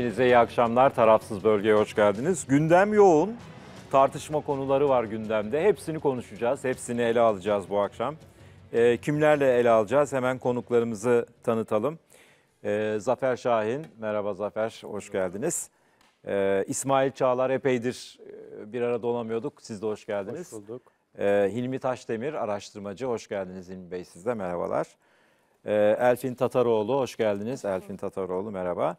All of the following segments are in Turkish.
Hepinize iyi akşamlar. Tarafsız Bölge'ye hoş geldiniz. Gündem yoğun. Tartışma konuları var gündemde. Hepsini konuşacağız. Hepsini ele alacağız bu akşam. E, kimlerle ele alacağız? Hemen konuklarımızı tanıtalım. E, Zafer Şahin, merhaba Zafer, hoş geldiniz. E, İsmail Çağlar, epeydir e, bir arada olamıyorduk. Siz de hoş geldiniz. Hoş bulduk. E, Hilmi Taşdemir, araştırmacı. Hoş geldiniz Hilmi Bey, siz de merhabalar. E, Elfin Tataroğlu, hoş geldiniz. Elfin Tataroğlu, merhaba. Merhaba.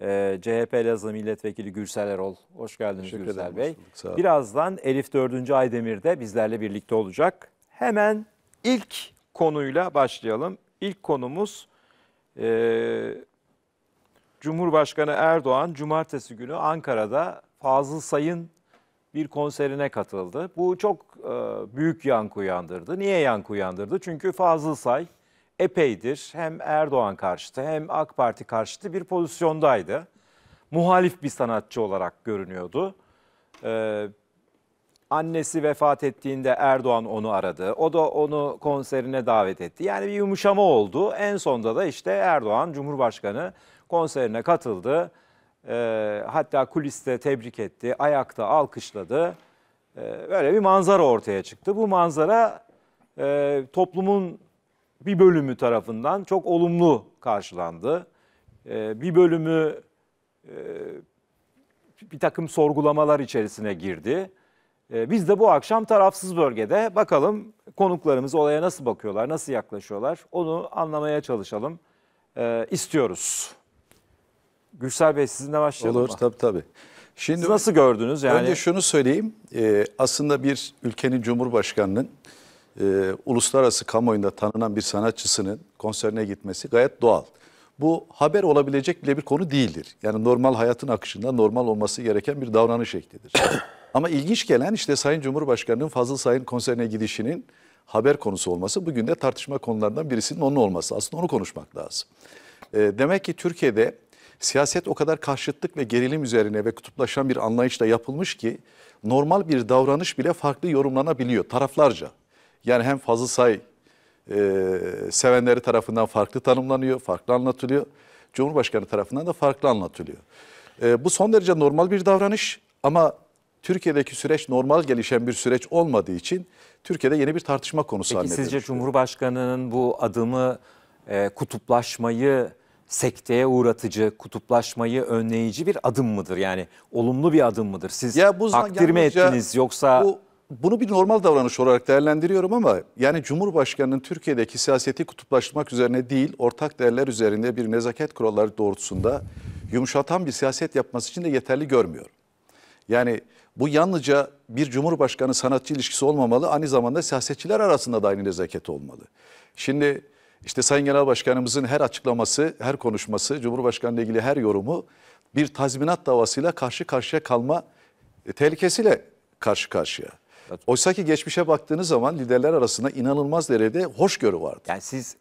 Ee, CHP Elazığ Milletvekili Gürsel Erol. Hoş geldiniz Teşekkür Gürsel ederim, Bey. Birazdan Elif 4. Aydemir de bizlerle birlikte olacak. Hemen ilk konuyla başlayalım. İlk konumuz e, Cumhurbaşkanı Erdoğan cumartesi günü Ankara'da Fazıl Say'ın bir konserine katıldı. Bu çok e, büyük yankı uyandırdı. Niye yankı uyandırdı? Çünkü Fazıl Say epeydir hem Erdoğan karşıtı hem AK Parti karşıtı bir pozisyondaydı. Muhalif bir sanatçı olarak görünüyordu. Ee, annesi vefat ettiğinde Erdoğan onu aradı. O da onu konserine davet etti. Yani bir yumuşama oldu. En sonunda da işte Erdoğan Cumhurbaşkanı konserine katıldı. Ee, hatta kuliste tebrik etti, ayakta alkışladı. Ee, böyle bir manzara ortaya çıktı. Bu manzara e, toplumun bir bölümü tarafından çok olumlu karşılandı. Ee, bir bölümü e, bir takım sorgulamalar içerisine girdi. Ee, biz de bu akşam tarafsız bölgede bakalım konuklarımız olaya nasıl bakıyorlar, nasıl yaklaşıyorlar onu anlamaya çalışalım e, istiyoruz. Gülsel Bey sizinle başlayalım Olur, mı? Olur tabii tabii. Şimdi Siz nasıl gördünüz yani? Önce şunu söyleyeyim. Ee, aslında bir ülkenin cumhurbaşkanının e, uluslararası kamuoyunda tanınan bir sanatçısının konserine gitmesi gayet doğal. Bu haber olabilecek bile bir konu değildir. Yani normal hayatın akışında normal olması gereken bir davranış şeklidir. Ama ilginç gelen işte Sayın Cumhurbaşkanı'nın Fazıl Say'ın konserine gidişinin haber konusu olması bugün de tartışma konularından birisinin onun olması. Aslında onu konuşmak lazım. E, demek ki Türkiye'de siyaset o kadar karşıtlık ve gerilim üzerine ve kutuplaşan bir anlayışla yapılmış ki normal bir davranış bile farklı yorumlanabiliyor taraflarca. Yani hem fazla Say e, sevenleri tarafından farklı tanımlanıyor, farklı anlatılıyor. Cumhurbaşkanı tarafından da farklı anlatılıyor. E, bu son derece normal bir davranış ama Türkiye'deki süreç normal gelişen bir süreç olmadığı için Türkiye'de yeni bir tartışma konusu haline Peki sizce Cumhurbaşkanı'nın bu adımı e, kutuplaşmayı sekteye uğratıcı, kutuplaşmayı önleyici bir adım mıdır? Yani olumlu bir adım mıdır? Siz ya bu takdir mi ettiniz yoksa... Bu bunu bir normal davranış olarak değerlendiriyorum ama yani Cumhurbaşkanı'nın Türkiye'deki siyaseti kutuplaştırmak üzerine değil, ortak değerler üzerinde bir nezaket kuralları doğrultusunda yumuşatan bir siyaset yapması için de yeterli görmüyorum. Yani bu yalnızca bir cumhurbaşkanı sanatçı ilişkisi olmamalı, aynı zamanda siyasetçiler arasında da aynı nezaket olmalı. Şimdi işte Sayın Genel Başkanımızın her açıklaması, her konuşması, Cumhurbaşkanı ile ilgili her yorumu bir tazminat davasıyla karşı karşıya kalma e, tehlikesiyle karşı karşıya. Oysa ki geçmişe baktığınız zaman liderler arasında inanılmaz derecede hoşgörü vardı. Yani siz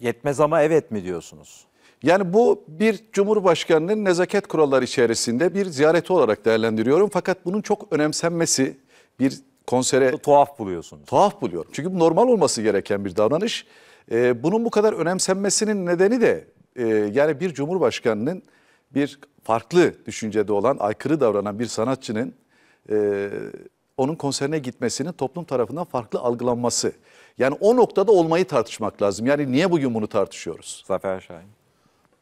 yetmez ama evet mi diyorsunuz? Yani bu bir cumhurbaşkanının nezaket kuralları içerisinde bir ziyareti olarak değerlendiriyorum. Fakat bunun çok önemsenmesi bir konsere... Tuhaf buluyorsunuz. Tuhaf buluyorum. Çünkü bu normal olması gereken bir davranış. Ee, bunun bu kadar önemsenmesinin nedeni de e, yani bir cumhurbaşkanının bir farklı düşüncede olan, aykırı davranan bir sanatçının e, onun konserine gitmesinin toplum tarafından farklı algılanması. Yani o noktada olmayı tartışmak lazım. Yani niye bugün bunu tartışıyoruz? Zafer Şahin.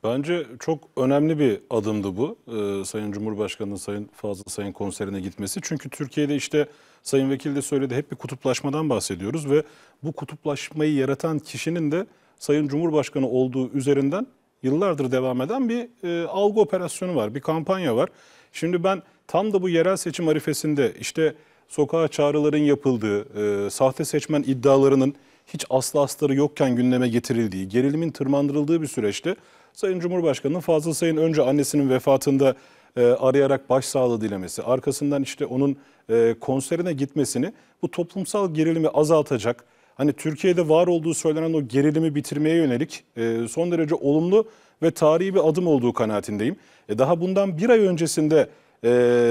Bence çok önemli bir adımdı bu. Ee, Sayın Cumhurbaşkanı'nın Sayın Fazıl Sayın konserine gitmesi. Çünkü Türkiye'de işte Sayın Vekil de söyledi hep bir kutuplaşmadan bahsediyoruz ve bu kutuplaşmayı yaratan kişinin de Sayın Cumhurbaşkanı olduğu üzerinden yıllardır devam eden bir e, algı operasyonu var, bir kampanya var. Şimdi ben tam da bu yerel seçim arifesinde işte sokağa çağrıların yapıldığı, e, sahte seçmen iddialarının hiç aslı astarı yokken gündeme getirildiği, gerilimin tırmandırıldığı bir süreçte Sayın Cumhurbaşkanı'nın Fazıl Say'ın önce annesinin vefatında e, arayarak başsağlığı dilemesi, arkasından işte onun e, konserine gitmesini bu toplumsal gerilimi azaltacak, hani Türkiye'de var olduğu söylenen o gerilimi bitirmeye yönelik e, son derece olumlu ve tarihi bir adım olduğu kanaatindeyim. E, daha bundan bir ay öncesinde e,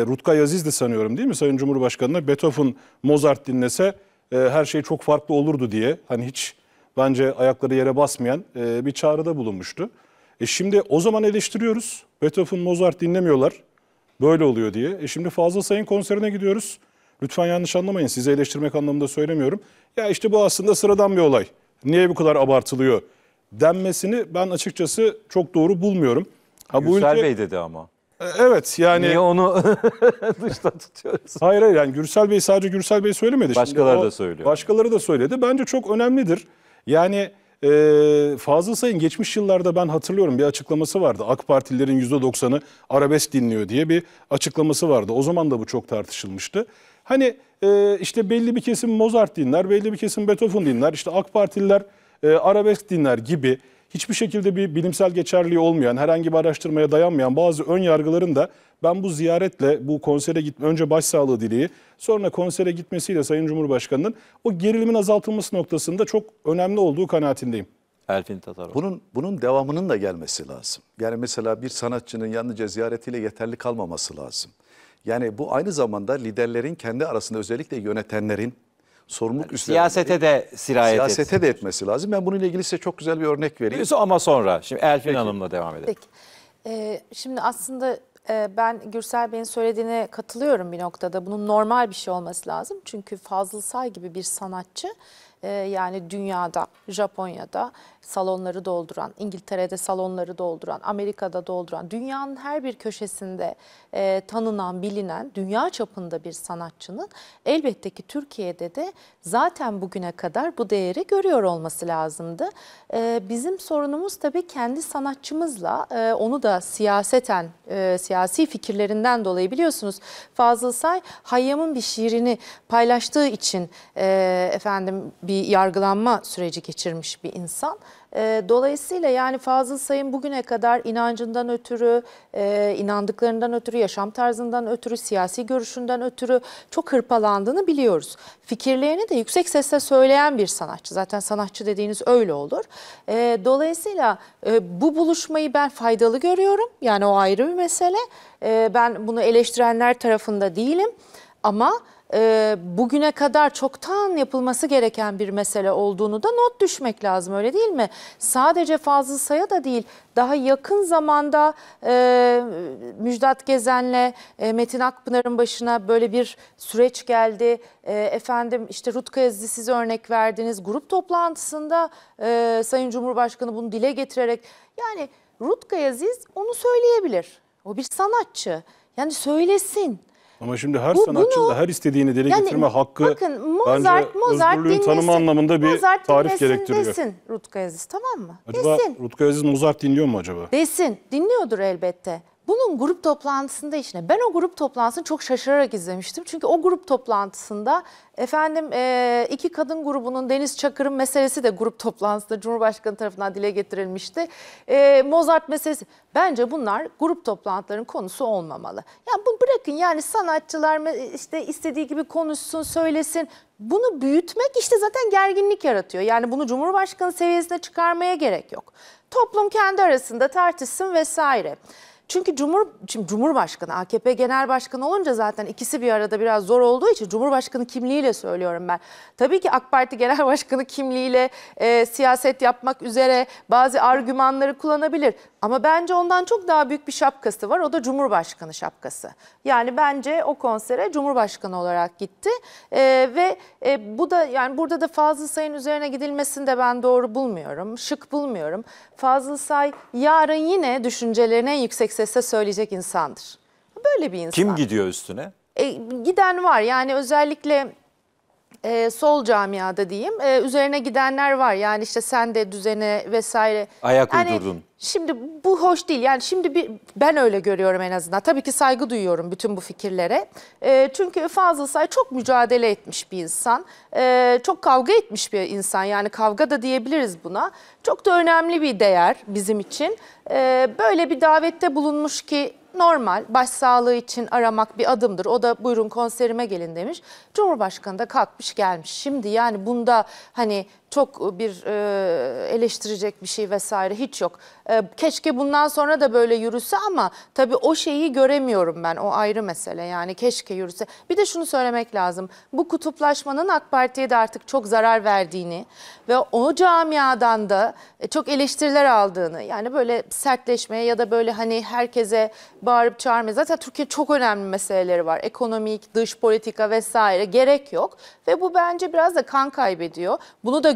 Rutkay Aziz de sanıyorum değil mi Sayın Cumhurbaşkanı'na Beethoven Mozart dinlese e, her şey çok farklı olurdu diye hani hiç bence ayakları yere basmayan e, bir çağrıda bulunmuştu. E şimdi o zaman eleştiriyoruz. Beethoven, Mozart dinlemiyorlar. Böyle oluyor diye. E şimdi Fazıl Say'ın konserine gidiyoruz. Lütfen yanlış anlamayın. Sizi eleştirmek anlamında söylemiyorum. Ya işte bu aslında sıradan bir olay. Niye bu kadar abartılıyor denmesini ben açıkçası çok doğru bulmuyorum. Ha, bu ülke... Bey dedi ama. E, evet yani. Niye onu dışta tutuyoruz? Hayır hayır yani Gürsel Bey sadece Gürsel Bey söylemedi. Başkaları Şimdi da söylüyor. Başkaları da söyledi. Bence çok önemlidir. Yani e, Fazıl Say'ın geçmiş yıllarda ben hatırlıyorum bir açıklaması vardı. AK Partililerin %90'ı arabesk dinliyor diye bir açıklaması vardı. O zaman da bu çok tartışılmıştı. Hani e, işte belli bir kesim Mozart dinler, belli bir kesim Beethoven dinler, işte AK Partililer e, arabesk dinler gibi hiçbir şekilde bir bilimsel geçerliği olmayan, herhangi bir araştırmaya dayanmayan bazı ön yargıların da ben bu ziyaretle bu konsere gitme önce başsağlığı dileği sonra konsere gitmesiyle Sayın Cumhurbaşkanı'nın o gerilimin azaltılması noktasında çok önemli olduğu kanaatindeyim. Elfin Tatarov. Bunun, bunun devamının da gelmesi lazım. Yani mesela bir sanatçının yalnızca ziyaretiyle yeterli kalmaması lazım. Yani bu aynı zamanda liderlerin kendi arasında özellikle yönetenlerin sorumluluk yani üstlenmeleri. Siyasete de sirayet Siyasete etsin. de etmesi lazım. Ben bununla ilgili size çok güzel bir örnek vereyim. Birisi ama sonra. Şimdi Elfin Hanım'la devam edelim. Peki. Ee, şimdi aslında e, ben Gürsel Bey'in söylediğine katılıyorum bir noktada. Bunun normal bir şey olması lazım. Çünkü Fazıl Say gibi bir sanatçı e, yani dünyada, Japonya'da, salonları dolduran, İngiltere'de salonları dolduran, Amerika'da dolduran, dünyanın her bir köşesinde e, tanınan, bilinen, dünya çapında bir sanatçının elbette ki Türkiye'de de zaten bugüne kadar bu değeri görüyor olması lazımdı. E, bizim sorunumuz tabii kendi sanatçımızla, e, onu da siyaseten, e, siyasi fikirlerinden dolayı biliyorsunuz Fazıl Say, Hayyam'ın bir şiirini paylaştığı için e, efendim bir yargılanma süreci geçirmiş bir insan. E, dolayısıyla yani Fazıl Say'ın bugüne kadar inancından ötürü, e, inandıklarından ötürü, yaşam tarzından ötürü, siyasi görüşünden ötürü çok hırpalandığını biliyoruz. Fikirlerini de yüksek sesle söyleyen bir sanatçı. Zaten sanatçı dediğiniz öyle olur. E, dolayısıyla e, bu buluşmayı ben faydalı görüyorum. Yani o ayrı bir mesele. E, ben bunu eleştirenler tarafında değilim ama e, bugüne kadar çoktan yapılması gereken bir mesele olduğunu da not düşmek lazım öyle değil mi? Sadece Fazıl Say'a da değil daha yakın zamanda e, Müjdat Gezen'le e, Metin Akpınar'ın başına böyle bir süreç geldi. E, efendim işte Rutka Yazıcı siz örnek verdiniz. Grup toplantısında e, Sayın Cumhurbaşkanı bunu dile getirerek yani Rutka Yaziz onu söyleyebilir. O bir sanatçı. Yani söylesin. Ama şimdi her bu, sanatçının da her istediğini dile yani, getirme hakkı bakın, Mozart, bence Mozart özgürlüğü dinlesin, tanımı anlamında bir Mozart tarif dinlesin, gerektiriyor. Desin Rutkay Aziz tamam mı? Acaba desin. Rutkay Aziz Mozart dinliyor mu acaba? Desin. Dinliyordur elbette. Bunun grup toplantısında işine ben o grup toplantısını çok şaşırarak izlemiştim. Çünkü o grup toplantısında efendim e, iki kadın grubunun Deniz Çakır'ın meselesi de grup toplantısında Cumhurbaşkanı tarafından dile getirilmişti. E, Mozart meselesi bence bunlar grup toplantıların konusu olmamalı. Yani bu bırakın yani sanatçılar işte istediği gibi konuşsun söylesin bunu büyütmek işte zaten gerginlik yaratıyor. Yani bunu Cumhurbaşkanı seviyesine çıkarmaya gerek yok. Toplum kendi arasında tartışsın vesaire. Çünkü Cumhur, şimdi Cumhurbaşkanı, AKP Genel Başkanı olunca zaten ikisi bir arada biraz zor olduğu için Cumhurbaşkanı kimliğiyle söylüyorum ben. Tabii ki AK Parti Genel Başkanı kimliğiyle e, siyaset yapmak üzere bazı argümanları kullanabilir. Ama bence ondan çok daha büyük bir şapkası var. O da Cumhurbaşkanı şapkası. Yani bence o konsere Cumhurbaşkanı olarak gitti. Ee, ve e, bu da yani burada da Fazıl Say'ın üzerine gidilmesini de ben doğru bulmuyorum. Şık bulmuyorum. Fazıl Say yarın yine düşüncelerine yüksek sesle söyleyecek insandır. Böyle bir insan. Kim gidiyor üstüne? E, giden var. Yani özellikle e, sol camiada diyeyim e, üzerine gidenler var. Yani işte sen de düzene vesaire. Ayak yani, uydurdun. Şimdi bu hoş değil. Yani şimdi bir, ben öyle görüyorum en azından. Tabii ki saygı duyuyorum bütün bu fikirlere. E, çünkü Fazıl Say çok mücadele etmiş bir insan. E, çok kavga etmiş bir insan. Yani kavga da diyebiliriz buna. Çok da önemli bir değer bizim için. E, böyle bir davette bulunmuş ki normal baş sağlığı için aramak bir adımdır. O da buyurun konserime gelin demiş. Cumhurbaşkanı da kalkmış gelmiş. Şimdi yani bunda hani çok e, bir e, eleştirecek bir şey vesaire hiç yok. E, keşke bundan sonra da böyle yürüse ama tabii o şeyi göremiyorum ben. O ayrı mesele yani keşke yürüse. Bir de şunu söylemek lazım. Bu kutuplaşmanın AK Parti'ye de artık çok zarar verdiğini ve o camiadan da e, çok eleştiriler aldığını yani böyle sertleşmeye ya da böyle hani herkese bağırıp çağırmaya zaten Türkiye çok önemli meseleleri var. Ekonomik, dış politika vesaire gerek yok ve bu bence biraz da kan kaybediyor. Bunu da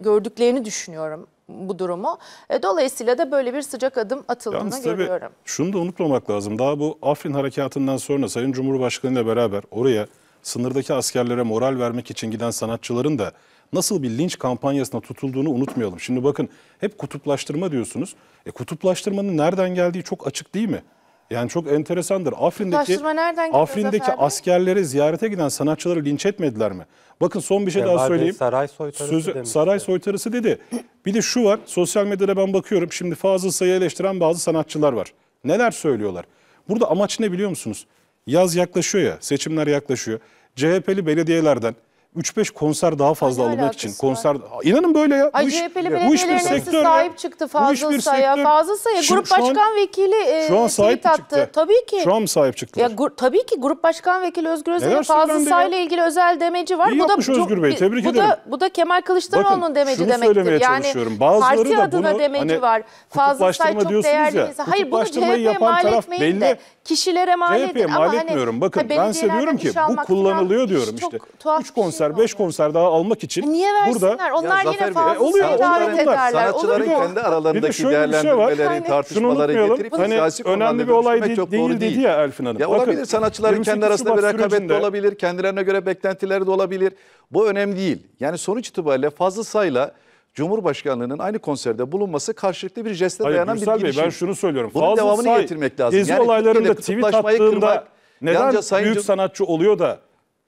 gördüklerini düşünüyorum bu durumu. E, dolayısıyla da böyle bir sıcak adım atıldığını Yalnız tabii görüyorum. Şunu da unutmamak lazım. Daha bu Afrin harekatından sonra Sayın Cumhurbaşkanı ile beraber oraya sınırdaki askerlere moral vermek için giden sanatçıların da nasıl bir linç kampanyasına tutulduğunu unutmayalım. Şimdi bakın hep kutuplaştırma diyorsunuz. E, kutuplaştırmanın nereden geldiği çok açık değil mi? Yani çok enteresandır. Afrin'deki Afrin'deki askerleri ziyarete giden sanatçıları linç etmediler mi? Bakın son bir şey Cemal daha söyleyeyim. Saray soytarısı Sözü, Saray soytarısı dedi. Bir de şu var. Sosyal medyada ben bakıyorum. Şimdi Fazıl Say'ı eleştiren bazı sanatçılar var. Neler söylüyorlar? Burada amaç ne biliyor musunuz? Yaz yaklaşıyor ya, seçimler yaklaşıyor. CHP'li belediyelerden, 3-5 konser daha hani fazla Ay, almak için. Konser var. inanın böyle ya. Ay, bu iş, bu iş bir sektör sahip ya. çıktı Fazıl Say'a. fazla sayı grup başkan vekili e, şu an sahip attı. Çıktı. Tabii ki. Şu an sahip çıktı Ya gru, tabii ki grup başkan vekili Özgür Özel'e Fazıl Say'la ilgili özel demeci var. İyi bu da Özgür Bey. Tebrik bu ederim. Da, bu da Kemal Kılıçdaroğlu'nun demeci demektir. Yani Bazıları parti da adına bunu, demeci hani var. Fazıl Say çok değerli. Hayır bunu CHP'ye mal etmeyin de kişilere mal CHP'ye edin. mal ama hani etmiyorum. Hani, Bakın ben size diyorum ki bu kullanılıyor diyorum işte. Üç şey konser, beş konser daha almak için. E niye versinler? Burada, onlar ya, yine Oluyor, davet ederler. Sanatçıların kendi aralarındaki şey değerlendirmeleri, tartışmaları getirip hani önemli bir olay değil dedi ya Elfin Hanım. Ya olabilir sanatçıların kendi arasında bir rekabet de olabilir. Kendilerine göre beklentileri de olabilir. Bu önemli değil. Yani sonuç itibariyle fazla sayla Cumhurbaşkanlığının aynı konserde bulunması karşılıklı bir jeste Hayır, dayanan Gürsel bir Bey, girişim. ben şunu söylüyorum. Bunun Fazıl devamını Say, getirmek lazım. Gezi yani olaylarında tweet attığında kırmak, neden Sayın büyük sanatçı oluyor da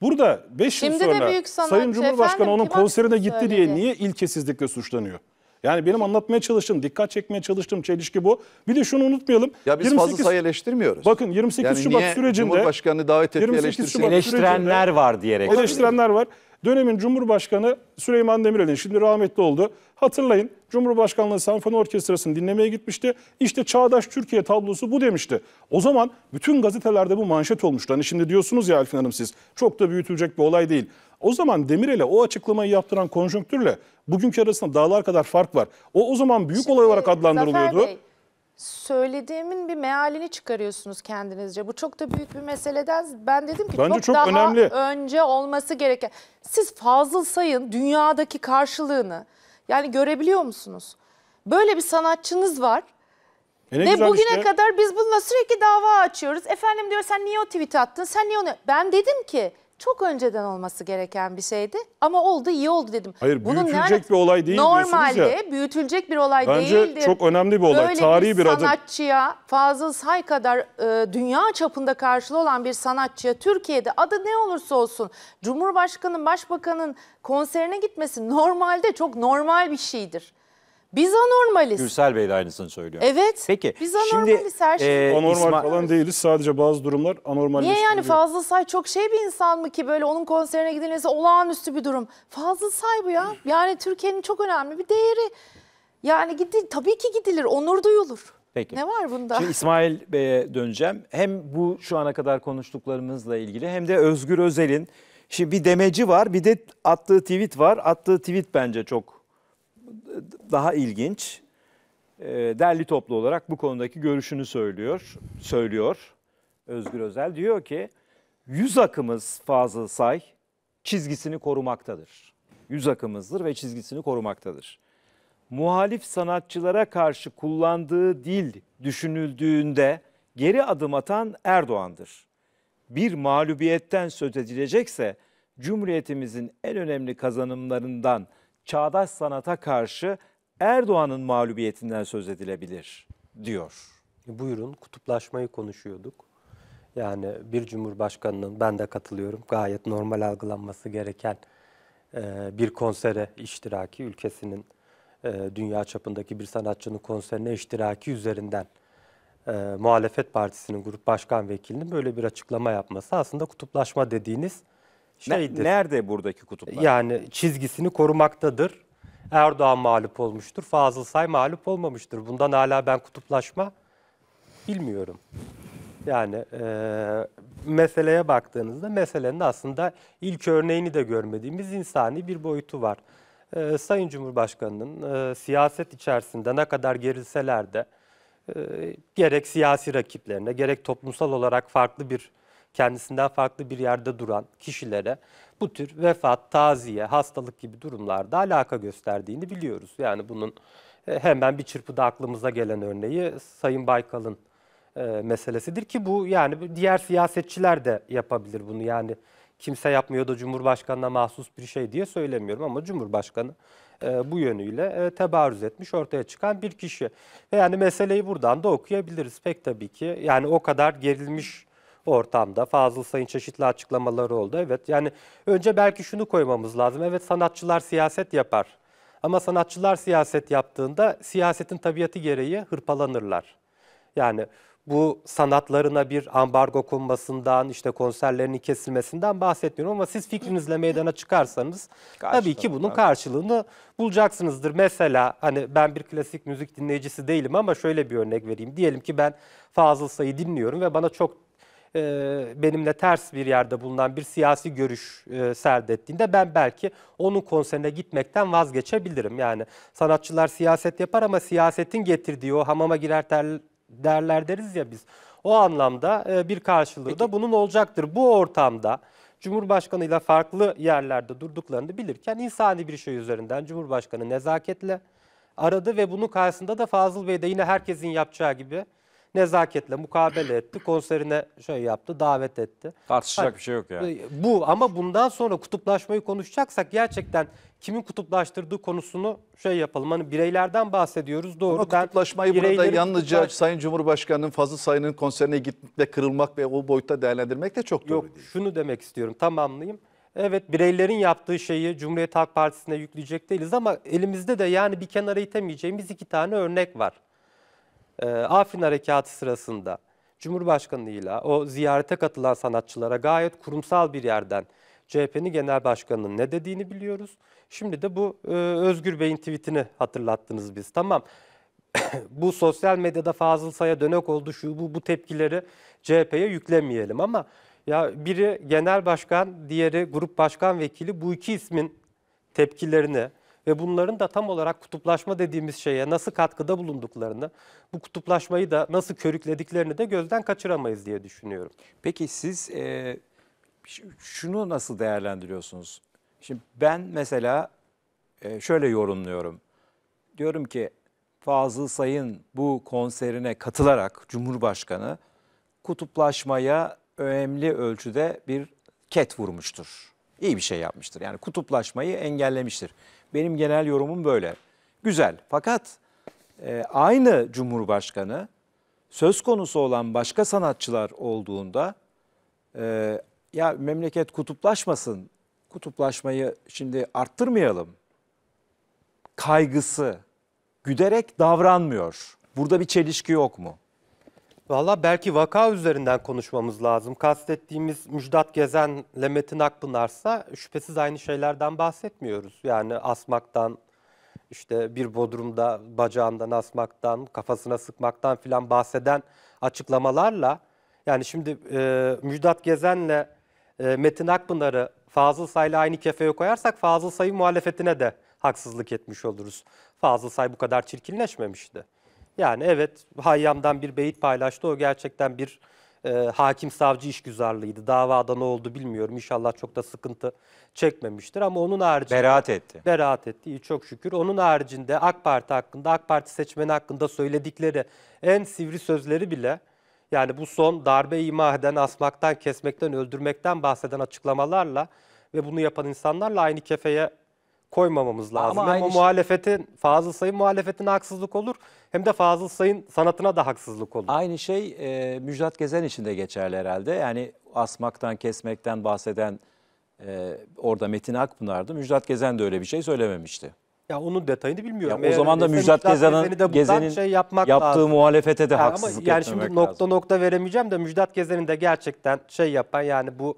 burada 5 yıl sonra Sayın Cumhurbaşkanı efendim, onun konserine gitti söyledi. diye niye ilkesizlikle suçlanıyor? Yani benim anlatmaya çalıştım, dikkat çekmeye çalıştım. çelişki bu. Bir de şunu unutmayalım. Ya biz 28, fazla sayı eleştirmiyoruz. Bakın 28 yani Şubat sürecinde... Cumhurbaşkanı davet etti eleştirsin? Eleştirenler var diyerek. Eleştirenler var. Dönemin Cumhurbaşkanı Süleyman Demirel'in şimdi rahmetli oldu. Hatırlayın Cumhurbaşkanlığı Senfoni Orkestrası'nı dinlemeye gitmişti. İşte Çağdaş Türkiye tablosu bu demişti. O zaman bütün gazetelerde bu manşet olmuştu. Hani şimdi diyorsunuz ya Elfin Hanım siz çok da büyütülecek bir olay değil. O zaman Demirel'e o açıklamayı yaptıran konjonktürle bugünkü arasında dağlar kadar fark var. O o zaman büyük şimdi, olay olarak şey, adlandırılıyordu. Zafer Bey, söylediğimin bir mealini çıkarıyorsunuz kendinizce. Bu çok da büyük bir meseleden ben dedim ki Bence çok, çok daha önemli. önce olması gereken. Siz Fazıl Say'ın dünyadaki karşılığını yani görebiliyor musunuz? Böyle bir sanatçınız var. E ne Ve bugüne işte. kadar biz bununla sürekli dava açıyoruz. Efendim diyor sen niye o tweet attın? Sen niye onu? Ben dedim ki çok önceden olması gereken bir şeydi ama oldu iyi oldu dedim. Hayır Bunun büyütülecek yani, bir olay değil normalde diyorsunuz ya. büyütülecek bir olay Bence değildir. Bence çok önemli bir olay. Böyle Tarihi bir, bir adım. sanatçıya Fazıl Say kadar e, dünya çapında karşılığı olan bir sanatçıya Türkiye'de adı ne olursa olsun cumhurbaşkanının Başbakanın konserine gitmesi normalde çok normal bir şeydir. Biz anormaliz. Gürsel Bey de aynısını söylüyor. Evet. Peki. Biz anormaliz şimdi, her şey. E, anormal İsmail... falan değiliz. Sadece bazı durumlar anormal. Niye yani Fazıl Say çok şey bir insan mı ki böyle onun konserine gidilmesi olağanüstü bir durum. Fazıl Say bu ya. Yani Türkiye'nin çok önemli bir değeri. Yani gidi, tabii ki gidilir, onur duyulur. Peki. Ne var bunda? Şimdi İsmail Bey'e döneceğim. Hem bu şu ana kadar konuştuklarımızla ilgili hem de Özgür Özel'in Şimdi bir demeci var bir de attığı tweet var. Attığı tweet bence çok daha ilginç. Ee, derli toplu olarak bu konudaki görüşünü söylüyor. Söylüyor Özgür Özel diyor ki yüz akımız Fazıl Say çizgisini korumaktadır. Yüz akımızdır ve çizgisini korumaktadır. Muhalif sanatçılara karşı kullandığı dil düşünüldüğünde geri adım atan Erdoğan'dır. Bir mağlubiyetten söz edilecekse Cumhuriyetimizin en önemli kazanımlarından çağdaş sanata karşı Erdoğan'ın mağlubiyetinden söz edilebilir diyor. Buyurun kutuplaşmayı konuşuyorduk. Yani bir cumhurbaşkanının ben de katılıyorum gayet normal algılanması gereken e, bir konsere iştiraki ülkesinin e, dünya çapındaki bir sanatçının konserine iştiraki üzerinden e, muhalefet partisinin grup başkan vekilinin böyle bir açıklama yapması aslında kutuplaşma dediğiniz şeydir. nerede buradaki kutuplar? Yani çizgisini korumaktadır. Erdoğan mağlup olmuştur. Fazıl Say mağlup olmamıştır. Bundan hala ben kutuplaşma bilmiyorum. Yani e, meseleye baktığınızda meselenin aslında ilk örneğini de görmediğimiz insani bir boyutu var. E, Sayın Cumhurbaşkanı'nın e, siyaset içerisinde ne kadar gerilseler de e, gerek siyasi rakiplerine gerek toplumsal olarak farklı bir kendisinden farklı bir yerde duran kişilere bu tür vefat, taziye, hastalık gibi durumlarda alaka gösterdiğini biliyoruz. Yani bunun e, hemen bir çırpıda aklımıza gelen örneği Sayın Baykal'ın e, meselesidir ki bu yani diğer siyasetçiler de yapabilir bunu. Yani kimse yapmıyor da Cumhurbaşkanı'na mahsus bir şey diye söylemiyorum ama Cumhurbaşkanı e, bu yönüyle e, tebarüz etmiş ortaya çıkan bir kişi. Ve yani meseleyi buradan da okuyabiliriz. Pek tabii ki yani o kadar gerilmiş ortamda. Fazıl Say'ın çeşitli açıklamaları oldu. Evet yani önce belki şunu koymamız lazım. Evet sanatçılar siyaset yapar. Ama sanatçılar siyaset yaptığında siyasetin tabiatı gereği hırpalanırlar. Yani bu sanatlarına bir ambargo konmasından, işte konserlerinin kesilmesinden bahsetmiyorum ama siz fikrinizle meydana çıkarsanız Karşılığı, tabii ki bunun karşılığını bulacaksınızdır. Mesela hani ben bir klasik müzik dinleyicisi değilim ama şöyle bir örnek vereyim. Diyelim ki ben Fazıl Say'ı dinliyorum ve bana çok e, benimle ters bir yerde bulunan bir siyasi görüş e, serdettiğinde ben belki onun konserine gitmekten vazgeçebilirim. Yani sanatçılar siyaset yapar ama siyasetin getirdiği o hamama girer ter, derler deriz ya biz. O anlamda e, bir karşılığı Peki. da bunun olacaktır. Bu ortamda Cumhurbaşkanıyla farklı yerlerde durduklarını bilirken insani bir şey üzerinden Cumhurbaşkanı nezaketle aradı ve bunun karşısında da Fazıl Bey de yine herkesin yapacağı gibi nezaketle mukabele etti. Konserine şöyle yaptı, davet etti. Tartışacak Hayır, hani bir şey yok yani. Bu ama bundan sonra kutuplaşmayı konuşacaksak gerçekten kimin kutuplaştırdığı konusunu şey yapalım. Hani bireylerden bahsediyoruz doğru. Ama kutuplaşmayı ben, burada yalnızca kutuplaş... Sayın Cumhurbaşkanı'nın fazla Sayın'ın konserine gitmekle kırılmak ve o boyutta değerlendirmek de çok doğru Yok, değil. Şunu demek istiyorum tamamlayayım. Evet bireylerin yaptığı şeyi Cumhuriyet Halk Partisi'ne yükleyecek değiliz ama elimizde de yani bir kenara itemeyeceğimiz iki tane örnek var e, ee, Afrin Harekatı sırasında Cumhurbaşkanıyla o ziyarete katılan sanatçılara gayet kurumsal bir yerden CHP'nin genel başkanının ne dediğini biliyoruz. Şimdi de bu e, Özgür Bey'in tweetini hatırlattınız biz. Tamam bu sosyal medyada Fazıl Say'a dönek oldu şu bu, bu tepkileri CHP'ye yüklemeyelim ama ya biri genel başkan, diğeri grup başkan vekili bu iki ismin tepkilerini ve bunların da tam olarak kutuplaşma dediğimiz şeye nasıl katkıda bulunduklarını, bu kutuplaşmayı da nasıl körüklediklerini de gözden kaçıramayız diye düşünüyorum. Peki siz e, şunu nasıl değerlendiriyorsunuz? Şimdi ben mesela e, şöyle yorumluyorum. Diyorum ki Fazıl Say'ın bu konserine katılarak Cumhurbaşkanı kutuplaşmaya önemli ölçüde bir ket vurmuştur iyi bir şey yapmıştır. Yani kutuplaşmayı engellemiştir. Benim genel yorumum böyle. Güzel fakat e, aynı Cumhurbaşkanı söz konusu olan başka sanatçılar olduğunda e, ya memleket kutuplaşmasın, kutuplaşmayı şimdi arttırmayalım kaygısı güderek davranmıyor. Burada bir çelişki yok mu? Valla belki vaka üzerinden konuşmamız lazım. Kastettiğimiz Müjdat Gezen ile Metin Akpınar'sa şüphesiz aynı şeylerden bahsetmiyoruz. Yani asmaktan, işte bir bodrumda bacağından asmaktan, kafasına sıkmaktan filan bahseden açıklamalarla yani şimdi e, Müjdat Gezen'le e, Metin Akpınar'ı Fazıl Say'la aynı kefeye koyarsak Fazıl Say'ın muhalefetine de haksızlık etmiş oluruz. Fazıl Say bu kadar çirkinleşmemişti. Yani evet Hayyam'dan bir beyit paylaştı. O gerçekten bir e, hakim savcı işgüzarlığıydı. Davada ne oldu bilmiyorum. İnşallah çok da sıkıntı çekmemiştir ama onun haricinde... Beraat etti. Beraat etti. İyi, çok şükür. Onun haricinde AK Parti hakkında, AK Parti seçmeni hakkında söyledikleri en sivri sözleri bile... Yani bu son darbe ima eden, asmaktan, kesmekten, öldürmekten bahseden açıklamalarla ve bunu yapan insanlarla aynı kefeye koymamamız lazım. Ama hem o şey- muhalefetin, Fazıl Say'ın muhalefetine haksızlık olur hem de Fazıl Say'ın sanatına da haksızlık olur. Aynı şey e, Müjdat Gezen için de geçerli herhalde. Yani asmaktan, kesmekten bahseden e, orada Metin Akpınar'dı. Müjdat Gezen de öyle bir şey söylememişti. Ya onun detayını bilmiyorum. Ya o zaman da Müjdat Gezen'in Gezen'in şey yaptığı lazım. muhalefete de yani haksızlık ama yani şimdi lazım. nokta nokta veremeyeceğim de Müjdat Gezen'in de gerçekten şey yapan yani bu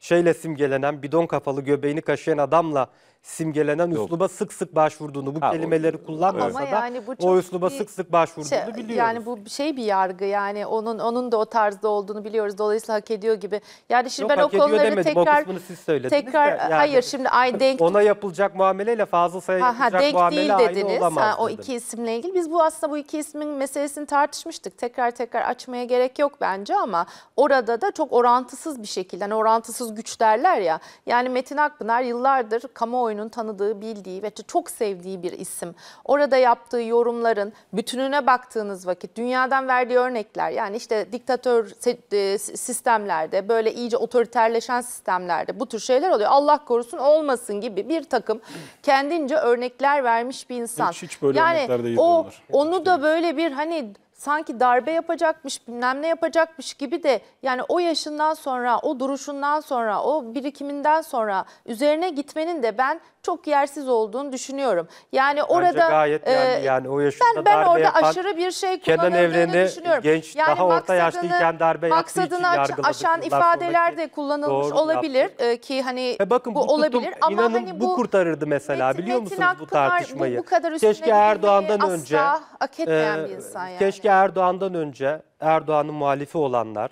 şeyle simgelenen bidon kafalı göbeğini kaşıyan adamla simgelenen Yok. üsluba sık sık başvurduğunu, bu ha, kelimeleri o, kullanmasa ama da yani bu o üsluba bir, sık sık başvurduğunu şey, biliyoruz. Yani bu şey bir yargı yani onun onun da o tarzda olduğunu biliyoruz. Dolayısıyla hak ediyor gibi. Yani şimdi Yok, ben o konuları demedim. tekrar o siz söylediniz tekrar de, yani, hayır şimdi ay hani denk ona yapılacak muameleyle fazla Say'a yapılacak ha, denk muamele değil dediniz. aynı olamaz. Ha, o iki isimle ilgili biz bu aslında bu iki ismin meselesini tartışmıştık. Tekrar tekrar açmaya gerek yok bence ama orada da çok orantısız bir şekilde yani orantısız güç derler ya. Yani Metin Akpınar yıllardır kamuoyu kamuoyunun tanıdığı, bildiği ve çok sevdiği bir isim. Orada yaptığı yorumların bütününe baktığınız vakit dünyadan verdiği örnekler yani işte diktatör e, sistemlerde böyle iyice otoriterleşen sistemlerde bu tür şeyler oluyor. Allah korusun olmasın gibi bir takım kendince örnekler vermiş bir insan. Hiç, hiç böyle yani örnekler değil o, Onu da böyle bir hani sanki darbe yapacakmış bilmem ne yapacakmış gibi de yani o yaşından sonra o duruşundan sonra o birikiminden sonra üzerine gitmenin de ben çok yersiz olduğunu düşünüyorum. Yani orada Bence gayet yani, yani o yaşında ben, ben orada yapan, aşırı bir şey Kenan düşünüyorum. genç yani daha orta yaşlıyken darbe yaptığı için yargıladık. aşan ifadeler de kullanılmış olabilir yaptı. ki hani e bakın, bu, bu tutum, olabilir ama inanın, hani bu, bu kurtarırdı mesela metin, biliyor musunuz bu tartışmayı? Bu, bu kadar keşke Erdoğan'dan önce hak etmeyen e, bir insan yani. Keşke Erdoğan'dan önce Erdoğan'ın muhalifi olanlar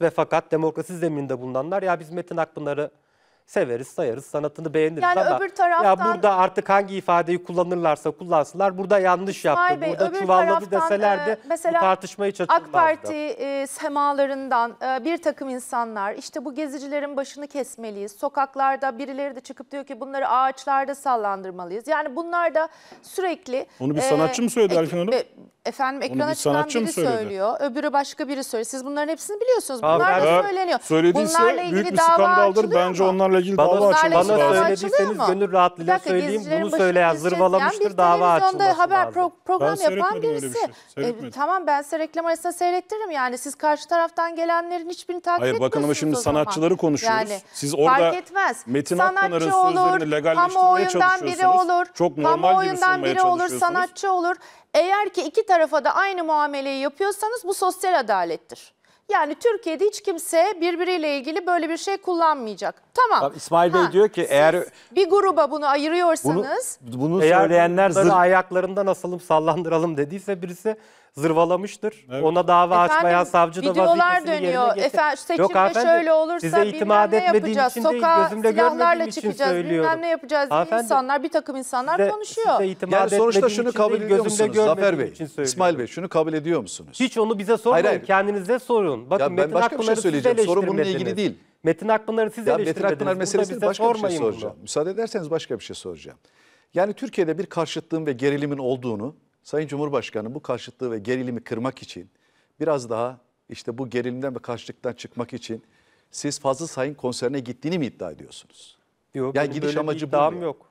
ve fakat demokrasi zemininde bulunanlar ya biz Metin Akpınar'ı severiz, sayarız, sanatını beğeniriz yani ama öbür taraftan, ya burada artık hangi ifadeyi kullanırlarsa kullansınlar burada yanlış yaptı. Bey, burada çuvalladı deseler de e, bu tartışmayı hiç AK Parti e, semalarından e, bir takım insanlar işte bu gezicilerin başını kesmeliyiz. Sokaklarda birileri de çıkıp diyor ki bunları ağaçlarda sallandırmalıyız. Yani bunlar da sürekli... Onu bir e, sanatçı e, mı söyledi e, Erkan Hanım? E, Efendim ekrana çıkan biri söylüyor. Öbürü başka biri söylüyor. Siz bunların hepsini biliyorsunuz. Abi, Bunlar da söyleniyor. Söylediyse Bunlarla ilgili büyük bir dava skandaldır. Bence mu? onlarla ilgili Bana, dava açılması bana açılıyor söylediyseniz gönül rahatlığıyla dakika, söyleyeyim gezicilerin bunu başını söyleyen keseceğiz zırvalamıştır bir dava televizyonda açılması haber lazım. pro- Ben yapan birisi. bir şey. E, tamam ben size reklam arasında seyrettiririm yani. Siz karşı taraftan gelenlerin hiçbirini takip Hayır etmiyorsunuz bakın ama şimdi sanatçıları konuşuyoruz. Yani Siz orada fark etmez. Metin Akpınar'ın sözlerini olur, legalleştirmeye kamuoyundan çalışıyorsunuz. biri olur. Çok normal gibi kamuoyundan biri olur, sanatçı olur. Eğer ki iki tarafa da aynı muameleyi yapıyorsanız bu sosyal adalettir. Yani Türkiye'de hiç kimse birbiriyle ilgili böyle bir şey kullanmayacak. Tamam. Tabii İsmail Bey Ha, diyor ki eğer Bir gruba bunu ayırıyorsanız bunu bunu söyleyenler bunları zır- ayaklarından asalım sallandıralım dediyse birisi zırvalamıştır. Evet. Ona dava Efendim, açmayan savcı da videolar dönüyor. Efendim seçimde Yok hanımefendi, şöyle olursa size itimat ne etmediğim yapacağız. için değil, Sokağa gözümle silahlarla çıkacağız söylüyorum. bilmem ne yapacağız diye Hanımefendi, bir takım insanlar size- konuşuyor. size itimat Yani sonuçta etmediğim şunu için kabul değil, ediyor gözümle musunuz Zafer Bey, için söylüyorum. İsmail Bey şunu kabul ediyor musunuz? Hiç onu bize sormayın. Hayır, hayır. Kendinize sorun. Bakın ben Metin başka bir şey Akpınar'ı siz söyleyeceğim. Sorun bununla eleştirmediniz. ilgili değil. Metin Akpınar'ı siz ya eleştirmediniz. Metin Akpınar Burada meselesini bize başka bir şey sormayın bunu. soracağım. Müsaade ederseniz başka bir şey soracağım. Yani Türkiye'de bir karşıtlığın ve gerilimin olduğunu Sayın Cumhurbaşkanı bu karşıtlığı ve gerilimi kırmak için biraz daha işte bu gerilimden ve karşılıktan çıkmak için siz fazla Say'ın konserine gittiğini mi iddia ediyorsunuz? Yok, yani gidiş amacı bu mu? yok.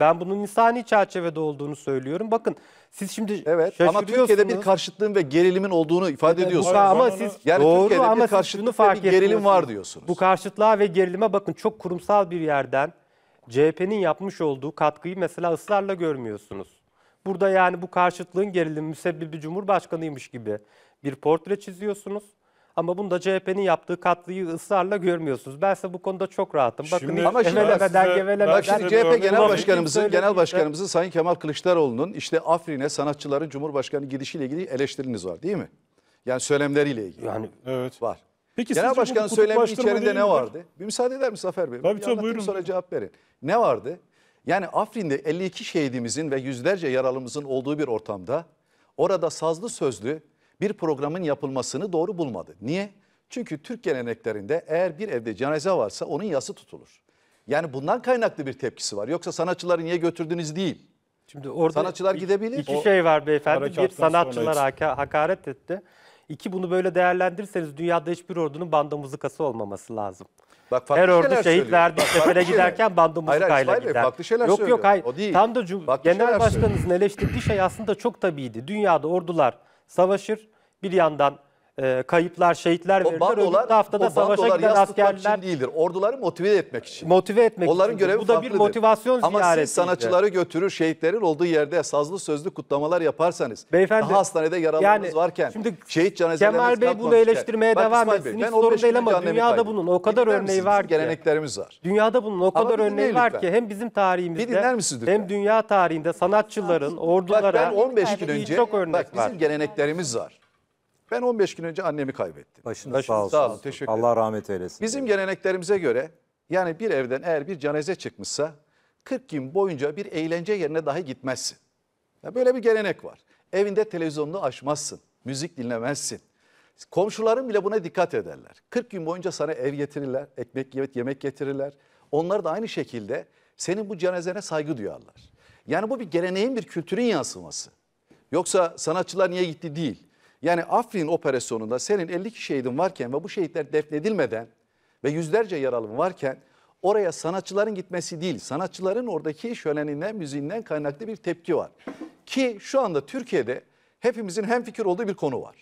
Ben bunun insani çerçevede olduğunu söylüyorum. Bakın siz şimdi Evet ama Türkiye'de bir karşıtlığın ve gerilimin olduğunu ifade evet, ediyorsunuz. Ama siz yani doğru Türkiye'de ama bir karşıtlık fark ve bir gerilim var diyorsunuz. Bu karşıtlığa ve gerilime bakın çok kurumsal bir yerden CHP'nin yapmış olduğu katkıyı mesela ısrarla görmüyorsunuz. Burada yani bu karşıtlığın gerilimi müsebbibi Cumhurbaşkanıymış gibi bir portre çiziyorsunuz. Ama bunu da CHP'nin yaptığı katlıyı ısrarla görmüyorsunuz. Ben size bu konuda çok rahatım. Bakın şimdi, ama şimdi, evelemeden, gevelemeden. Şimdi CHP Genel Başkanımızın, Genel Başkanımızın Sayın Kemal Kılıçdaroğlu'nun işte Afrin'e sanatçıların Cumhurbaşkanı gidişiyle ilgili eleştiriniz var değil mi? Yani söylemleriyle ilgili. Yani evet. Var. Peki Genel Başkan söylemi içerisinde ne vardı? Bir müsaade eder mi Zafer Bey? Tabii tabii buyurun. Sonra cevap verin. Ne vardı? Yani Afrin'de 52 şehidimizin ve yüzlerce yaralımızın olduğu bir ortamda orada sazlı sözlü bir programın yapılmasını doğru bulmadı. Niye? Çünkü Türk geleneklerinde eğer bir evde cenaze varsa onun yası tutulur. Yani bundan kaynaklı bir tepkisi var. Yoksa sanatçıları niye götürdünüz değil. Şimdi orada sanatçılar iki, gidebilir. İki şey var beyefendi. Bir sanatçılara hakaret etti. İki bunu böyle değerlendirirseniz dünyada hiçbir ordunun banda mızıkası olmaması lazım. Bak, farklı Terörde şeyler şehit söylüyor. sefere giderken bandımızı Hayır, hayır, kayla İsmail gider. farklı şeyler yok söylüyor. yok hayır. O değil. Tam da Cum- Genel Başkanınızın eleştirdiği şey aslında çok tabiiydi. Dünyada ordular savaşır. Bir yandan e, kayıplar, şehitler o Bandolar, Öbür haftada savaşa giden askerler... değildir. Orduları motive etmek için. Motive etmek Onların için. Görevi Bu da bir motivasyon Ama Ama siz sanatçıları götürür, şehitlerin olduğu yerde sazlı sözlü kutlamalar yaparsanız, Beyefendi, daha hastanede yaralarınız yani, varken, şimdi şehit cenazeleriniz Kemal Bey bunu eleştirmeye devam İsmail etsin. Bey, hiç sorun değil ama dünyada bunun o kadar örneği var ki. geleneklerimiz var. Dünyada bunun o kadar örneği var ki hem bizim tarihimizde hem dünya tarihinde sanatçıların, ordulara... Bak ben 15 gün önce, bak bizim geleneklerimiz var. Ben 15 gün önce annemi kaybettim. Başınız, Başınız sağ olsun. Sağ olun, teşekkür ederim. Allah rahmet eylesin. Bizim geleneklerimize göre yani bir evden eğer bir cenaze çıkmışsa 40 gün boyunca bir eğlence yerine dahi gitmezsin. Ya böyle bir gelenek var. Evinde televizyonunu açmazsın, müzik dinlemezsin. Komşuların bile buna dikkat ederler. 40 gün boyunca sana ev getirirler, ekmek yemek getirirler. Onlar da aynı şekilde senin bu cenazene saygı duyarlar. Yani bu bir geleneğin bir kültürün yansıması. Yoksa sanatçılar niye gitti değil. Yani Afrin operasyonunda senin 50 şehidin varken ve bu şehitler defnedilmeden ve yüzlerce yaralı varken oraya sanatçıların gitmesi değil, sanatçıların oradaki şöleninden, müziğinden kaynaklı bir tepki var. Ki şu anda Türkiye'de hepimizin hemfikir olduğu bir konu var.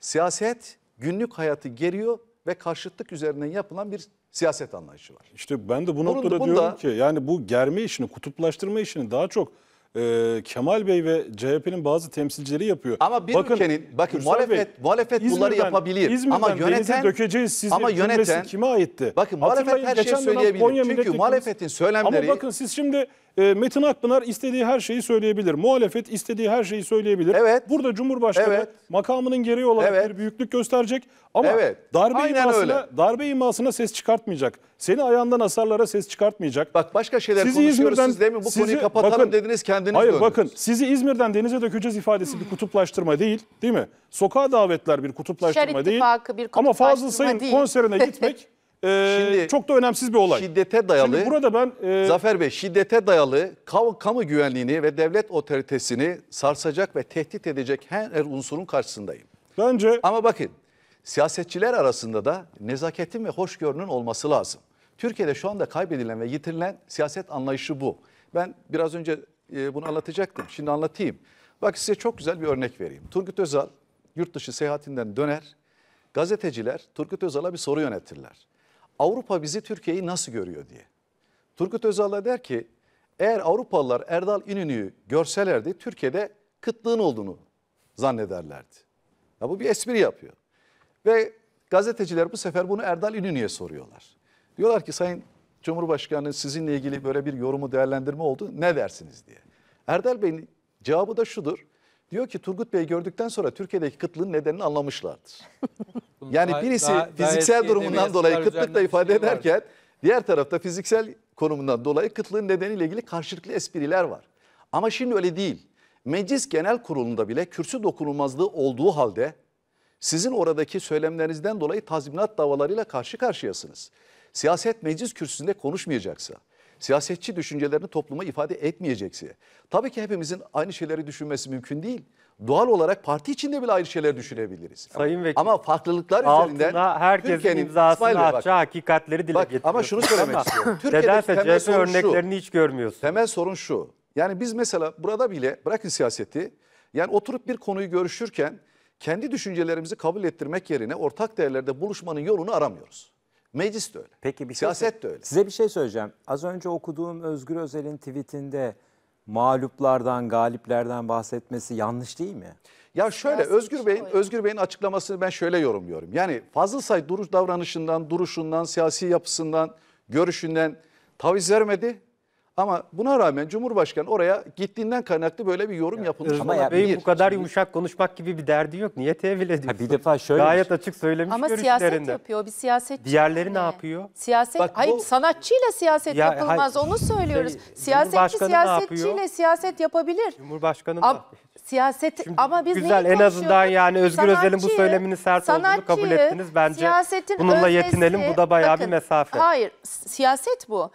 Siyaset günlük hayatı geriyor ve karşıtlık üzerinden yapılan bir siyaset anlayışı var. İşte ben de bu Bunun, bunda, diyorum ki yani bu germe işini, kutuplaştırma işini daha çok e, Kemal Bey ve CHP'nin bazı temsilcileri yapıyor. Ama bir bakın, ülkenin bakın Gürsel muhalefet Bey, muhalefet İzmir'den, bunları yapabilir. İzmir'den ama yöneten dökeceğiz sizi. Ama yöneten kime aitti? Bakın muhalefet her şeyi söyleyebilir. Çünkü muhalefetin söylemleri Ama bakın siz şimdi ee, Metin Akpınar istediği her şeyi söyleyebilir. Muhalefet istediği her şeyi söyleyebilir. Evet. Burada Cumhurbaşkanı Evet. makamının gereği olarak Evet. bir büyüklük gösterecek ama Evet. darbe Aynen imasına öyle. darbe imasına ses çıkartmayacak. Seni ayağından asarlara ses çıkartmayacak. Bak başka şeyler konuşuyoruz. Siz demin bu konuyu kapatalım dediniz, kendiniz Hayır bakın sizi İzmir'den denize dökeceğiz ifadesi bir kutuplaştırma değil değil mi? Sokağa davetler bir kutuplaştırma Şer değil. ittifakı bir Ama Fazıl Say'ın değil. konserine gitmek e, Şimdi, çok da önemsiz bir olay. Şiddete dayalı. Şimdi burada ben e, Zafer Bey şiddete dayalı kamu, kamu güvenliğini ve devlet otoritesini sarsacak ve tehdit edecek her unsurun karşısındayım. Bence Ama bakın siyasetçiler arasında da nezaketin ve hoşgörünün olması lazım. Türkiye'de şu anda kaybedilen ve yitirilen siyaset anlayışı bu. Ben biraz önce e, bunu anlatacaktım. Şimdi anlatayım. Bak size çok güzel bir örnek vereyim. Turgut Özal yurt dışı seyahatinden döner. Gazeteciler Turgut Özal'a bir soru yönetirler. Avrupa bizi Türkiye'yi nasıl görüyor diye. Turgut Özal der ki eğer Avrupalılar Erdal İnönü'yü görselerdi Türkiye'de kıtlığın olduğunu zannederlerdi. Ya bu bir espri yapıyor. Ve gazeteciler bu sefer bunu Erdal İnönü'ye soruyorlar. Diyorlar ki Sayın Cumhurbaşkanı sizinle ilgili böyle bir yorumu değerlendirme oldu ne dersiniz diye. Erdal Bey'in cevabı da şudur. Diyor ki Turgut Bey gördükten sonra Türkiye'deki kıtlığın nedenini anlamışlardır. Yani birisi gay fiziksel durumundan dolayı kıtlıkla ifade şey ederken vardı. diğer tarafta fiziksel konumundan dolayı kıtlığın nedeniyle ilgili karşılıklı espriler var. Ama şimdi öyle değil. Meclis Genel Kurulu'nda bile kürsü dokunulmazlığı olduğu halde sizin oradaki söylemlerinizden dolayı tazminat davalarıyla karşı karşıyasınız. Siyaset meclis kürsüsünde konuşmayacaksa, siyasetçi düşüncelerini topluma ifade etmeyecekse, tabii ki hepimizin aynı şeyleri düşünmesi mümkün değil doğal olarak parti içinde bile ayrı şeyler düşünebiliriz. Sayın Vekil. Ama farklılıklar üzerinden herkesin imzasını atacağı hakikatleri dile bak, getiriyor. Ama şunu söylemek istiyorum. Nedense CHP örneklerini şu, hiç görmüyorsun. Temel sorun şu. Yani biz mesela burada bile bırakın siyaseti yani oturup bir konuyu görüşürken kendi düşüncelerimizi kabul ettirmek yerine ortak değerlerde buluşmanın yolunu aramıyoruz. Meclis de öyle. Peki bir şey siyaset şey, de öyle. Size bir şey söyleyeceğim. Az önce okuduğum Özgür Özel'in tweetinde mağluplardan, galiplerden bahsetmesi yanlış değil mi? Ya şöyle Biraz Özgür Bey'in Özgür Bey'in açıklamasını ben şöyle yorumluyorum. Yani Fazıl Say duruş davranışından, duruşundan, siyasi yapısından, görüşünden taviz vermedi. Ama buna rağmen Cumhurbaşkanı oraya gittiğinden kaynaklı böyle bir yorum yapılmış. Ama ya, Bey'in bu kadar Şimdi- yumuşak konuşmak gibi bir derdi yok. Niye tevil ediyorsun? Ha, bir defa şöyle Gayet şey- açık söylemiş Ama siyaset yapıyor. Bir siyaset. Diğerleri ne ee, yapıyor? Siyaset Bak hayır bu- sanatçıyla siyaset Ya, yapılmaz. hayır. Onu söylüyoruz. Şey, Siyasetçi siyasetçiyle siyaset yapabilir. Cumhurbaşkanı da. Ama siyaset ama biz Güzel en azından yani Özgür Özel'in bu Sanatçıyı- söylemini sert olduğunu kabul ettiniz. Bence siyasetin bununla yetinelim. Bu da bayağı bir mesafe. Hayır siyaset bu.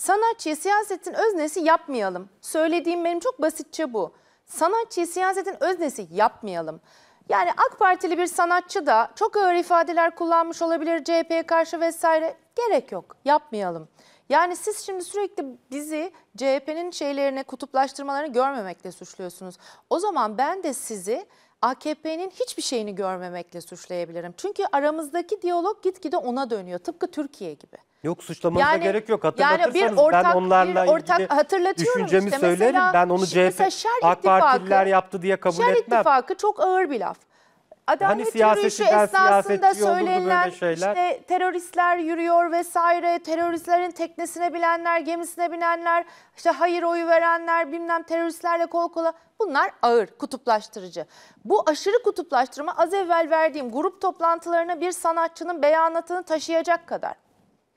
Sanatçıyı siyasetin öznesi yapmayalım. Söylediğim benim çok basitçe bu. Sanatçıyı siyasetin öznesi yapmayalım. Yani AK Partili bir sanatçı da çok ağır ifadeler kullanmış olabilir CHP'ye karşı vesaire. Gerek yok. Yapmayalım. Yani siz şimdi sürekli bizi CHP'nin şeylerine, kutuplaştırmalarını görmemekle suçluyorsunuz. O zaman ben de sizi AKP'nin hiçbir şeyini görmemekle suçlayabilirim. Çünkü aramızdaki diyalog gitgide ona dönüyor. Tıpkı Türkiye gibi. Yok suçlamanıza Yani- gerek yok. Hatırlatırsanız yani bir ortak, ben onlarla bir ortak- ilgili hatırlatıyorum düşüncemi işte. Mesela- Ben onu şimdi CHP, mesela AK Partililer yaptı diye kabul Şer etmem. ittifakı çok ağır bir laf. Adalet hani yürüyüşü siyasetçiden esnasında siyasetçi olur böyle şeyler? işte teröristler yürüyor vesaire, teröristlerin teknesine bilenler, gemisine binenler, işte hayır oyu verenler, bilmem teröristlerle kol kola bunlar ağır, kutuplaştırıcı. Bu aşırı kutuplaştırma az evvel verdiğim grup toplantılarına bir sanatçının beyanatını taşıyacak kadar.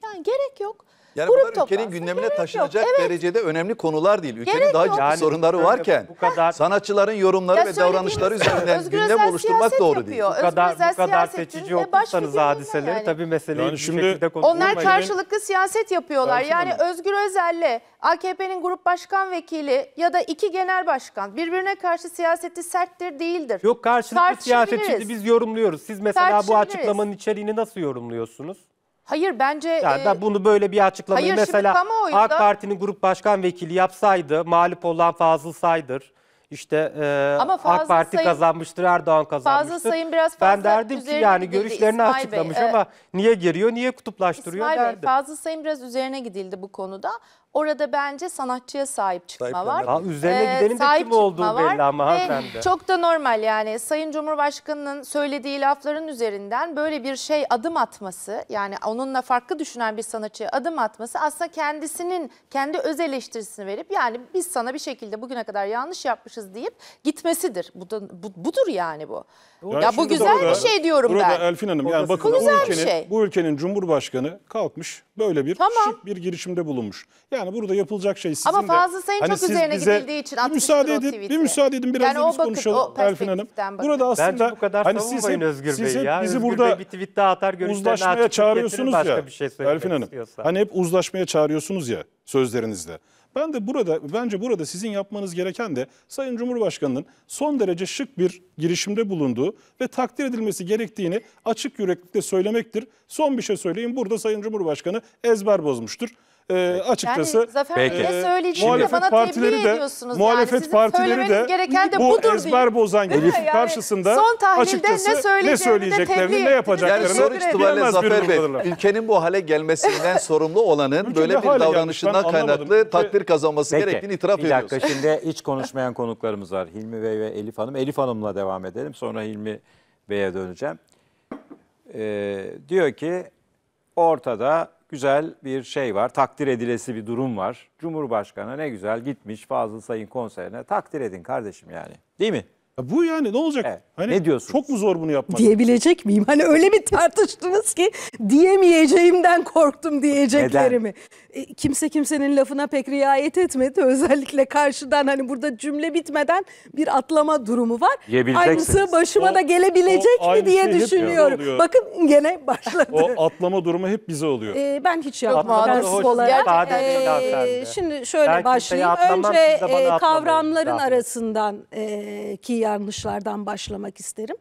Yani gerek yok. Yani Grup bunlar ülkenin gündemine taşınacak Evet. derecede önemli konular değil. Ülkenin Gerek daha yok. ciddi Yani sorunları varken bu kadar- sanatçıların yorumları ve davranışları üzerinden gündem Özel oluşturmak doğru değil. Bu kadar bu kadar seçici de baş okursanız fikirleriyle hadiseleri yani. tabii meseleyi Yani bir şimdi- şekilde Onlar karşılıklı siyaset yapıyorlar. Yani Özgür Özel'le AKP'nin grup başkan vekili ya da iki genel başkan birbirine karşı siyaseti serttir değildir. Yok karşılıklı siyaset siyasetçi biz yorumluyoruz. Siz mesela bu açıklamanın içeriğini nasıl yorumluyorsunuz? Hayır bence... Yani da bunu böyle bir açıklamayı hayır, mesela kamuoyunda... AK Parti'nin grup başkan vekili yapsaydı mağlup olan Fazıl Saydır. İşte e, Ama Fazıl AK Parti Sayın, kazanmıştır, Erdoğan kazanmıştır. Fazıl Sayın biraz fazla Ben derdim ki yani görüşlerini İsmail açıklamış Bey, e, ama e, niye giriyor, niye kutuplaştırıyor İsmail derdim. Bey, Fazıl Sayın biraz üzerine gidildi bu konuda. Orada bence sanatçıya sahip çıkma var. Ha, üzerine Ee, gidelim de sahip kim olduğu var belli ama hanımefendi. Çok da normal yani Sayın Cumhurbaşkanı'nın söylediği lafların üzerinden böyle bir şey adım atması yani onunla farklı düşünen bir sanatçıya adım atması aslında kendisinin kendi öz eleştirisini verip yani biz sana bir şekilde bugüne kadar yanlış yapmışız deyip gitmesidir. Bu da, bu, budur yani bu. ya bu güzel burada- bir şey diyorum burada ben. Elfin Hanım yani bakın Bu bu, güzel bir ülkenin, şey. bu ülkenin Cumhurbaşkanı kalkmış böyle bir Tamam. şık bir girişimde bulunmuş. Yani yani burada yapılacak şey sizin Ama de. Fazıl Say'ın hani çok üzerine bize, gidildiği için bir müsaade edin, bir müsaade edin biraz yani biz bakın, konuşalım Elfin Hanım. Bakın. Burada aslında bu kadar hani siz hep, Özgür siz hep ya. bizi Özgür burada Bey bir tweet atar uzlaşmaya çağırıyorsunuz ya. Bir şey Elfin Hanım. Istiyorsa. Hani hep uzlaşmaya çağırıyorsunuz ya sözlerinizde. Ben de burada bence burada sizin yapmanız gereken de Sayın Cumhurbaşkanı'nın son derece şık bir girişimde bulunduğu ve takdir edilmesi gerektiğini açık yüreklikle söylemektir. Son bir şey söyleyeyim. Burada Sayın Cumhurbaşkanı ezber bozmuştur e, açıkçası yani, Zafer Peki. Bey ee, söyleyeceğim muhalefet bana partileri de muhalefet yani. partileri de gereken de bu budur ezber diyeyim. bozan Elif yani, karşısında son açıkçası ne, söyleyeceğini ne söyleyeceklerini ne yapacaklarını yani sonuç Zafer Bey ülkenin bu hale gelmesinden sorumlu olanın böyle bir davranışından kaynaklı takdir kazanması gerektiğini itiraf ediyoruz. Bir dakika şimdi hiç konuşmayan konuklarımız var. Hilmi Bey ve Elif Hanım. Elif Hanım'la devam edelim sonra Hilmi Bey'e döneceğim. Ee, diyor ki ortada güzel bir şey var. Takdir edilesi bir durum var. Cumhurbaşkanı ne güzel gitmiş Fazıl Say'ın konserine. Takdir edin kardeşim yani. Değil mi? bu yani ne olacak? Evet. Hani ne diyorsun? Çok mu zor bunu yapmak? Diyebilecek miyim? Hani öyle bir tartıştınız ki diyemeyeceğimden korktum diyeceklerimi. Neden? E, kimse kimsenin lafına pek riayet etmedi. Özellikle karşıdan hani burada cümle bitmeden bir atlama durumu var. Aynısı başıma o, da gelebilecek mi diye şey düşünüyorum. Bakın gene başladı. O atlama durumu hep bize oluyor. E, ben hiç yapmadım. Ben hoş, olarak. E, şimdi şöyle Belki başlayayım. Önce e, kavramların atlamayın. arasından e, ki yanlışlardan başlamak isterim.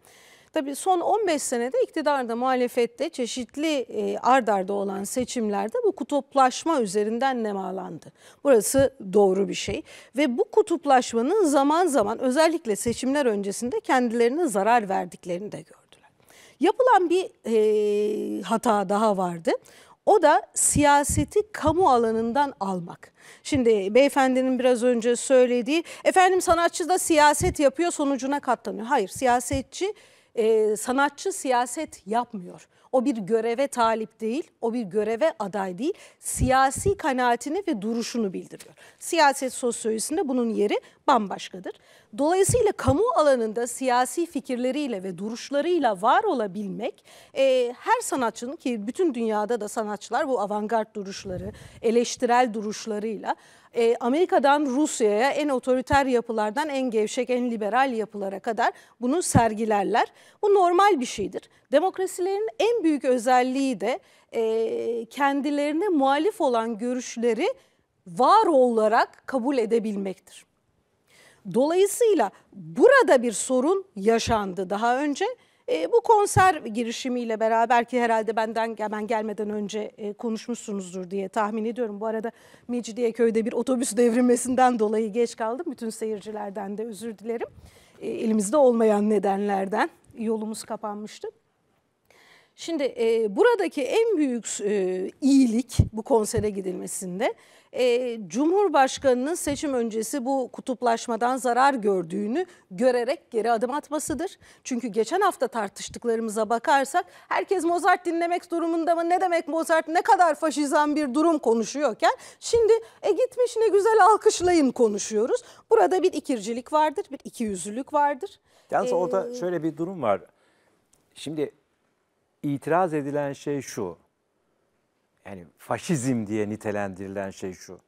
Tabii son 15 senede iktidarda muhalefette çeşitli e, ard arda olan seçimlerde bu kutuplaşma üzerinden nemalandı. Burası doğru bir şey ve bu kutuplaşmanın zaman zaman özellikle seçimler öncesinde kendilerine zarar verdiklerini de gördüler. Yapılan bir e, hata daha vardı. O da siyaseti kamu alanından almak. Şimdi beyefendinin biraz önce söylediği efendim sanatçı da siyaset yapıyor sonucuna katlanıyor. Hayır siyasetçi e, sanatçı siyaset yapmıyor. O bir göreve talip değil, o bir göreve aday değil. Siyasi kanaatini ve duruşunu bildiriyor. Siyaset sosyolojisinde bunun yeri bambaşkadır. Dolayısıyla kamu alanında siyasi fikirleriyle ve duruşlarıyla var olabilmek e, her sanatçının ki bütün dünyada da sanatçılar bu avantgard duruşları, eleştirel duruşlarıyla e, Amerika'dan Rusya'ya en otoriter yapılardan en gevşek, en liberal yapılara kadar bunu sergilerler. Bu normal bir şeydir. Demokrasilerin en büyük özelliği de e, kendilerine muhalif olan görüşleri var olarak kabul edebilmektir. Dolayısıyla burada bir sorun yaşandı daha önce. E, bu konser girişimiyle beraber ki herhalde benden ben gelmeden önce e, konuşmuşsunuzdur diye tahmin ediyorum. Bu arada Mecidiyeköy'de bir otobüs devrilmesinden dolayı geç kaldım. Bütün seyircilerden de özür dilerim. E, elimizde olmayan nedenlerden yolumuz kapanmıştı. Şimdi e, buradaki en büyük e, iyilik bu konsere gidilmesinde e, Cumhurbaşkanı'nın seçim öncesi bu kutuplaşmadan zarar gördüğünü görerek geri adım atmasıdır. Çünkü geçen hafta tartıştıklarımıza bakarsak herkes Mozart dinlemek durumunda mı? Ne demek Mozart? Ne kadar faşizan bir durum konuşuyorken şimdi e gitmiş ne güzel alkışlayın konuşuyoruz. Burada bir ikircilik vardır, bir ikiyüzlülük vardır. Yalnız ee, orada şöyle bir durum var. Şimdi itiraz edilen şey şu yani faşizm diye nitelendirilen şey şu.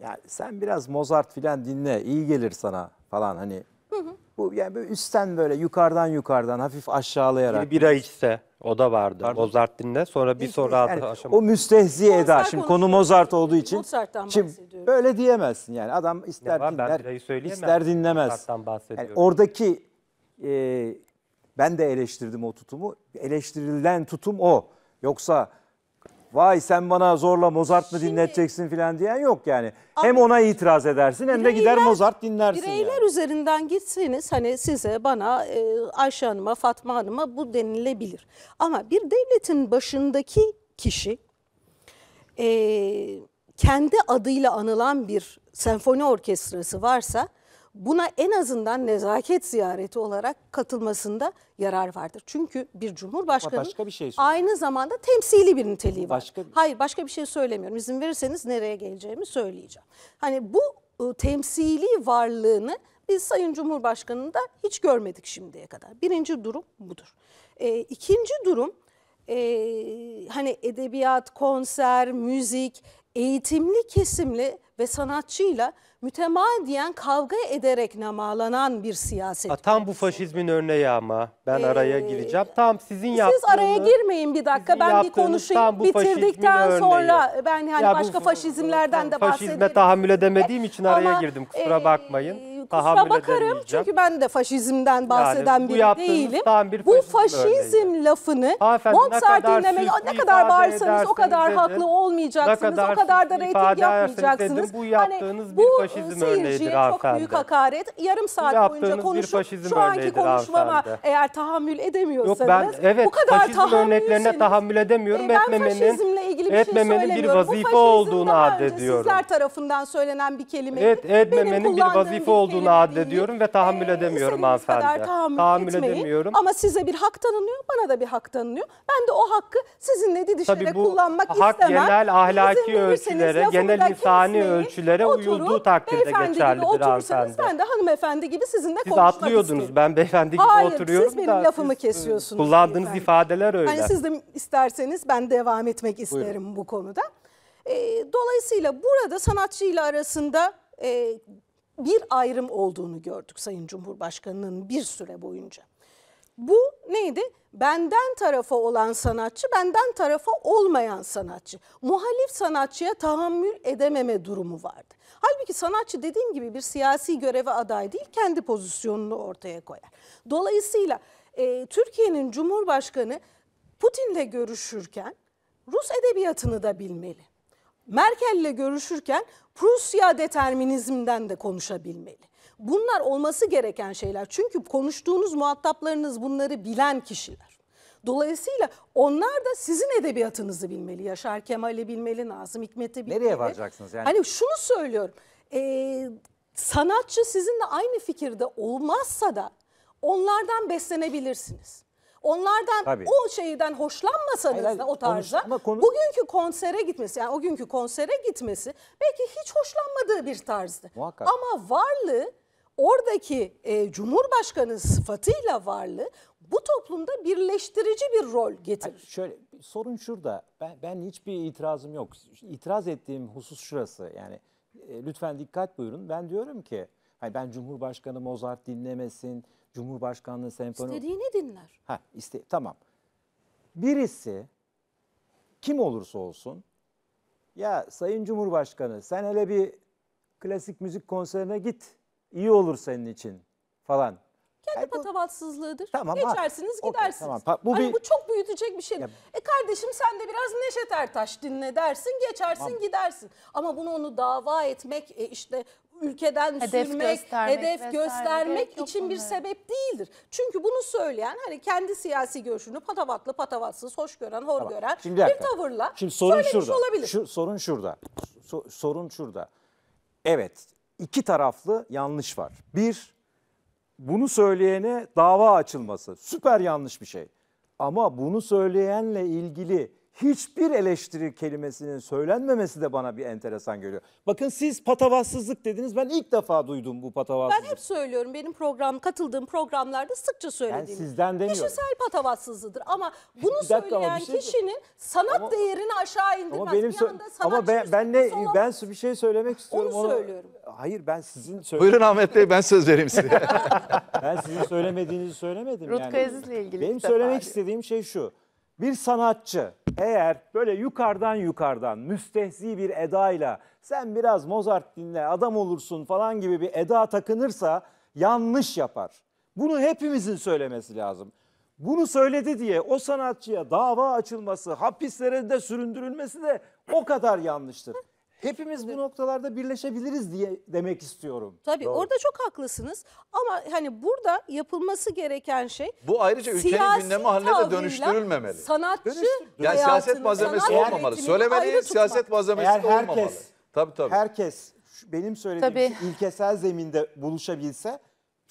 Ya sen biraz Mozart filan dinle iyi gelir sana falan hani. Hı hı. Bu yani böyle üstten böyle yukarıdan yukarıdan hafif aşağılayarak. Bir bira içse o da vardı. Pardon. Mozart dinle sonra bir sonra yani, aşama. O müstehzi Mozart eda. Şimdi konu Mozart olduğu için. Şimdi böyle diyemezsin yani. Adam ister var, dinler, ben ister dinlemez. Yani oradaki e, ben de eleştirdim o tutumu. Eleştirilen tutum o. Yoksa vay sen bana zorla Mozart mı Şimdi- dinleteceksin filan diyen yok yani. hem ona itiraz edersin hem de gider Mozart dinlersin. yani. Bireyler üzerinden gitseniz hani size bana e, Ayşe Hanım'a Fatma Hanım'a bu denilebilir. Ama bir devletin başındaki kişi e, kendi adıyla anılan bir senfoni orkestrası varsa buna en azından nezaket ziyareti olarak katılmasında yarar vardır. Çünkü bir cumhurbaşkanı başka bir şey aynı zamanda temsili bir niteliği var. Başka... Hayır başka bir şey söylemiyorum. İzin verirseniz nereye geleceğimi söyleyeceğim. Hani bu ıı, temsili varlığını biz Sayın Cumhurbaşkanı'nda hiç görmedik şimdiye kadar. Birinci durum budur. E, ikinci durum e, hani edebiyat, konser, müzik, eğitimli kesimli ve sanatçıyla mütemadiyen kavga ederek namalanan bir siyaset. Ha, tam bu faşizmin örneği ama ben ee, araya gireceğim. Tam sizin yaptığınız. Siz araya girmeyin bir dakika ben bir konuşayım. Tam bu Bitirdikten sonra ben hani ya başka bu, faşizmlerden de bahsederim. Faşizme tahammül edemediğim için araya ama, girdim kusura e, bakmayın. E, tahammül Kusura bakarım çünkü ben de faşizmden bahseden yani, biri değilim. Tam bir bu faşizm örneği. lafını Hanımefendi, Mozart dinlemek ne kadar bağırsanız o kadar dedim, haklı olmayacaksınız. O kadar da reyting yapmayacaksınız. Dedim, hani bu yaptığınız hani, bu bir faşizm seyirciye çok büyük hakaret. Yarım saat boyunca konuşup şu anki konuşmama hanımefendi. eğer tahammül edemiyorsanız Yok, ben, evet, bu kadar tahammül örneklerine tahammül edemiyorum. E, ben faşizmle ilgili bir şey etmemenin şey bir vazife olduğunu addediyorum. Sizler tarafından söylenen bir kelime. Evet, etmemenin bir vazife olduğunu olduğunu addediyorum ve tahammül edemiyorum hanımefendi. kadar tahammül, tahammül edemiyorum. Ama size bir hak tanınıyor, bana da bir hak tanınıyor. Ben de o hakkı sizinle didişerek kullanmak hak istemem. genel ahlaki ölçülere, genel insani ölçülere uyulduğu takdirde geçerlidir hanımefendi. Ben de hanımefendi gibi sizinle siz konuşmak istiyorum. Siz atlıyordunuz, ben beyefendi gibi Hayır, oturuyorum siz benim da lafımı siz, kesiyorsunuz. Kullandığınız beyefendi. ifadeler öyle. Hani siz de isterseniz ben devam etmek isterim Buyurun. bu konuda. E, dolayısıyla burada sanatçı ile arasında e, bir ayrım olduğunu gördük Sayın Cumhurbaşkanı'nın bir süre boyunca. Bu neydi? Benden tarafa olan sanatçı, benden tarafa olmayan sanatçı. Muhalif sanatçıya tahammül edememe durumu vardı. Halbuki sanatçı dediğim gibi bir siyasi göreve aday değil, kendi pozisyonunu ortaya koyar. Dolayısıyla e, Türkiye'nin Cumhurbaşkanı Putin'le görüşürken Rus edebiyatını da bilmeli. Merkel'le görüşürken Prusya determinizmden de konuşabilmeli. Bunlar olması gereken şeyler. Çünkü konuştuğunuz muhataplarınız bunları bilen kişiler. Dolayısıyla onlar da sizin edebiyatınızı bilmeli. Yaşar Kemal'i bilmeli, Nazım Hikmet'i bilmeli. Nereye varacaksınız yani? Hani şunu söylüyorum. E, sanatçı sizinle aynı fikirde olmazsa da onlardan beslenebilirsiniz. Onlardan Tabii. o şeyden hoşlanmasanız Hayır, da o tarzda konu- bugünkü konsere gitmesi yani o günkü konsere gitmesi belki hiç hoşlanmadığı bir tarzdı. Muhakkak. Ama varlığı oradaki e, Cumhurbaşkanı sıfatıyla varlığı bu toplumda birleştirici bir rol getirir. Yani şöyle sorun şurada. Ben, ben hiçbir itirazım yok. İtiraz ettiğim husus şurası. Yani e, lütfen dikkat buyurun. Ben diyorum ki hani ben Cumhurbaşkanı Mozart dinlemesin Cumhurbaşkanlığı senfoni... İstediğini dinler. Ha, iste... Tamam. Birisi kim olursa olsun ya Sayın Cumhurbaşkanı sen hele bir klasik müzik konserine git iyi olur senin için falan kendi patavatsızlığıdır. Tamam, Geçersiniz ha, gidersiniz. Okay, tamam. bu, bir... Hani bu çok büyütecek bir şey. Ya... E kardeşim sen de biraz Neşet Ertaş dinle dersin geçersin tamam. gidersin. Ama bunu onu dava etmek e işte ülkeden hedef sürmek, göstermek hedef göstermek için bir sebep değildir. Çünkü bunu söyleyen hani kendi siyasi görüşünü patavatlı, patavatsız, hoş gören, hor tamam. gören Şimdi bir dakika. tavırla Şimdi sorun şurada. olabilir. Şu, sorun şurada. So, sorun şurada. Evet, iki taraflı yanlış var. Bir, bunu söyleyene dava açılması. Süper yanlış bir şey. Ama bunu söyleyenle ilgili hiçbir eleştiri kelimesinin söylenmemesi de bana bir enteresan geliyor. Bakın siz patavatsızlık dediniz. Ben ilk defa duydum bu patavatsızlık. Ben hep söylüyorum. Benim program katıldığım programlarda sıkça söylediğim. Ben sizden demiyorum. Kişisel patavatsızlığıdır ama bunu dakika söyleyen bir şey- kişinin sanat Ama- değerini aşağı indirmez. Ama benim sö- ama ben, ben ne ben bir şey söylemek istiyorum. Onu söylüyorum. Hayır ben sizin söyle- Buyurun Ahmet Bey ben söz vereyim size. ben sizin söylemediğinizi söylemedim Rutkay yani. Aziz'le ilgili Benim söylemek diyor. istediğim şey şu. Bir sanatçı eğer böyle yukarıdan yukarıdan müstehzi bir edayla sen biraz Mozart dinle adam olursun falan gibi bir eda takınırsa yanlış yapar. Bunu hepimizin söylemesi lazım. Bunu söyledi diye o sanatçıya dava açılması, hapislere de süründürülmesi de o kadar yanlıştır. Hepimiz bu noktalarda birleşebiliriz diye demek istiyorum. Tabii Doğru. orada çok haklısınız ama hani burada yapılması gereken şey Bu ayrıca ülkenin siyasi gündemi haline de dönüştürülmemeli. Sanatçı Dönüştür- Yani siyaset malzemesi sanat olmamalı. yönetimini Söylemeli siyaset malzemesi Eğer de olmamalı. Tabii tabii. herkes benim söylediğim Tabii. ilkesel zeminde buluşabilse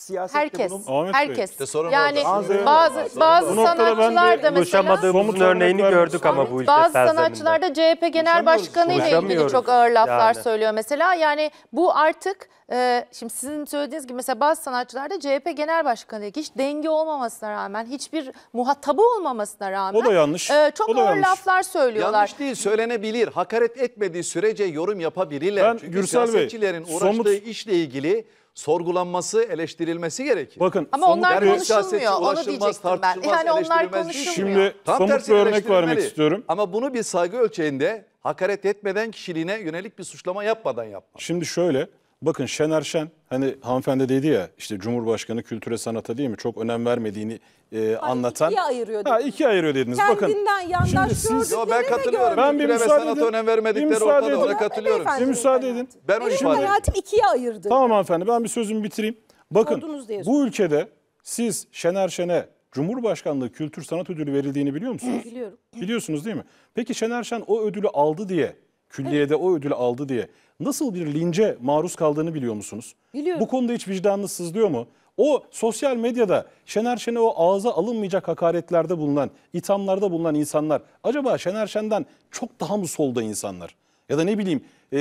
Siyasette herkes, bunun... herkes. İşte sorun yani bazı bazı, bazı sanatçılar da mesela ulaşamadığımızın örneğini gördük ama bu ülke bazı sanatçılar da CHP Genel Başkanı ile ilgili çok ağır laflar Yani. söylüyor mesela. Yani bu artık e, şimdi sizin söylediğiniz gibi mesela bazı sanatçılar da CHP Genel Başkanı ile hiç denge olmamasına rağmen, hiçbir muhatabı olmamasına rağmen O da yanlış. E, çok O da ağır yanlış. laflar söylüyorlar. Yanlış değil söylenebilir. Hakaret etmediği sürece yorum yapabilirler. Ben Çünkü Gürsel Bey, siyasetçilerin somut- işle ilgili sorgulanması, eleştirilmesi gerekir. Bakın Ama somut onlar bir konuşulmuyor. Onu diyecektim ben. Yani onlar konuşulmuyor. Şimdi Tam somut bir örnek vermek istiyorum. Ama bunu bir saygı ölçeğinde hakaret etmeden kişiliğine yönelik bir suçlama yapmadan yapmak. Şimdi şöyle Bakın Şener Şen hani hanımefendi dedi ya işte Cumhurbaşkanı kültüre sanata değil mi çok önem vermediğini e, anlatan. İkiye ayırıyor dediniz. Ha, ikiye ayırıyor dediniz. Kendinden Bakın. yandaş siz, Yo, ben katılıyorum. Ben bir müsaade sanata önem vermedikleri bir müsaade ortada edin. ona katılıyorum. Bir müsaade edin. Ben o Benim hayatım ikiye ayırdı. Tamam hanımefendi ben bir sözümü bitireyim. Bakın bu ülkede siz Şener Şen'e Cumhurbaşkanlığı Kültür Sanat Ödülü verildiğini biliyor musunuz? Biliyorum. Biliyorsunuz değil mi? Peki Şener Şen o ödülü aldı diye, külliyede evet. o ödülü aldı diye nasıl bir lince maruz kaldığını biliyor musunuz? Biliyorum. Bu konuda hiç vicdanınız sızlıyor mu? O sosyal medyada Şener Şen'e o ağza alınmayacak hakaretlerde bulunan, ithamlarda bulunan insanlar acaba Şener Şen'den çok daha mı solda insanlar? Ya da ne bileyim. E,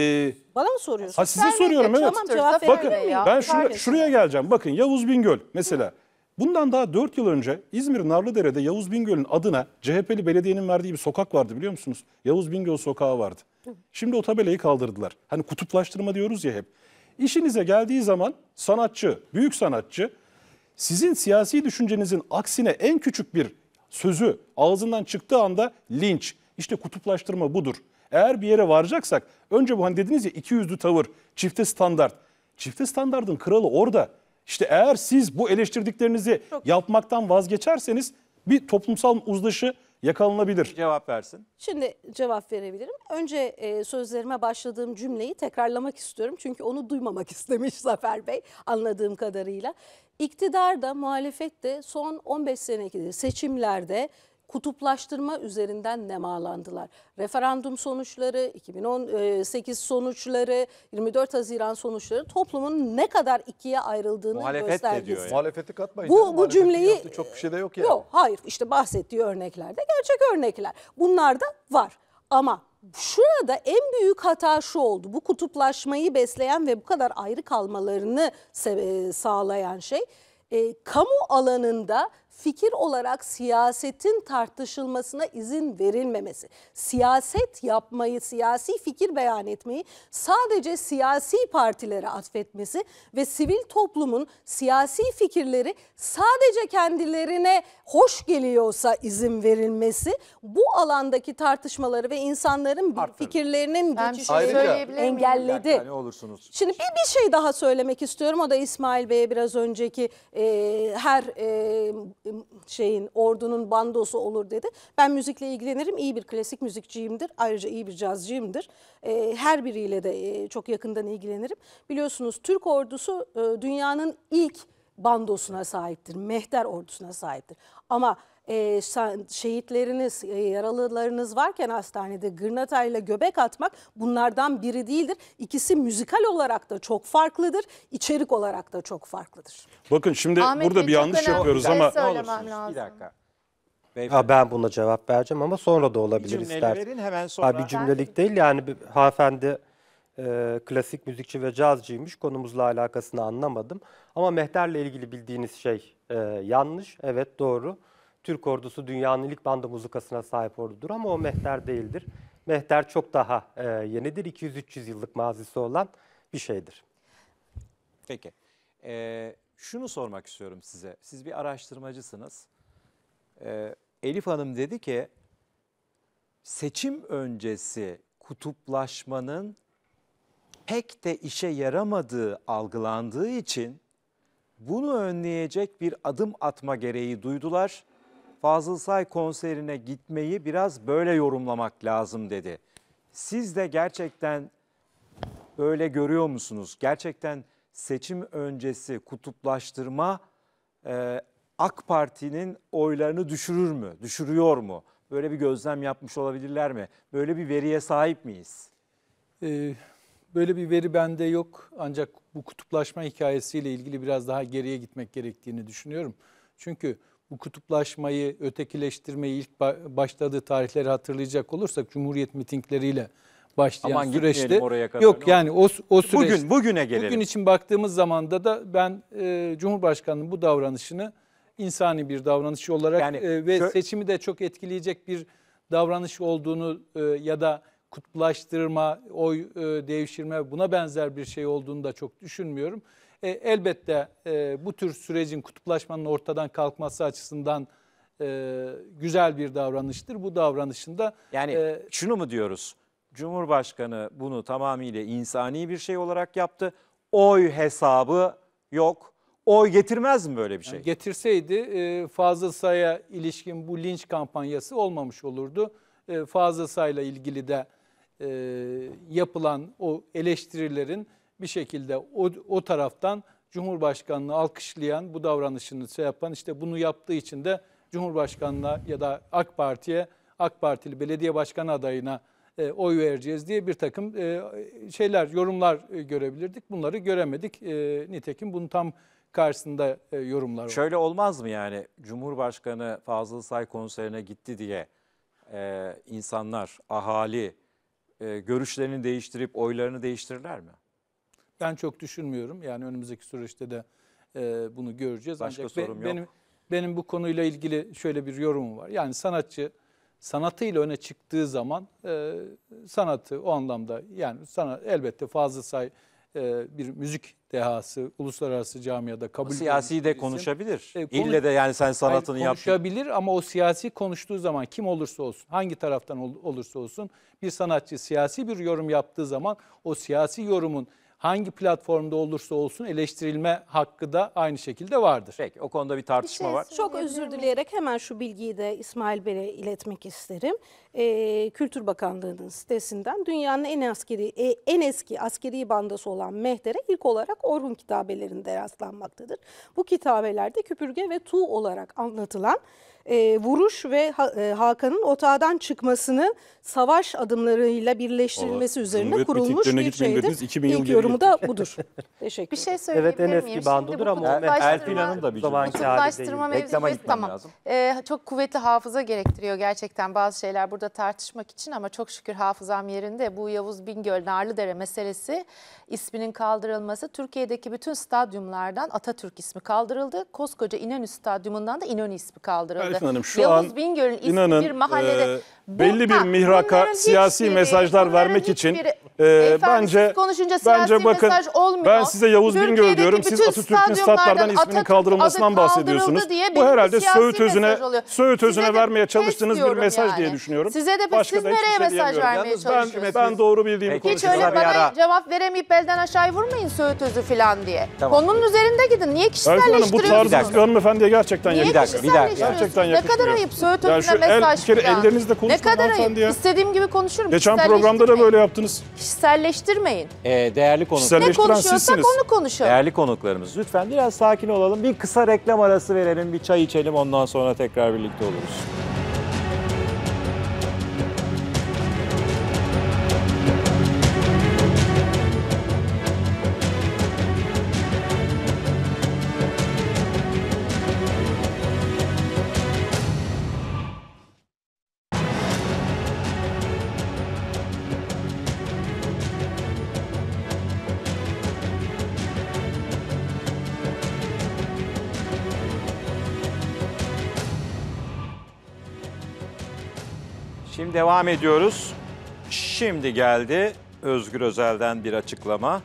Bana mı soruyorsun? Ha, size soruyorum evet. Tamam cevap Bakın ya. ben şura, şuraya geleceğim. Bakın Yavuz Bingöl mesela. Hı. Bundan daha 4 yıl önce İzmir Narlıdere'de Yavuz Bingöl'ün adına CHP'li belediyenin verdiği bir sokak vardı biliyor musunuz? Yavuz Bingöl sokağı vardı. Şimdi o tabelayı kaldırdılar. Hani kutuplaştırma diyoruz ya hep. İşinize geldiği zaman sanatçı, büyük sanatçı sizin siyasi düşüncenizin aksine en küçük bir sözü ağzından çıktığı anda linç. İşte kutuplaştırma budur. Eğer bir yere varacaksak önce bu hani dediniz ya iki yüzlü tavır, çifte standart. Çifte standardın kralı orada. İşte eğer siz bu eleştirdiklerinizi Çok. yapmaktan vazgeçerseniz bir toplumsal uzlaşı yakalanabilir. Cevap versin. Şimdi cevap verebilirim. Önce e, sözlerime başladığım cümleyi tekrarlamak istiyorum. Çünkü onu duymamak istemiş Zafer Bey anladığım kadarıyla. İktidar da muhalefet de son 15 seneki seçimlerde kutuplaştırma üzerinden nemalandılar. Referandum sonuçları, 2018 e, sonuçları, 24 Haziran sonuçları toplumun ne kadar ikiye ayrıldığını Muhalefet göstergesi. Diyor yani. Muhalefeti katmayın. Bu, bu Muhalefetin cümleyi... Çok bir şey de yok yani. Yok hayır işte bahsettiği örneklerde gerçek örnekler. Bunlar da var ama şurada en büyük hata şu oldu. Bu kutuplaşmayı besleyen ve bu kadar ayrı kalmalarını e, sağlayan şey e, kamu alanında fikir olarak siyasetin tartışılmasına izin verilmemesi. Siyaset yapmayı, siyasi fikir beyan etmeyi sadece siyasi partilere atfetmesi ve sivil toplumun siyasi fikirleri sadece kendilerine hoş geliyorsa izin verilmesi bu alandaki tartışmaları ve insanların Arttırdı. fikirlerinin şey geçişini engelledi. Yani olursunuz. Şimdi bir, bir şey daha söylemek istiyorum. O da İsmail Bey'e biraz önceki e, her e, şeyin ordunun bandosu olur dedi. Ben müzikle ilgilenirim. iyi bir klasik müzikçiyimdir. Ayrıca iyi bir cazcıyımdır. E, ee, her biriyle de e, çok yakından ilgilenirim. Biliyorsunuz Türk ordusu e, dünyanın ilk bandosuna sahiptir. Mehter ordusuna sahiptir. Ama e, şehitleriniz, e, yaralılarınız varken hastanede gırnatayla göbek atmak bunlardan biri değildir. İkisi müzikal olarak da çok farklıdır, içerik olarak da çok farklıdır. Bakın şimdi Ahmet burada bir yanlış yapıyoruz şey ama ne olursunuz bir dakika. Ha, ben buna cevap vereceğim ama sonra da olabilir ister. verin hemen sonra. Ha, bir cümlelik değil yani bir, hanımefendi e, klasik müzikçi ve cazcıymış konumuzla alakasını anlamadım. Ama mehterle ilgili bildiğiniz şey e, yanlış evet doğru. Türk ordusu dünyanın ilk banda muzukasına sahip ordudur ama o mehter değildir. Mehter çok daha e, yenidir. 200-300 yıllık mazisi olan bir şeydir. Peki. Ee, şunu sormak istiyorum size. Siz bir araştırmacısınız. Ee, Elif Hanım dedi ki seçim öncesi kutuplaşmanın pek de işe yaramadığı algılandığı için bunu önleyecek bir adım atma gereği duydular Fazıl Say konserine gitmeyi biraz böyle yorumlamak lazım dedi. Siz de gerçekten öyle görüyor musunuz? Gerçekten seçim öncesi kutuplaştırma e, AK Parti'nin oylarını düşürür mü? Düşürüyor mu? Böyle bir gözlem yapmış olabilirler mi? Böyle bir veriye sahip miyiz? Ee, böyle bir veri bende yok. Ancak bu kutuplaşma hikayesiyle ilgili biraz daha geriye gitmek gerektiğini düşünüyorum. Çünkü bu kutuplaşmayı, ötekileştirmeyi ilk başladığı tarihleri hatırlayacak olursak Cumhuriyet mitingleriyle başlayan Aman süreçte oraya kadar. yok yani o o süreç bugün bugüne gelelim. Bugün için baktığımız zamanda da ben e, Cumhurbaşkanının bu davranışını insani bir davranış olarak yani, e, ve seçimi de çok etkileyecek bir davranış olduğunu e, ya da kutuplaştırma, oy e, devşirme buna benzer bir şey olduğunu da çok düşünmüyorum. E, elbette e, bu tür sürecin kutuplaşmanın ortadan kalkması açısından e, güzel bir davranıştır. Bu davranışında... Yani e, şunu mu diyoruz? Cumhurbaşkanı bunu tamamıyla insani bir şey olarak yaptı. Oy hesabı yok. Oy getirmez mi böyle bir şey? Yani getirseydi e, Fazıl Say'a ilişkin bu linç kampanyası olmamış olurdu. E, Fazıl Say'la ilgili de e, yapılan o eleştirilerin bir şekilde o, o taraftan Cumhurbaşkanlığı alkışlayan bu davranışını şey yapan işte bunu yaptığı için de Cumhurbaşkanlığı ya da AK Parti'ye AK Partili belediye başkanı adayına e, oy vereceğiz diye bir takım e, şeyler yorumlar e, görebilirdik. Bunları göremedik. E, nitekim bunu tam karşısında e, yorumlar var. Şöyle olmaz mı yani Cumhurbaşkanı Fazıl Say konserine gitti diye e, insanlar, ahali e, görüşlerini değiştirip oylarını değiştirirler mi? Ben çok düşünmüyorum. Yani önümüzdeki süreçte de e, bunu göreceğiz. Başka Ancak sorum be, yok. Benim, benim bu konuyla ilgili şöyle bir yorumum var. Yani sanatçı sanatıyla öne çıktığı zaman e, sanatı o anlamda yani sana elbette fazla say e, bir müzik dehası uluslararası camiada kabul siyasi de konuşabilir. E, konuş, İlle de yani sen sanatını yap. Konuşabilir yaptın. ama o siyasi konuştuğu zaman kim olursa olsun, hangi taraftan ol, olursa olsun bir sanatçı siyasi bir yorum yaptığı zaman o siyasi yorumun hangi platformda olursa olsun eleştirilme hakkı da aynı şekilde vardır. Peki o konuda bir tartışma bir şey var. Çok özür dileyerek hemen şu bilgiyi de İsmail Bey'e iletmek isterim. Ee, Kültür Bakanlığı'nın sitesinden dünyanın en askeri e, en eski askeri bandası olan Mehter'e ilk olarak Orhun kitabelerinde rastlanmaktadır. Bu kitabelerde küpürge ve tuğ olarak anlatılan e, vuruş ve ha, e, Hakan'ın otağdan çıkmasını savaş adımlarıyla birleştirilmesi Valla, üzerine kurulmuş bir şeydir. dediniz, 2000 yıl İlk geri yorumu da budur. Teşekkür Bir şey ederim. şey Evet, söyleyebilir en eski Şimdi bandodur ama o Hanım da bir zamanki hali değil. Kutuplaştırma Reklama mevzusu tamam. lazım. Ee, çok kuvvetli hafıza gerektiriyor gerçekten bazı şeyler burada tartışmak için ama çok şükür hafızam yerinde. Bu Yavuz Bingöl Narlıdere meselesi isminin kaldırılması Türkiye'deki bütün stadyumlardan Atatürk ismi kaldırıldı. Koskoca İnönü Stadyumundan da İnönü ismi kaldırıldı. Metin Hanım şu Yavuz an Bingöl'ün ismi inanın, bir mahallede. E, belli bir mihraka siyasi hiçbiri, mesajlar vermek için e, bence konuşunca bence bakın ben size Yavuz Bingöl diyorum. Siz Atatürk'ün statlardan isminin kaldırılmasından bahsediyorsunuz. Bu herhalde Söğüt özüne Söğüt özüne vermeye çalıştığınız bir mesaj yani. diye düşünüyorum. Size de Başka siz şey nereye mesaj vermeye çalışıyorsunuz? Ben, ben doğru bildiğimi konuşuyorum. Hiç öyle bana cevap veremeyip belden aşağı vurmayın Söğüt özü falan diye. Konunun üzerinde gidin. Niye kişiselleştiriyorsunuz? bu tarzınız hanımefendiye gerçekten yakın. Niye kişiselleştiriyorsunuz? gerçekten yakışmıyor. Ne kadar ayıp Söğüt ya Ödül'e mesaj el, bir kere ellerinizle Ne kadar ayıp. Ya. İstediğim gibi konuşurum. Geçen programda da böyle yaptınız. Kişiselleştirmeyin. Ee, değerli konuklarımız. Ne konuşuyorsak sizsiniz. onu konuşalım. Değerli konuklarımız lütfen biraz sakin olalım. Bir kısa reklam arası verelim. Bir çay içelim ondan sonra tekrar birlikte oluruz. Devam ediyoruz. Şimdi geldi Özgür Özel'den bir açıklama.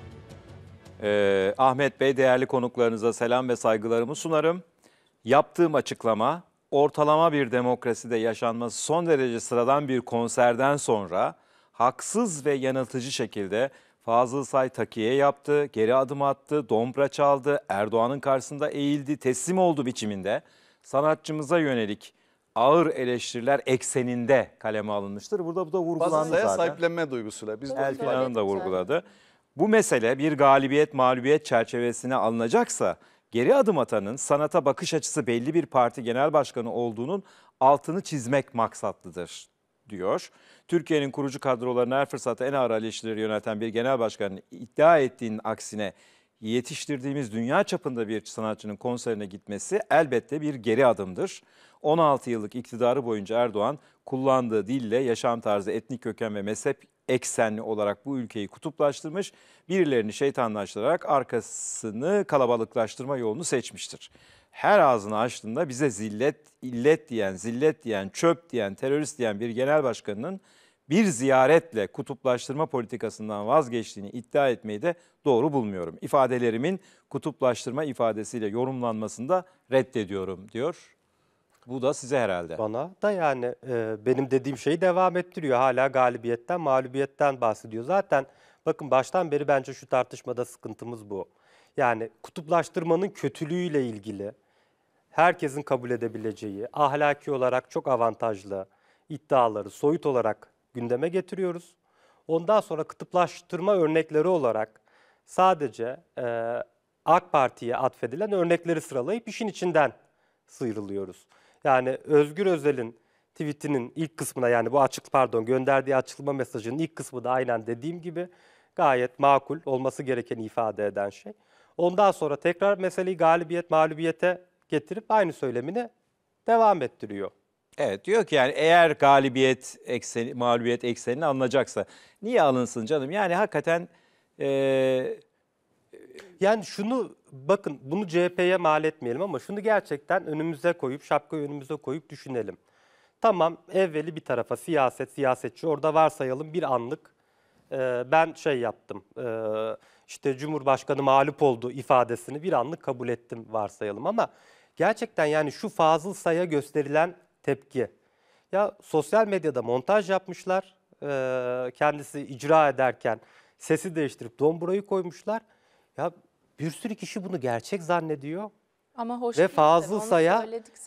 Ee, Ahmet Bey değerli konuklarınıza selam ve saygılarımı sunarım. Yaptığım açıklama ortalama bir demokraside yaşanması son derece sıradan bir konserden sonra haksız ve yanıltıcı şekilde Fazıl Say takiye yaptı, geri adım attı, dombra çaldı, Erdoğan'ın karşısında eğildi, teslim oldu biçiminde sanatçımıza yönelik ağır eleştiriler ekseninde kaleme alınmıştır. Burada bu da vurgulandı Bazısaya zaten. sahiplenme duygusuyla. Biz Elfin Hanım da vurguladı. Bu mesele bir galibiyet mağlubiyet çerçevesine alınacaksa geri adım atanın sanata bakış açısı belli bir parti genel başkanı olduğunun altını çizmek maksatlıdır diyor. Türkiye'nin kurucu kadrolarını her fırsatta en ağır eleştirileri yönelten bir genel başkanın iddia ettiğinin aksine yetiştirdiğimiz dünya çapında bir sanatçının konserine gitmesi elbette bir geri adımdır. 16 yıllık iktidarı boyunca Erdoğan kullandığı dille yaşam tarzı, etnik köken ve mezhep eksenli olarak bu ülkeyi kutuplaştırmış, birilerini şeytanlaştırarak arkasını kalabalıklaştırma yolunu seçmiştir. Her ağzını açtığında bize zillet, illet diyen, zillet diyen, çöp diyen, terörist diyen bir genel başkanının bir ziyaretle kutuplaştırma politikasından vazgeçtiğini iddia etmeyi de doğru bulmuyorum. İfadelerimin kutuplaştırma ifadesiyle yorumlanmasını da reddediyorum diyor bu da size herhalde. Bana da yani e, benim dediğim şeyi devam ettiriyor. Hala galibiyetten, mağlubiyetten bahsediyor. Zaten bakın baştan beri bence şu tartışmada sıkıntımız bu. Yani kutuplaştırmanın kötülüğüyle ilgili herkesin kabul edebileceği, ahlaki olarak çok avantajlı iddiaları soyut olarak gündeme getiriyoruz. Ondan sonra kutuplaştırma örnekleri olarak sadece e, AK Parti'ye atfedilen örnekleri sıralayıp işin içinden sıyrılıyoruz. Yani Özgür Özel'in tweetinin ilk kısmına yani bu açık pardon gönderdiği açıklama mesajının ilk kısmı da aynen dediğim gibi gayet makul olması gereken ifade eden şey. Ondan sonra tekrar meseleyi galibiyet mağlubiyete getirip aynı söylemini devam ettiriyor. Evet diyor ki yani eğer galibiyet ekseni, mağlubiyet eksenini alınacaksa niye alınsın canım? Yani hakikaten ee, yani şunu bakın bunu CHP'ye mal etmeyelim ama şunu gerçekten önümüze koyup şapkayı önümüze koyup düşünelim. Tamam evveli bir tarafa siyaset, siyasetçi orada varsayalım bir anlık e, ben şey yaptım e, işte Cumhurbaşkanı mağlup oldu ifadesini bir anlık kabul ettim varsayalım ama gerçekten yani şu Fazıl Say'a gösterilen tepki. Ya sosyal medyada montaj yapmışlar e, kendisi icra ederken sesi değiştirip domburayı koymuşlar. Ya bir sürü kişi bunu gerçek zannediyor. Ama hoş ve değil, Fazıl Say'a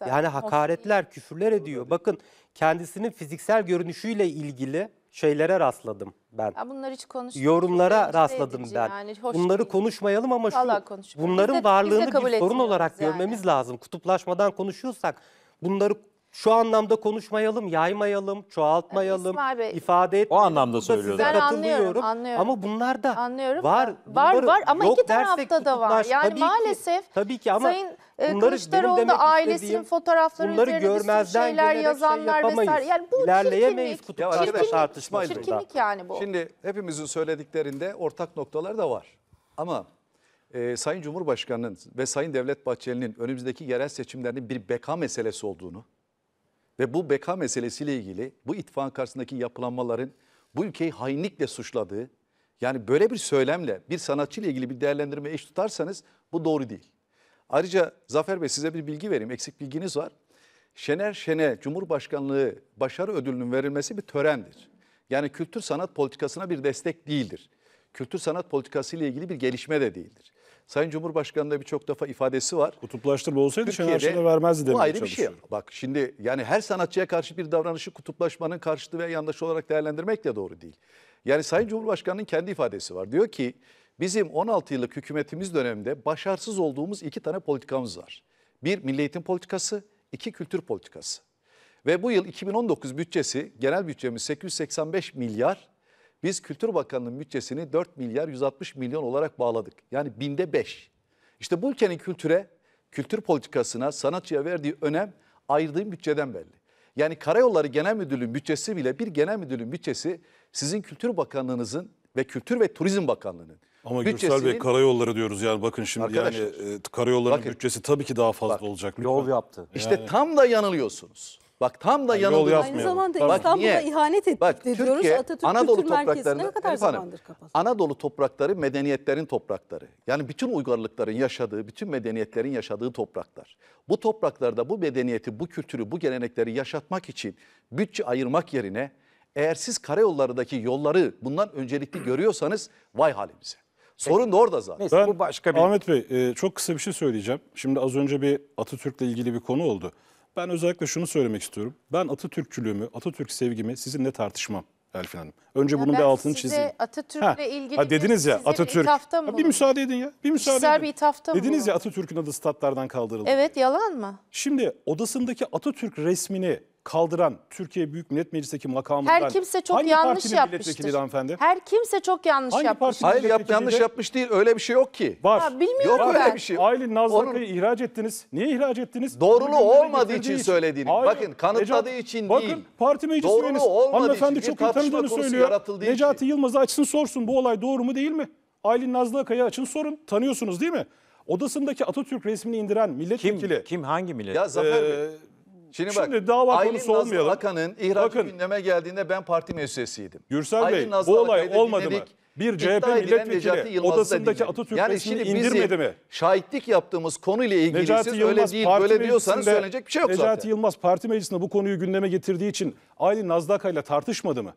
yani hakaretler, küfürler ediyor. Bakın kendisinin fiziksel görünüşüyle ilgili şeylere rastladım ben. Ya bunları hiç konuşmadık. Yorumlara Konuşma şey rastladım edici ben. yani, hoş bunları değil. konuşmayalım ama şu konuşmayalım. bunların de- varlığını bir sorun olarak yani. görmemiz lazım. Kutuplaşmadan konuşuyorsak bunları şu anlamda konuşmayalım, yaymayalım, çoğaltmayalım, İsmail ifade etmeyelim. O anlamda söylüyorum. Ben anlıyorum, anlıyorum. Ama bunlar da anlıyorum. var. Var var ama iki tarafta da var. Yani tabii maalesef ki, tabii ki ama Sayın e, bunları ailesinin fotoğrafları bunları üzerine görmezden bir şeyler şey yazanlar şey vesaire. Yani bu İlerleyemeyiz çirkinlik. Ya çirkinlik, tartışma çirkinlik yani bu. Şimdi hepimizin söylediklerinde ortak noktalar da var. Ama e, Sayın Cumhurbaşkanı'nın ve Sayın Devlet Bahçeli'nin önümüzdeki yerel seçimlerinin bir beka meselesi olduğunu, ve bu beka meselesiyle ilgili bu ittifakın karşısındaki yapılanmaların bu ülkeyi hainlikle suçladığı yani böyle bir söylemle bir sanatçı ile ilgili bir değerlendirme eş tutarsanız bu doğru değil. Ayrıca Zafer Bey size bir bilgi vereyim. Eksik bilginiz var. Şener Şen'e Cumhurbaşkanlığı başarı ödülünün verilmesi bir törendir. Yani kültür sanat politikasına bir destek değildir. Kültür sanat politikası ile ilgili bir gelişme de değildir. Sayın Cumhurbaşkanı'nda birçok defa ifadesi var. Kutuplaştırma olsaydı Şener Şen'e vermezdi demeye Bu ayrı bir şey. Bak şimdi yani her sanatçıya karşı bir davranışı kutuplaşmanın karşıtı veya yandaşı olarak değerlendirmek de doğru değil. Yani Sayın Cumhurbaşkanı'nın kendi ifadesi var. Diyor ki bizim 16 yıllık hükümetimiz döneminde başarısız olduğumuz iki tane politikamız var. Bir milli eğitim politikası, iki kültür politikası. Ve bu yıl 2019 bütçesi, genel bütçemiz 885 milyar biz Kültür Bakanlığı'nın bütçesini 4 milyar 160 milyon olarak bağladık. Yani binde 5. İşte bu ülkenin kültüre, kültür politikasına, sanatçıya verdiği önem ayırdığım bütçeden belli. Yani Karayolları Genel Müdürlüğü bütçesi bile bir genel müdürlüğün bütçesi sizin Kültür Bakanlığınızın ve Kültür ve Turizm Bakanlığı'nın ama Gürsel Bey karayolları diyoruz yani bakın şimdi yani e, karayolların bakın, bütçesi tabii ki daha fazla bak, olacak. Yol yaptı. İşte yani. tam da yanılıyorsunuz. Bak tam da yani yanıldığı. Aynı yapmayalım. zamanda Bak, İstanbul'a niye? ihanet ettik Bak, diyoruz. Türkiye, Atatürk Anadolu Kültür Merkezi'ne ne kadar efendim, zamandır kapalı? Anadolu toprakları medeniyetlerin toprakları. Yani bütün uygarlıkların yaşadığı, bütün medeniyetlerin yaşadığı topraklar. Bu topraklarda bu medeniyeti, bu kültürü, bu gelenekleri yaşatmak için bütçe ayırmak yerine eğer siz karayollarındaki yolları bundan öncelikli görüyorsanız vay halimize. Sorun da orada zaten. Neyse, ben, bu başka bir... Ahmet Bey e, çok kısa bir şey söyleyeceğim. Şimdi az önce bir Atatürk'le ilgili bir konu oldu. Ben özellikle şunu söylemek istiyorum. Ben Atatürkçülüğümü, Atatürk sevgimi sizinle tartışmam. Elfin Hanım. Önce ya bunun bir altını size çizeyim. Atatürk'le ilgili ha, dediniz ya Atatürk. bir ithafta mı? Ha, bir müsaade edin ya. Bir müsaade Kişisel edin. bir itafta. mı? Dediniz ya Atatürk'ün adı statlardan kaldırıldı. Evet yalan mı? Şimdi odasındaki Atatürk resmini kaldıran Türkiye Büyük Millet Meclisi'ndeki makamından her kimse çok hangi yanlış yapmıştır. hanımefendi? Her kimse çok yanlış Hangi yapmış. Hayır yap, yanlış yapmış değil öyle bir şey yok ki. Var. Ha, bilmiyorum Yok ben. öyle bir şey. Aylin Nazlıkay'ı ihraç ettiniz. Niye ihraç ettiniz? Doğruluğu olmadığı getirdiği için söylediğini, bakın kanıtladığı için bakın, değil. parti meclis Doğruluğu üyeniz. Hanımefendi için, çok iyi tanıdığını söylüyor. Necati Yılmaz'ı açsın sorsun bu olay doğru mu değil mi? Aylin Akay'ı açın sorun. Tanıyorsunuz değil mi? Odasındaki Atatürk resmini indiren milletvekili. Kim, kim hangi millet? Ya Zafer ee, Bey, Şimdi, bak, Şimdi dava Aylin konusu Nazlı olmayalım. Akan'ın ihraç Bakın, gündeme geldiğinde ben parti meclisiydim. Gürsel Aylin Bey Nazlı bu olay olmadı mı? Bir CHP milletvekili odasındaki Atatürk yani resmini indirmedi mi? Şahitlik yaptığımız konuyla ilgili Necati siz Yılmaz, öyle değil böyle diyorsanız söylenecek bir şey yok Necati zaten. Necati Yılmaz parti meclisinde bu konuyu gündeme getirdiği için Aylin Nazdaka ile tartışmadı mı?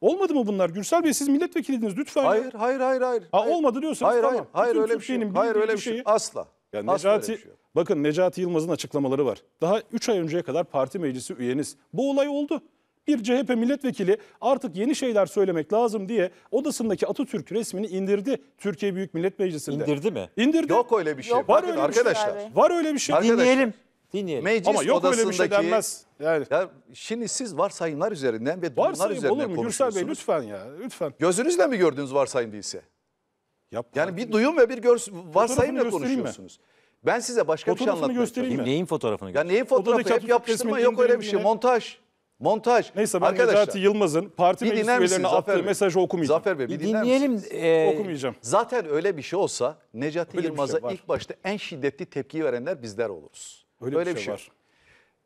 Olmadı mı bunlar? Gürsel Bey siz milletvekiliniz lütfen. Hayır hayır hayır hayır. Ha, olmadı diyorsanız hayır, tamam. Hayır, hayır Bütün öyle bir şey. Hayır öyle bir şey. Asla. Ya Necati, şey bakın Necati Yılmaz'ın açıklamaları var. Daha 3 ay önceye kadar parti meclisi üyeniz. Bu olay oldu. Bir CHP milletvekili artık yeni şeyler söylemek lazım diye odasındaki Atatürk resmini indirdi Türkiye Büyük Millet Meclisi'nde. İndirdi mi? İndirdi. Yok öyle bir şey. Yok, var bakın, öyle arkadaşlar. şey. şey var öyle bir şey. Dinleyelim. Dinleyelim. Meclis Ama yok öyle bir şey denmez. Yani. Ya şimdi siz varsayımlar üzerinden ve durumlar Varsayım üzerinden olur mu Bey lütfen ya lütfen. Gözünüzle mi gördünüz varsayım değilse? Ya yani bir duyum ve bir gör, varsayımla konuşuyorsunuz. Mi? Ben size başka bir şey anlatmayacağım. Mi? Neyin fotoğrafını? Ya neyin fotoğrafı? Hep yapıştırma yok öyle bir şey. Yine... Montaj. Montaj. Neyse ben Arkadaşlar, Necati Yılmaz'ın parti meclis üyelerine attığı mesajı okumayacağım. Zafer Bey bir, bir dinleyelim. Misiniz? E, okumayacağım. Zaten öyle bir şey olsa Necati öyle Yılmaz'a şey ilk başta en şiddetli tepki verenler bizler oluruz. Öyle, öyle bir, bir şey, şey var.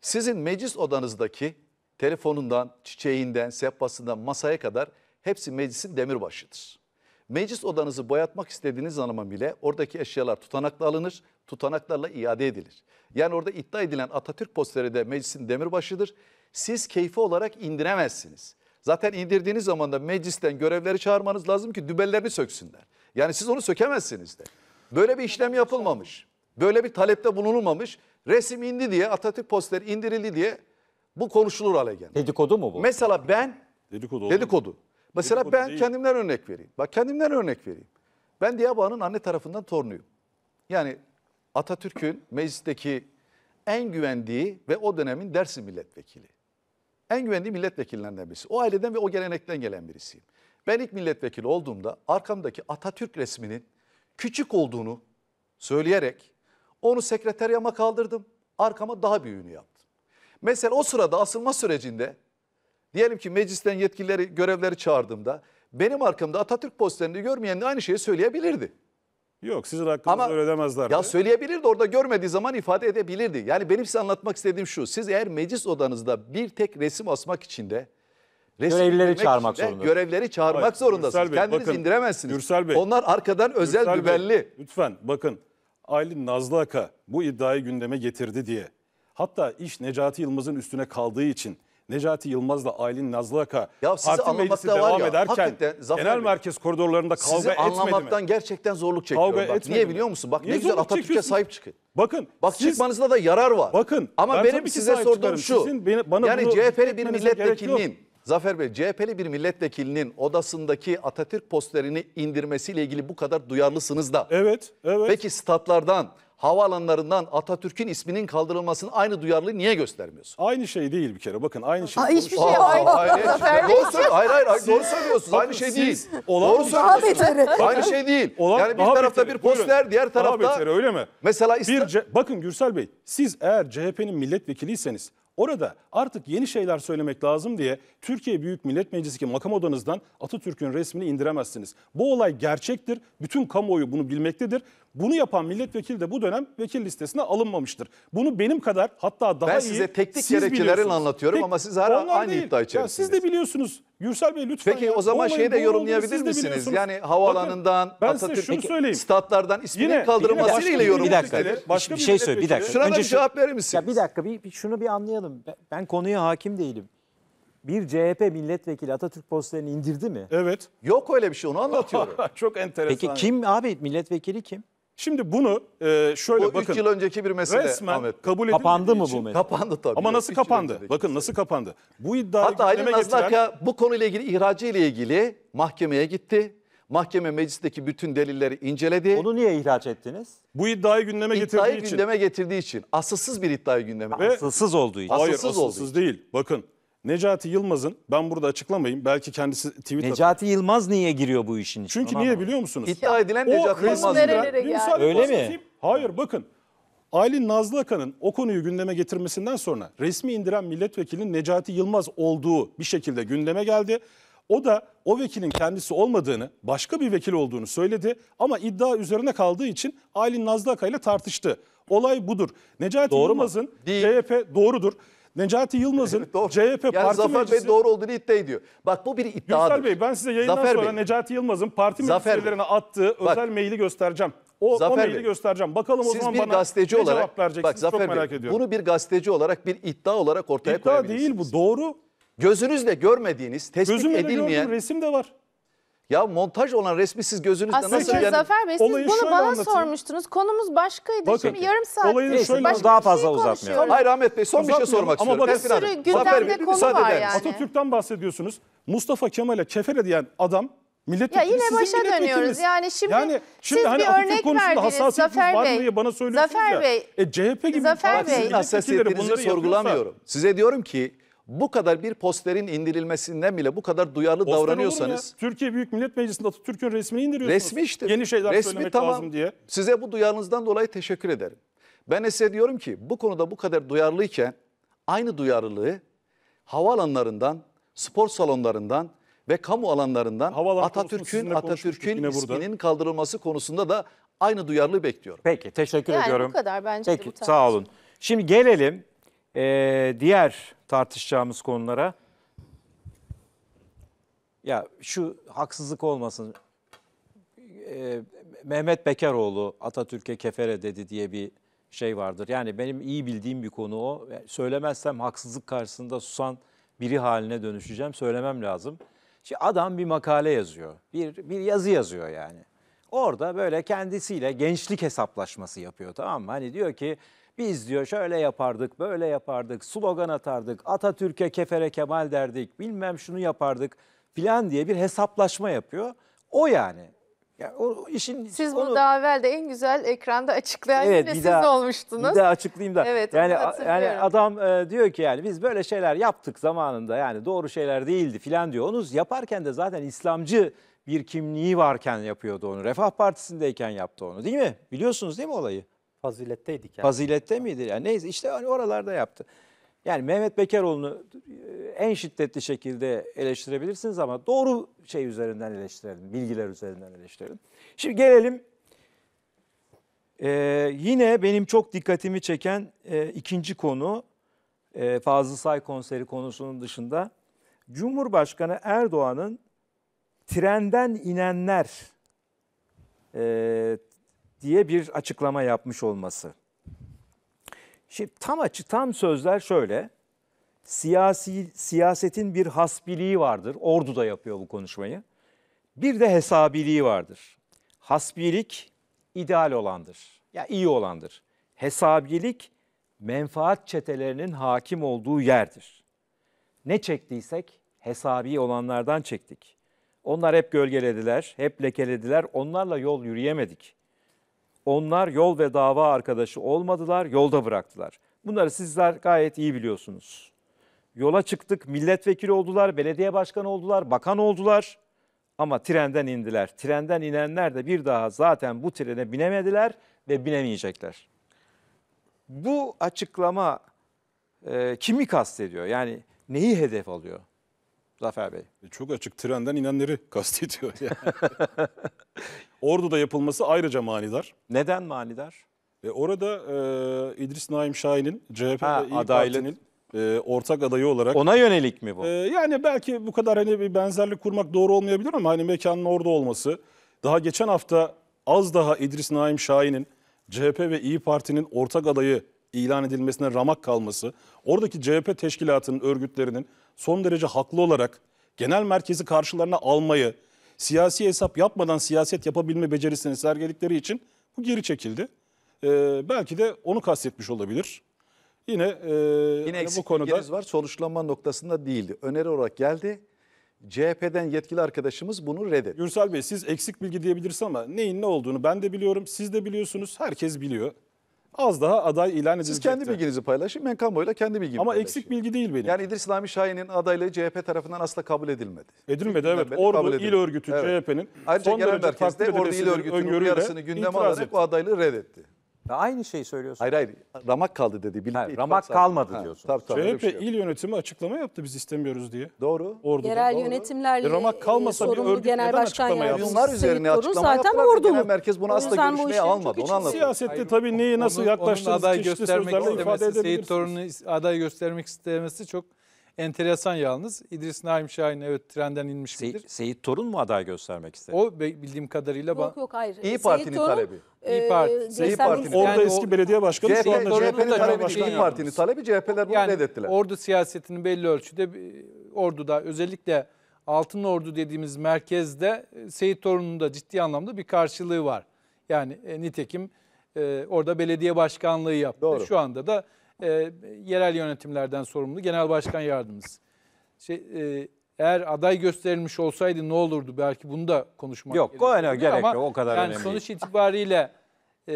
Sizin meclis odanızdaki telefonundan, çiçeğinden, sehpasından masaya kadar hepsi meclisin demirbaşıdır. Meclis odanızı boyatmak istediğiniz zaman bile oradaki eşyalar tutanakla alınır, tutanaklarla iade edilir. Yani orada iddia edilen Atatürk posteri de meclisin demirbaşıdır. Siz keyfi olarak indiremezsiniz. Zaten indirdiğiniz zaman da meclisten görevleri çağırmanız lazım ki dübellerini söksünler. Yani siz onu sökemezsiniz de. Böyle bir işlem yapılmamış. Böyle bir talepte bulunulmamış. Resim indi diye Atatürk posteri indirildi diye bu konuşulur hale geldi. Dedikodu mu bu? Mesela ben dedikodu, dedikodu. Mesela ben değil. kendimden örnek vereyim. Bak kendimden örnek vereyim. Ben Diyarbakır'ın anne tarafından torunuyum. Yani Atatürk'ün meclisteki en güvendiği ve o dönemin dersi milletvekili. En güvendiği milletvekillerinden birisi. O aileden ve o gelenekten gelen birisiyim. Ben ilk milletvekili olduğumda arkamdaki Atatürk resminin küçük olduğunu söyleyerek onu sekreteryama kaldırdım. Arkama daha büyüğünü yaptım. Mesela o sırada asılma sürecinde Diyelim ki meclisten yetkilileri görevleri çağırdığımda benim arkamda Atatürk posterini görmeyen de aynı şeyi söyleyebilirdi. Yok sizin hakkınızda öyle demezler. Ya söyleyebilirdi orada görmediği zaman ifade edebilirdi. Yani benim size anlatmak istediğim şu. Siz eğer meclis odanızda bir tek resim asmak için de resim görevlileri çağırmak zorundasınız. Görevleri çağırmak Hayır, zorundasınız. Bey, Kendiniz bakın, indiremezsiniz. Gürsel Bey, Onlar arkadan özel Gürsel güvenli. lütfen bakın Aylin Nazlı Aka bu iddiayı gündeme getirdi diye. Hatta iş Necati Yılmaz'ın üstüne kaldığı için Necati Yılmaz'la Aylin Nazlıaka ya sizi parti meclisi devam ya, ederken genel Bey, merkez koridorlarında kavga sizi etmedi anlamaktan gerçekten zorluk çekiyorum. Kavga bak. Niye biliyor musun? Bak Niye ne güzel Atatürk'e sahip çıkın. Bakın. Bak siz, çıkmanızda da yarar var. Bakın. Ama ben benim size sorduğum şu. Sizin beni, bana yani CHP'li bir milletvekilinin Zafer Bey CHP'li bir milletvekilinin odasındaki Atatürk posterini indirmesiyle ilgili bu kadar duyarlısınız da. Evet, evet. Peki statlardan havaalanlarından Atatürk'ün isminin kaldırılmasının aynı duyarlılığı niye göstermiyorsun? Aynı şey değil bir kere bakın aynı şey. hiçbir şey aynı. Doğru söylüyorsun. Hayır hayır hayır, doğru söylüyorsunuz. Bakın aynı şey değil. olan- Doğru şey Daha Aynı şey değil. Olan- yani bir tarafta beteri. bir poster, Buyurun. diğer Daha tarafta beteri, öyle mi? Mesela İsta- bir ce- bakın Gürsel Bey siz eğer CHP'nin milletvekiliyseniz orada artık yeni şeyler söylemek lazım diye Türkiye Büyük Millet Meclisi ki makam odanızdan Atatürk'ün resmini indiremezsiniz. Bu olay gerçektir. Bütün kamuoyu bunu bilmektedir. Bunu yapan milletvekili de bu dönem vekil listesine alınmamıştır. Bunu benim kadar hatta daha ben iyi size teknik siz anlatıyorum Tek, ama siz hala aynı değil. iddia içerisiniz. Ya siz de biliyorsunuz. Gürsel Bey lütfen. Peki ya, o zaman şeyi de yorumlayabilir misiniz? Yani havaalanından, Bakın, Atatürk'teki statlardan isminin yine, kaldırılmasıyla yine yorum. Bir dakika. Başka bir, bir şey söyle bir dakika. Şuna Önce bir cevap verir misin? Ya bir dakika bir, bir şunu bir anlayalım. Ben, ben konuya hakim değilim bir CHP milletvekili Atatürk posterini indirdi mi? Evet. Yok öyle bir şey onu anlatıyorum. Çok enteresan. Peki kim abi milletvekili kim? Şimdi bunu e, şöyle Bu bakın. 3 yıl önceki bir mesele resmen Ahmet. kabul Kapandı mı bu mesele? Kapandı tabii. Ama nasıl kapandı? önceki. Bakın nasıl kapandı. Bu iddiayı Hatta Halil gündeme getiren- Nazlaka bu konuyla ilgili ihracı ile ilgili mahkemeye gitti. Mahkeme meclisteki bütün delilleri inceledi. Onu niye ihraç ettiniz? bu iddiayı gündeme getirdiği iddiayı için. gündeme getirdiği için. Asılsız bir iddiayı gündeme. Ve- Asılsız olduğu için. Hayır asılsız asılsız, olduğu değil. Bakın Necati Yılmaz'ın ben burada açıklamayayım belki kendisi tweet atar. Necati Yılmaz niye giriyor bu işin içine? Çünkü niye biliyor musunuz? İddia edilen Necati Yılmaz. resimlere- Nerelere Bir geldi? Öyle mi? Hayır bakın. Aylin Nazlı Akan'ın o konuyu gündeme getirmesinden sonra resmi indiren milletvekilinin Necati Yılmaz olduğu bir şekilde gündeme geldi. O da o vekilin kendisi olmadığını, başka bir vekil olduğunu söyledi ama iddia üzerine kaldığı için Aylin Nazlı Akan ile tartıştı. Olay budur. Necati Yılmaz'ın Değil. CHP doğrudur. Necati Yılmaz'ın doğru. CHP yani parti Zafer meclisi... Bey doğru olduğunu iddia ediyor. Bak bu bir iddiadır. Gürsel Bey ben size yayından Zafer sonra Bey. Necati Yılmaz'ın parti meclislerine attığı Bak. özel maili göstereceğim. O, Zafer o maili Bey. göstereceğim. Bakalım Siz o zaman bir bana gazeteci ne cevap Bak, Zafer çok merak Bey, ediyorum. Bunu bir gazeteci olarak bir iddia olarak ortaya iddia koyabilirsiniz. İddia değil bu doğru. Gözünüzle görmediğiniz, tespit Gözümle edilmeyen... Gözümle gördüm resim de var. Ya montaj olan resmi siz gözünüzle Aslında nasıl yani? Zafer Bey siz Olayı bunu şöyle bana anlatayım. sormuştunuz. Konumuz başkaydı. Bakın, Şimdi yarım saat olayı neyse, şöyle- başka daha şey fazla şey uzatmayalım. Hayır Ahmet Bey son bir şey sormak istiyorum. bakın- Nesrin Bir sürü Zafer gündemde Bey, konu var yani. Atatürk'ten bahsediyorsunuz. Mustafa Kemal'e kefere diyen adam Ya yine başa dönüyoruz. Yani şimdi siz hani bir örnek konusunda verdiniz, Zafer Bey. diye bana Zafer ya. Bey. E, CHP gibi Zafer Bey. Sizin hassasiyetinizi bunları sorgulamıyorum. Size diyorum ki bu kadar bir posterin indirilmesinden bile bu kadar duyarlı Poster davranıyorsanız. Türkiye Büyük Millet Meclisi'nde Atatürk'ün resmini indiriyorsunuz. Resmi işte. Yeni şeyler Resmi söylemek tamam. lazım diye. Size bu duyarlılığınızdan dolayı teşekkür ederim. Ben size diyorum ki bu konuda bu kadar duyarlıyken aynı duyarlılığı havaalanlarından, spor salonlarından ve kamu alanlarından Atatürk'ün Atatürk'ün isminin burada. kaldırılması konusunda da aynı duyarlılığı bekliyorum. Peki teşekkür yani ediyorum. bu kadar bence Peki, de bu tarz. sağ olun. Şimdi gelelim e, diğer tartışacağımız konulara. Ya şu haksızlık olmasın. Ee, Mehmet Bekaroğlu Atatürk'e kefere dedi diye bir şey vardır. Yani benim iyi bildiğim bir konu o. Söylemezsem haksızlık karşısında susan biri haline dönüşeceğim. Söylemem lazım. Şimdi adam bir makale yazıyor. Bir, bir yazı yazıyor yani. Orada böyle kendisiyle gençlik hesaplaşması yapıyor tamam mı? Hani diyor ki biz diyor şöyle yapardık, böyle yapardık, slogan atardık, Atatürk'e kefere kemal derdik, bilmem şunu yapardık filan diye bir hesaplaşma yapıyor. O yani. Yani o işin Siz bunu onu, daha evvel de en güzel ekranda açıklayan evet, siz daha, olmuştunuz. Bir daha açıklayayım da. Evet, yani yani adam e, diyor ki yani biz böyle şeyler yaptık zamanında yani doğru şeyler değildi filan diyor. Onu yaparken de zaten İslamcı bir kimliği varken yapıyordu onu. Refah Partisi'ndeyken yaptı onu değil mi? Biliyorsunuz değil mi olayı? Faziletteydi. yani. Fazilette miydi? Yani neyse işte hani oralarda yaptı. Yani Mehmet Bekaroğlu'nu e, en şiddetli şekilde eleştirebilirsiniz ama doğru şey üzerinden eleştirelim, bilgiler üzerinden eleştirelim. Şimdi gelelim ee, yine benim çok dikkatimi çeken e, ikinci konu e, Fazıl Say konseri konusunun dışında Cumhurbaşkanı Erdoğan'ın trenden inenler e, diye bir açıklama yapmış olması. Şimdi tam açı tam sözler şöyle. Siyasi siyasetin bir hasbiliği vardır. Ordu da yapıyor bu konuşmayı. Bir de hesabiliği vardır. Hasbilik ideal olandır. Ya yani iyi olandır. Hesabilik menfaat çetelerinin hakim olduğu yerdir. Ne çektiysek hesabi olanlardan çektik. Onlar hep gölgelediler, hep lekelediler. Onlarla yol yürüyemedik. Onlar yol ve dava arkadaşı olmadılar, yolda bıraktılar. Bunları sizler gayet iyi biliyorsunuz. Yola çıktık, milletvekili oldular, belediye başkanı oldular, bakan oldular ama trenden indiler. Trenden inenler de bir daha zaten bu trene binemediler ve binemeyecekler. Bu açıklama e, kimi kastediyor? Yani neyi hedef alıyor Zafer Bey? E, çok açık trenden inenleri kastediyor. Yani. Ordu'da yapılması ayrıca manidar. Neden manidar? Ve orada e, İdris Naim Şahin'in CHP ha, ve İYİ adaylık. Parti'nin e, ortak adayı olarak. Ona yönelik mi bu? E, yani belki bu kadar hani bir benzerlik kurmak doğru olmayabilir ama hani mekanın orada olması. Daha geçen hafta az daha İdris Naim Şahin'in CHP ve İyi Parti'nin ortak adayı ilan edilmesine ramak kalması, oradaki CHP teşkilatının örgütlerinin son derece haklı olarak genel merkezi karşılarına almayı, siyasi hesap yapmadan siyaset yapabilme becerisini sergiledikleri için bu geri çekildi. E, belki de onu kastetmiş olabilir. Yine, e, Yine hani bu konuda var. Sonuçlama noktasında değildi. Öneri olarak geldi. CHP'den yetkili arkadaşımız bunu reddetti. Gürsel Bey siz eksik bilgi diyebilirsiniz ama neyin ne olduğunu ben de biliyorum, siz de biliyorsunuz, herkes biliyor az daha aday ilan edilecekti. Siz kendi bilginizi paylaşın. Ben kamuoyuyla kendi bilgimi Ama paylaşayım. eksik bilgi değil benim. Yani İdris Nami Şahin'in adaylığı CHP tarafından asla kabul edilmedi. Edilmedi evet. Ordu İl Örgütü evet. CHP'nin Ayrıca son genel derece takdir Ordu İl Örgütü'nün uyarısını gündeme alarak o adaylığı reddetti. Aynı şeyi söylüyorsun. Hayır hayır ramak kaldı dedi. Birlikte Ha, ramak sağladı. kalmadı diyorsun. Tabii, tabii, CHP şey il yönetimi açıklama yaptı biz istemiyoruz diye. Doğru. Ordu'da. Yerel yönetimlerle E, ramak e, kalmasa bir sorumlu örgüt Genel neden Başkan açıklama yapsın? Bunlar üzerine açıklama zaten yaptılar. Genel merkez bunu asla yüzden bu görüşmeye almadı. Onu içi anlatalım. Siyasette tabii neyi nasıl Onun- yaklaştığınızı aday çeşitli göstermek sözlerle ifade istemesi, Seyit edebilirsiniz. aday göstermek istemesi çok Enteresan yalnız. İdris Naim Şahin evet trenden inmiş Se midir? Seyit Torun mu aday göstermek istedi? O bildiğim kadarıyla... Yok yok hayır. İyi Parti'nin talebi. E, İyi Parti. Seyit Parti'nin. Orada yani eski o, belediye başkanı CHP, sonra CHP'nin talebi İyi Parti'nin talebi CHP'ler bunu yani, reddettiler. Ordu siyasetinin belli ölçüde orduda özellikle Altın Ordu dediğimiz merkezde e, Seyit Torun'un da ciddi anlamda bir karşılığı var. Yani e, nitekim e, orada belediye başkanlığı yaptı. Doğru. Şu anda da e, yerel yönetimlerden sorumlu genel başkan yardımcısı. Şey, e, eğer aday gösterilmiş olsaydı ne olurdu? Belki bunu da konuşmak yok, gerekiyor. Yok, gerek ama yok. O kadar yani önemli. Sonuç itibariyle e,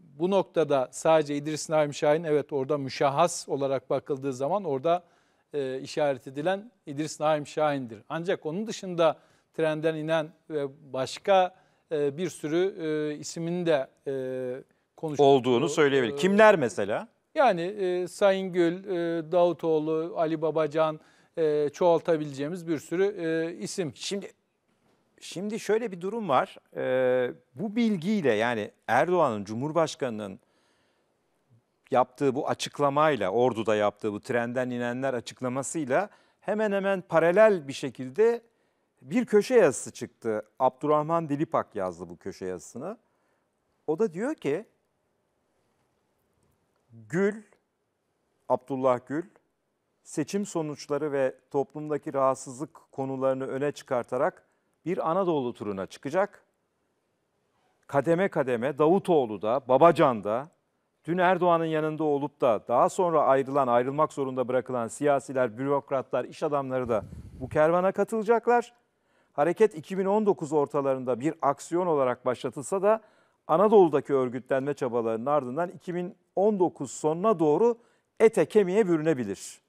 bu noktada sadece İdris Naim Şahin evet orada müşahhas olarak bakıldığı zaman orada e, işaret edilen İdris Naim Şahin'dir. Ancak onun dışında trenden inen ve başka e, bir sürü e, isimin de e, konuşulduğu olduğunu ee, söyleyebilir. Kimler mesela? Yani e, Sayın Gül, e, Davutoğlu, Ali Babacan e, çoğaltabileceğimiz bir sürü e, isim. Şimdi şimdi şöyle bir durum var. E, bu bilgiyle yani Erdoğan'ın, Cumhurbaşkanı'nın yaptığı bu açıklamayla, Ordu'da yaptığı bu trenden inenler açıklamasıyla hemen hemen paralel bir şekilde bir köşe yazısı çıktı. Abdurrahman Dilipak yazdı bu köşe yazısını. O da diyor ki Gül, Abdullah Gül, seçim sonuçları ve toplumdaki rahatsızlık konularını öne çıkartarak bir Anadolu turuna çıkacak. Kademe kademe Babacan da, dün Erdoğan'ın yanında olup da daha sonra ayrılan, ayrılmak zorunda bırakılan siyasiler, bürokratlar, iş adamları da bu kervana katılacaklar. Hareket 2019 ortalarında bir aksiyon olarak başlatılsa da Anadolu'daki örgütlenme çabalarının ardından 2019 sonuna doğru ete kemiğe bürünebilir.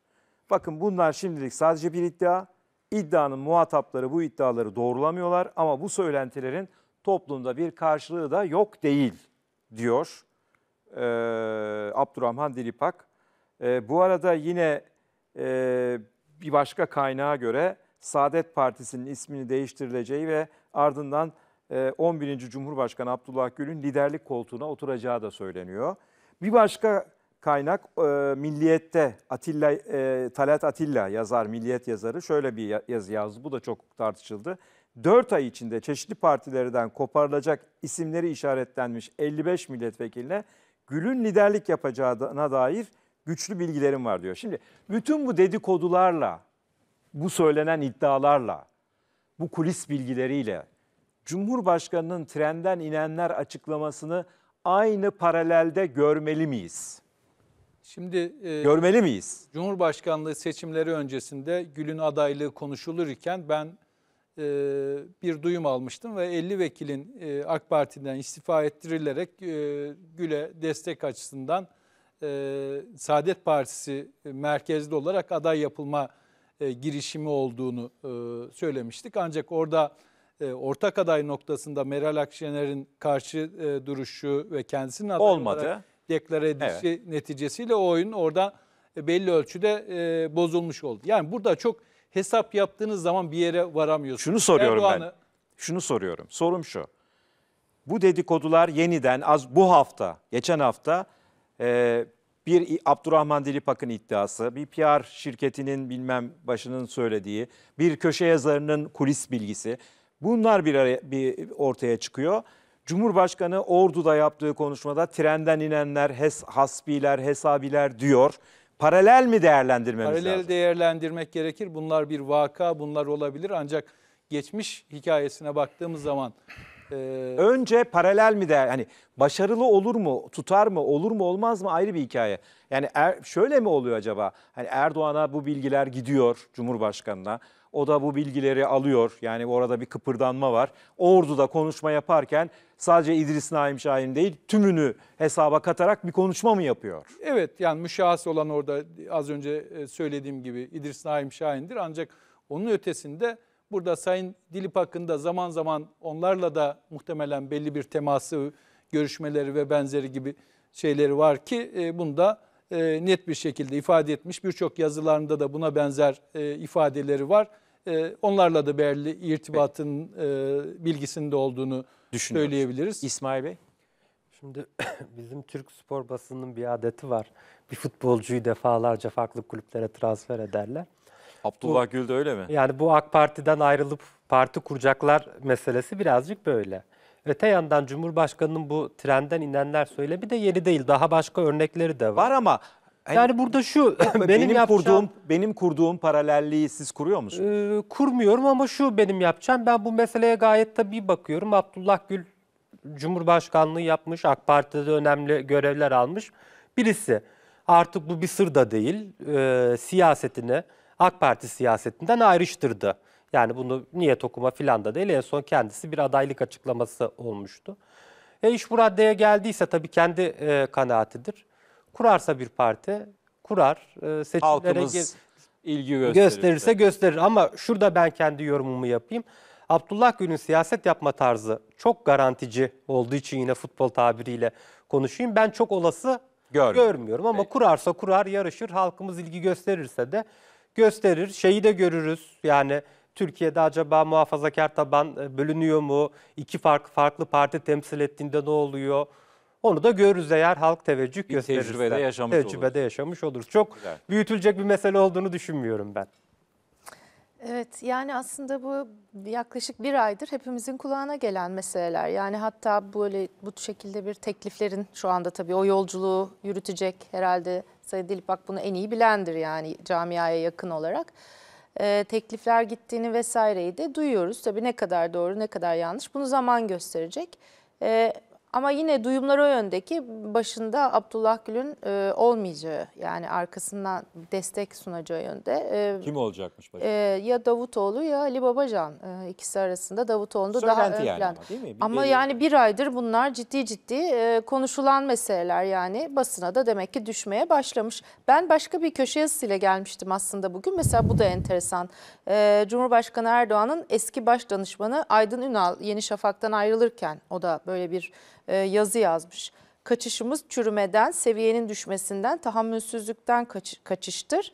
Bakın bunlar şimdilik sadece bir iddia. İddianın muhatapları bu iddiaları doğrulamıyorlar ama bu söylentilerin toplumda bir karşılığı da yok değil diyor e, Abdurrahman Dilipak. E, bu arada yine e, bir başka kaynağa göre Saadet Partisi'nin ismini değiştirileceği ve ardından 11. Ee, Cumhurbaşkanı Abdullah Gül'ün liderlik koltuğuna oturacağı da söyleniyor. Bir başka kaynak e, Milliyet'te Atilla e, Talat Atilla yazar, Milliyet yazarı şöyle bir yazı yazdı. Bu da çok tartışıldı. 4 ay içinde çeşitli partilerden koparılacak isimleri işaretlenmiş 55 milletvekiline Gül'ün liderlik yapacağına dair güçlü bilgilerim var diyor. Şimdi bütün bu dedikodularla, bu söylenen iddialarla, bu kulis bilgileriyle Cumhurbaşkanı'nın trenden inenler açıklamasını aynı paralelde görmeli miyiz? Şimdi e, görmeli miyiz? Cumhurbaşkanlığı seçimleri öncesinde Gül'ün adaylığı konuşulurken ben e, bir duyum almıştım ve 50 vekilin e, AK Parti'den istifa ettirilerek e, Gül'e destek açısından e, Saadet Partisi merkezli olarak aday yapılma e, girişimi olduğunu e, söylemiştik. Ancak orada e, ortak aday noktasında Meral Akşener'in karşı e, duruşu ve kendisinin aday Olmadı. deklare edişi evet. neticesiyle o oyun orada e, belli ölçüde e, bozulmuş oldu. Yani burada çok hesap yaptığınız zaman bir yere varamıyorsunuz. Şunu soruyorum Erdoğan'ı... ben. Şunu soruyorum. Sorum şu. Bu dedikodular yeniden az bu hafta, geçen hafta bir Abdurrahman Dilipak'ın iddiası, bir PR şirketinin bilmem başının söylediği, bir köşe yazarının kulis bilgisi. Bunlar bir, araya, bir ortaya çıkıyor. Cumhurbaşkanı Ordu'da yaptığı konuşmada trenden inenler, hes, hasbiler, hesabiler diyor. Paralel mi değerlendirmemiz Paralel lazım? Paralel değerlendirmek gerekir. Bunlar bir vaka, bunlar olabilir. Ancak geçmiş hikayesine baktığımız zaman e... önce paralel mi değer hani başarılı olur mu tutar mı olur mu olmaz mı ayrı bir hikaye. Yani er, şöyle mi oluyor acaba? Hani Erdoğan'a bu bilgiler gidiyor Cumhurbaşkanına. O da bu bilgileri alıyor. Yani orada bir kıpırdanma var. Ordu'da konuşma yaparken sadece İdris Naim Şahin değil tümünü hesaba katarak bir konuşma mı yapıyor? Evet yani müşahhas olan orada az önce e, söylediğim gibi İdris Naim Şahin'dir. Ancak onun ötesinde burada Sayın Dilip hakkında zaman zaman onlarla da muhtemelen belli bir teması, görüşmeleri ve benzeri gibi şeyleri var ki e, bunda e, net bir şekilde ifade etmiş. Birçok yazılarında da buna benzer ifadeleri var e, onlarla da belli irtibatın e, bilgisinde olduğunu söyleyebiliriz. İsmail Bey? Şimdi bizim Türk spor basınının bir adeti var. Bir futbolcuyu defalarca farklı kulüplere transfer ederler. Abdullah Gül de öyle mi? Yani bu AK Parti'den ayrılıp parti kuracaklar meselesi birazcık böyle. Öte yandan Cumhurbaşkanı'nın bu trenden inenler söylemi de yeni değil. Daha başka örnekleri de var. Var ama yani, yani burada şu benim, benim yapacağım, kurduğum benim kurduğum paralelliği siz kuruyor musunuz? E, kurmuyorum ama şu benim yapacağım. Ben bu meseleye gayet tabii bakıyorum. Abdullah Gül Cumhurbaşkanlığı yapmış, AK Parti'de önemli görevler almış birisi. Artık bu bir sır da değil. E, siyasetini AK Parti siyasetinden ayrıştırdı. Yani bunu niyet okuma filan da değil. En son kendisi bir adaylık açıklaması olmuştu. E iş bu raddeye geldiyse tabii kendi e, kanaatidir kurarsa bir parti kurar. E, seçimlere Halkımız ilgi gösterirse. gösterirse gösterir ama şurada ben kendi yorumumu yapayım. Abdullah Gül'ün siyaset yapma tarzı çok garantici olduğu için yine futbol tabiriyle konuşayım. Ben çok olası Görmüyor. görmüyorum ama Peki. kurarsa kurar, yarışır, halkımız ilgi gösterirse de gösterir. Şeyi de görürüz. Yani Türkiye'de acaba muhafazakar taban e, bölünüyor mu? İki farklı farklı parti temsil ettiğinde ne oluyor? Onu da görürüz eğer halk teveccüh gösterirse. Tecrübede yaşamış tecrübede oluruz. yaşamış oluruz. Çok Güzel. büyütülecek bir mesele olduğunu düşünmüyorum ben. Evet yani aslında bu yaklaşık bir aydır hepimizin kulağına gelen meseleler. Yani hatta böyle bu şekilde bir tekliflerin şu anda tabii o yolculuğu yürütecek herhalde Sayın bak bunu en iyi bilendir yani camiaya yakın olarak. Ee, teklifler gittiğini vesaireyi de duyuyoruz. Tabii ne kadar doğru ne kadar yanlış bunu zaman gösterecek. Ee, ama yine duyumlar o yöndeki başında Abdullah Gül'ün e, olmayacağı yani arkasından destek sunacağı yönde. E, Kim olacakmış başında? E, ya Davutoğlu ya Ali Babacan e, ikisi arasında Davutoğlu'nda daha ön plan. Ama, değil mi? Bir ama deli... yani bir aydır bunlar ciddi ciddi e, konuşulan meseleler yani basına da demek ki düşmeye başlamış. Ben başka bir köşe yazısıyla gelmiştim aslında bugün. Mesela bu da enteresan. E, Cumhurbaşkanı Erdoğan'ın eski baş danışmanı Aydın Ünal Yeni Şafak'tan ayrılırken o da böyle bir e, yazı yazmış. Kaçışımız çürümeden, seviyenin düşmesinden, tahammülsüzlükten kaç kaçıştır.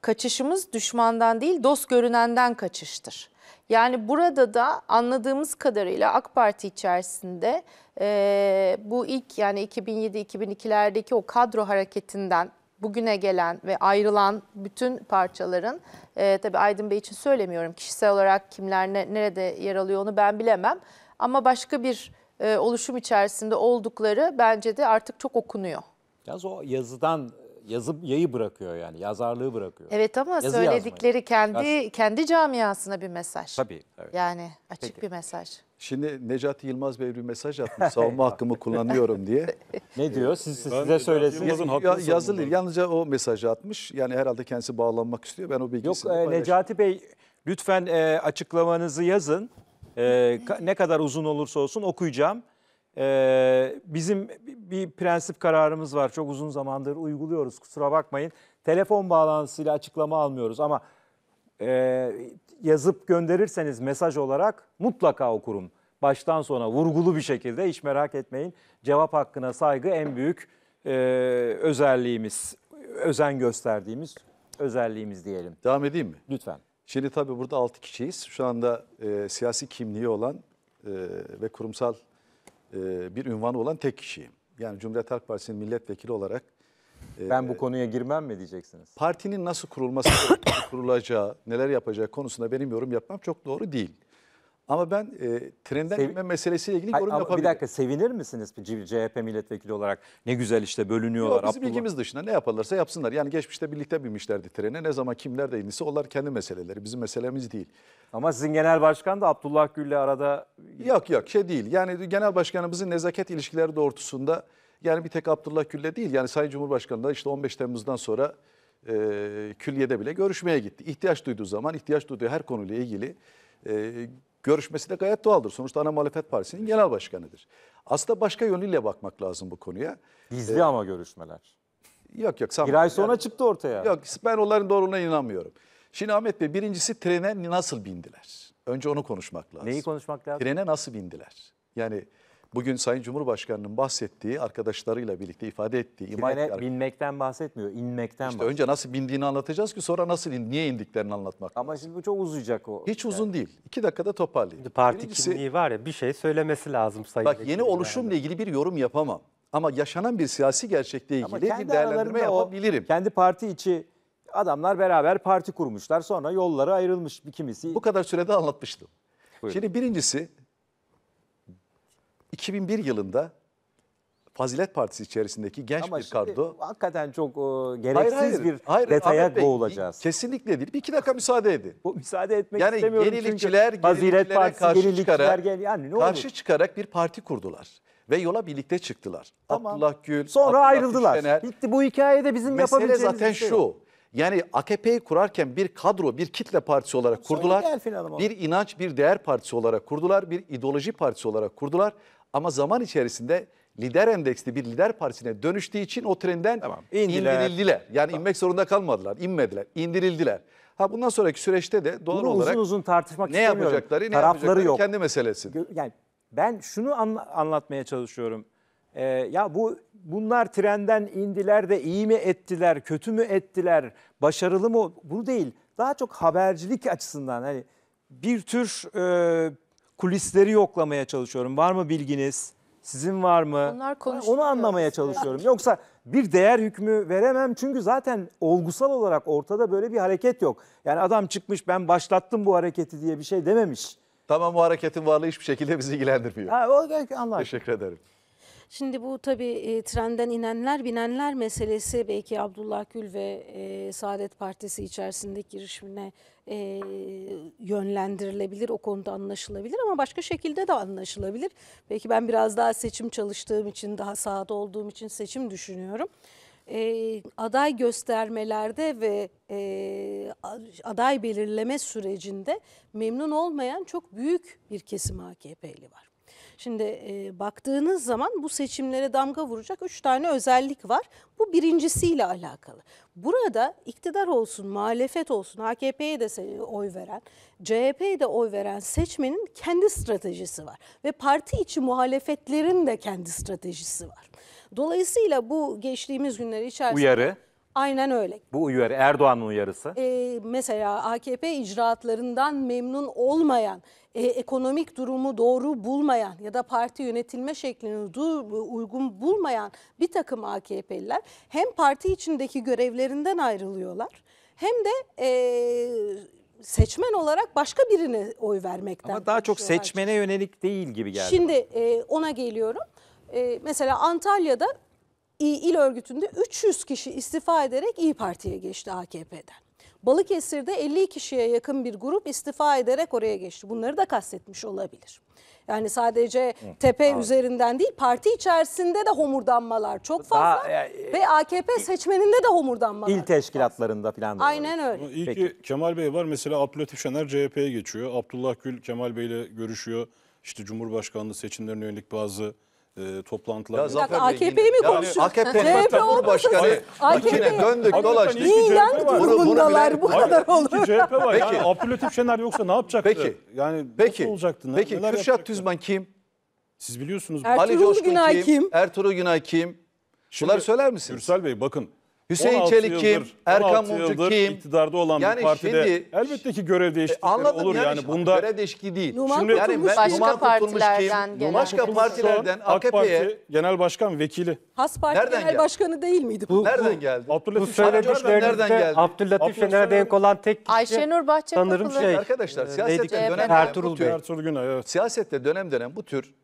Kaçışımız düşmandan değil, dost görünenden kaçıştır. Yani burada da anladığımız kadarıyla AK Parti içerisinde e, bu ilk yani 2007-2002'lerdeki o kadro hareketinden bugüne gelen ve ayrılan bütün parçaların e, tabii Aydın Bey için söylemiyorum kişisel olarak kimler ne, nerede yer alıyor onu ben bilemem ama başka bir e, oluşum içerisinde oldukları bence de artık çok okunuyor. Yaz o yazıdan yazı yayı bırakıyor yani yazarlığı bırakıyor. Evet ama yazı söyledikleri yazmayı. kendi kendi camiasına bir mesaj. Tabii. Evet. Yani açık Peki. bir mesaj. Şimdi Necati Yılmaz Bey bir mesaj atmış savunma hakkımı kullanıyorum diye. ne diyor? Siz, siz size söylesin. Ya, yazılı yalnızca o mesajı atmış. Yani herhalde kendisi bağlanmak istiyor. Ben o bilgisini Yok e, Necati Bey lütfen e, açıklamanızı yazın. Ee, ne kadar uzun olursa olsun okuyacağım. Ee, bizim bir prensip kararımız var. Çok uzun zamandır uyguluyoruz. Kusura bakmayın. Telefon bağlantısıyla açıklama almıyoruz ama e, yazıp gönderirseniz mesaj olarak mutlaka okurum. Baştan sona vurgulu bir şekilde hiç merak etmeyin. Cevap hakkına saygı en büyük e, özelliğimiz, özen gösterdiğimiz özelliğimiz diyelim. Devam edeyim mi? Lütfen. Şimdi tabii burada altı kişiyiz. Şu anda e, siyasi kimliği olan e, ve kurumsal e, bir ünvanı olan tek kişiyim. Yani Cumhuriyet Halk Partisi'nin milletvekili olarak. E, Ben bu konuya girmem mi diyeceksiniz? Partinin nasıl kurulması, kurulacağı, neler yapacağı konusunda benim yorum yapmam çok doğru değil. Ama ben e, trenden Sev... inme meselesiyle ilgili yorum yapabilirim. Bir dakika sevinir misiniz CHP milletvekili olarak? Ne güzel işte bölünüyorlar. Yok, bizim Abdullah... ilgimiz dışında ne yaparlarsa yapsınlar. Yani geçmişte birlikte binmişlerdi trene. Ne zaman kimler de indiyse onlar kendi meseleleri. Bizim meselemiz değil. Ama sizin genel başkan da Abdullah Gül'le arada... Yok yok şey değil. Yani genel başkanımızın nezaket ilişkileri doğrultusunda... Yani bir tek Abdullah Gül'le değil. Yani Sayın Cumhurbaşkanı da işte 15 Temmuz'dan sonra e, külliyede bile görüşmeye gitti. İhtiyaç duyduğu zaman, ihtiyaç duyduğu her konuyla ilgili... E, görüşmesi de gayet doğaldır. Sonuçta ana muhalefet partisinin genel başkanıdır. Aslında başka yönüyle bakmak lazım bu konuya. Gizli ee, ama görüşmeler. Yok yok. Sanmıyorum. Bir ay sonra yani, çıktı ortaya. Yok ben onların doğruluğuna inanmıyorum. Şimdi Ahmet Bey birincisi trene nasıl bindiler? Önce onu konuşmak lazım. Neyi konuşmak lazım? Trene nasıl bindiler? Yani Bugün Sayın Cumhurbaşkanı'nın bahsettiği, arkadaşlarıyla birlikte ifade ettiği... Trene ima ettiği, binmekten bahsetmiyor, inmekten işte bahsediyor. Önce nasıl bindiğini anlatacağız ki sonra nasıl in, niye indiklerini anlatmak. Ama şimdi bu çok uzayacak o. Hiç yani. uzun değil. İki dakikada toparlayayım. Şimdi parti Birincisi, kimliği var ya bir şey söylemesi lazım Sayın Bak yeni oluşumla yani. ilgili bir yorum yapamam. Ama yaşanan bir siyasi gerçekle ilgili bir değerlendirme yapabilirim. O, kendi parti içi adamlar beraber parti kurmuşlar. Sonra yolları ayrılmış bir kimisi. Bu kadar sürede anlatmıştım. Buyurun. Şimdi birincisi 2001 yılında Fazilet Partisi içerisindeki genç Ama bir şimdi kadro. hakikaten çok e, gereksiz bir detaya Ahmet Bey, boğulacağız. Kesinlikle değil. Bir iki dakika müsaade edin. Bu müsaade etmek Yani istemiyorum yenilikçiler, çünkü Fazilet Partisi, karşı yenilikçiler çıkarak- gel yani ne karşı olur. çıkarak bir parti kurdular ve yola birlikte çıktılar. Tamam. Abdullah Gül, Sonra Abdullah ayrıldılar. Güçlener. Bitti bu hikayede bizim Mesele yapabileceğimiz zaten bir şey yok. şu. Yani AKP'yi kurarken bir kadro, bir kitle partisi olarak kurdular. Bir inanç, bir değer partisi olarak kurdular. Bir ideoloji partisi olarak kurdular. Ama zaman içerisinde lider endeksli bir lider partisine dönüştüğü için o trenden tamam. indirildiler. indirildiler. Yani tamam. inmek zorunda kalmadılar, inmediler, indirildiler. Ha bundan sonraki süreçte de doğal Bunu olarak uzun uzun tartışmak ne yapacakları, ne yapacakları yok. kendi meselesi. Yani ben şunu anla anlatmaya çalışıyorum. Ee, ya bu bunlar trenden indiler de iyi mi ettiler, kötü mü ettiler, başarılı mı? Bunu değil. Daha çok habercilik açısından hani bir tür e, kulisleri yoklamaya çalışıyorum. Var mı bilginiz? Sizin var mı? Onlar Onu anlamaya çalışıyorum. Yoksa bir değer hükmü veremem çünkü zaten olgusal olarak ortada böyle bir hareket yok. Yani adam çıkmış ben başlattım bu hareketi diye bir şey dememiş. Tamam bu hareketin varlığı hiçbir şekilde bizi ilgilendirmiyor. Ha, o, Allah Teşekkür ederim. Şimdi bu tabii e, trenden inenler binenler meselesi belki Abdullah Gül ve e, Saadet Partisi içerisindeki girişimine e, yönlendirilebilir. O konuda anlaşılabilir ama başka şekilde de anlaşılabilir. Belki ben biraz daha seçim çalıştığım için daha sağda olduğum için seçim düşünüyorum e, aday göstermelerde ve e, aday belirleme sürecinde memnun olmayan çok büyük bir kesim AKP'li var. Şimdi e, baktığınız zaman bu seçimlere damga vuracak üç tane özellik var. Bu birincisiyle alakalı. Burada iktidar olsun, muhalefet olsun, AKP'ye de oy veren, CHP'ye de oy veren seçmenin kendi stratejisi var. Ve parti içi muhalefetlerin de kendi stratejisi var. Dolayısıyla bu geçtiğimiz günler içerisinde... Uyarı. Aynen öyle. Bu uyarı Erdoğan'ın uyarısı. Ee, mesela AKP icraatlarından memnun olmayan e, ekonomik durumu doğru bulmayan ya da parti yönetilme şeklini uygun bulmayan bir takım AKP'liler hem parti içindeki görevlerinden ayrılıyorlar hem de e, seçmen olarak başka birine oy vermekten. Ama daha çok seçmene yönelik değil gibi geldi. Şimdi e, ona geliyorum. E, mesela Antalya'da il örgütünde 300 kişi istifa ederek İyi Parti'ye geçti AKP'den. Balıkesir'de 50 kişiye yakın bir grup istifa ederek oraya geçti. Bunları da kastetmiş olabilir. Yani sadece tepe anladım. üzerinden değil parti içerisinde de homurdanmalar çok fazla Daha, e, ve AKP seçmeninde de homurdanmalar. İl teşkilatlarında falan. Aynen öyle. Ama iyi Peki. ki Kemal Bey var mesela Abdülhatif Şener CHP'ye geçiyor. Abdullah Gül Kemal Bey ile görüşüyor. İşte Cumhurbaşkanlığı seçimlerine yönelik bazı e, toplantılar. Ya Zafer Bey AKP'yi mi Yani konuşuyor? AKP CHP Cumhurbaşkanı AKP. içine döndük dolaştık. iyi İyi ki bu kadar olur. iki CHP var. Peki. Yani Abdülhatif Şener yoksa ne yapacaktı? Peki. Yani Peki, nasıl olacaktı? peki neler Kürşat yapacaktı? Tüzman kim? Siz biliyorsunuz. Ertuğrul Ali Coşkun Günay kim? kim? Ertuğrul Günay kim? Bunları söyler misiniz? Gürsel Bey bakın Hüseyin Çelik kim? Erkan 16 Mumcu kim? iktidarda olan Yani bir partide şimdi- elbette ki görev e, değişiklikleri anladım olur yani. yani bunda görev değişikliği değil. Numan tutulmuş ben- başka Numan tutulmuş partilerden kim? Başka partilerden AKP'ye Genel Başkan Vekili. Has Parti Nereden Genel geldi? Başkanı değil miydi? Bu, nereden geldi? Bu Abdülhatif Şener- nereden söylediklerinizde Abdülhatif Şener'e denk olan tek kişi Ayşenur Bahçe sanırım şey. Arkadaşlar, e, siyaseten dönem- Ertuğrul Bey. Ertuğrul Günay evet. Siyasette dönem dönem bu tür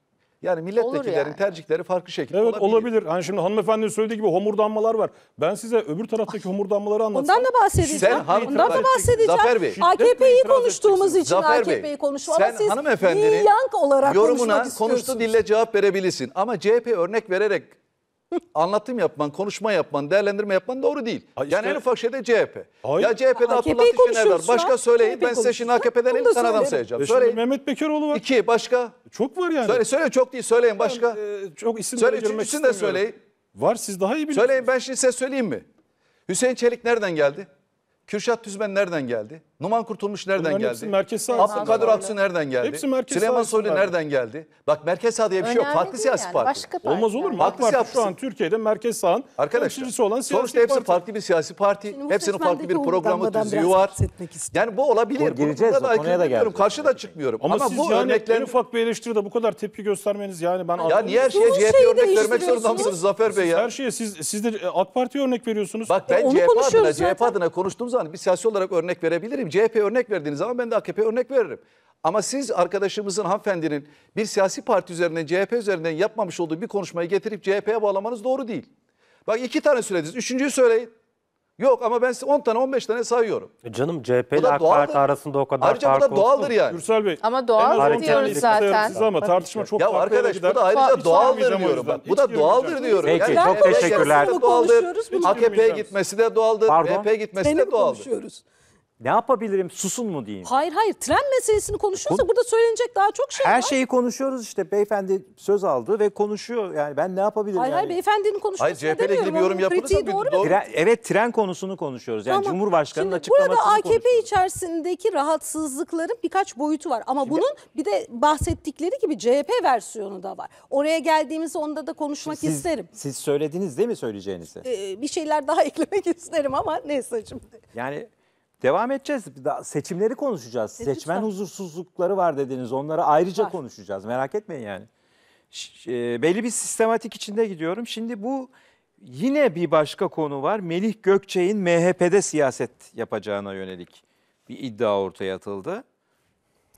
yani milletvekillerinin yani. tercihleri farklı şekilde evet, olabilir. olabilir. Yani şimdi hanımefendinin söylediği gibi homurdanmalar var. Ben size öbür taraftaki homurdanmaları anlatacağım. Bundan da bahsedeceğim. Sen hanım, Bundan da bahsedeceğim. Zafer Bey. AKP'yi konuştuğumuz için AKP'yi konuştum Sen siz hanımefendinin olarak yorumuna konuştu dille cevap verebilirsin. Ama CHP örnek vererek anlatım yapman, konuşma yapman, değerlendirme yapman doğru değil. Ha, işte- Yani en ufak şeyde CHP. Hayır. Ya CHP'de AKP'yi Abdullah Tişener var. Başka söyleyin. Ben size şimdi konuşuyoruz. AKP'den Bunu tane adam söyleyelim. sayacağım. E söyleyin. Mehmet Bekiroğlu var. İki başka. Çok var yani. Söyle, söyle çok değil söyleyin başka. Ee, çok isim Söyle vermek üçüncüsünü de söyleyin. Var siz daha iyi bilirsiniz. Söyleyin ben şimdi size söyleyeyim mi? Hüseyin Çelik nereden geldi? Kürşat Tüzmen nereden geldi? Numan Kurtulmuş nereden Bunların geldi? Hepsi merkez sahası. Abdülkadir Aksu nereden geldi? Hepsi merkez Süleyman Soylu nereden geldi? Bak merkez saha diye bir şey yok. Farklı değil siyasi yani, parti. Başka Olmaz olur mu? AK Parti Farklı şu an Türkiye'de merkez sahanın Arkadaşlar. olan siyasi Sonuçta hepsi parti. farklı bir siyasi parti. Şimdi Hepsinin farklı bir programı tüzüğü var. Yani bu olabilir. Gireceğiz o konuya da geleceğiz. Karşı da çıkmıyorum. Ama, Ama siz bu yani örnekler... en ufak bir eleştiride bu kadar tepki göstermeniz yani ben... Ya niye her şeye CHP örnek vermek zorunda mısınız Zafer Bey ya? Her şeye siz, siz de AK Parti'ye örnek veriyorsunuz. Bak ben CHP adına, CHP adına konuştuğum zaman bir siyasi olarak örnek verebilirim. CHP örnek verdiğiniz zaman ben de AKP örnek veririm. Ama siz arkadaşımızın hanımefendinin bir siyasi parti üzerinden CHP üzerinden yapmamış olduğu bir konuşmayı getirip CHP'ye bağlamanız doğru değil. Bak iki tane söylediniz. Üçüncüyü söyleyin. Yok ama ben size 10 tane 15 tane sayıyorum. E canım CHP ile AK Parti arasında o kadar Ayrıca fark bu da doğaldır olsun. yani. Gürsel Bey. Ama doğal diyoruz zaten. Siz ama tartışma çok ya farklı arkadaş bu da ayrıca doğaldır diyorum. Ben. Bu da doğaldır diyorum. Peki yani çok teşekkürler. AKP'ye gitmesi de doğaldır. Pardon? gitmesi de doğaldır. Seni konuşuyoruz ne yapabilirim susun mu diyeyim? Hayır hayır tren meselesini konuşuyorsa Kon- burada söylenecek daha çok şey Her var. şeyi konuşuyoruz işte beyefendi söz aldı ve konuşuyor yani ben ne yapabilirim? Hayır yani? hayır beyefendinin Hayır, konuşmasına CHP ile ilgili bir yorum Onun yapılırsa kritiği doğru doğru. Tren- evet tren konusunu konuşuyoruz yani Tamam. Cumhurbaşkanı'nın Şimdi açıklamasını Burada AKP konuşuyoruz. içerisindeki rahatsızlıkların birkaç boyutu var. Ama bunun bir de bahsettikleri gibi CHP versiyonu da var. Oraya geldiğimizde onda da konuşmak Siz- isterim. Siz söylediniz değil mi söyleyeceğinizi? Ee, bir şeyler daha eklemek isterim ama neyse şimdi. Yani Devam edeceğiz. seçimleri konuşacağız. E, Seçmen lütfen. huzursuzlukları var dediniz. Onları ayrıca var. konuşacağız. Merak etmeyin yani. E, belli bir sistematik içinde gidiyorum. Şimdi bu yine bir başka konu var. Melih Gökçe'nin MHP'de siyaset yapacağına yönelik bir iddia ortaya atıldı.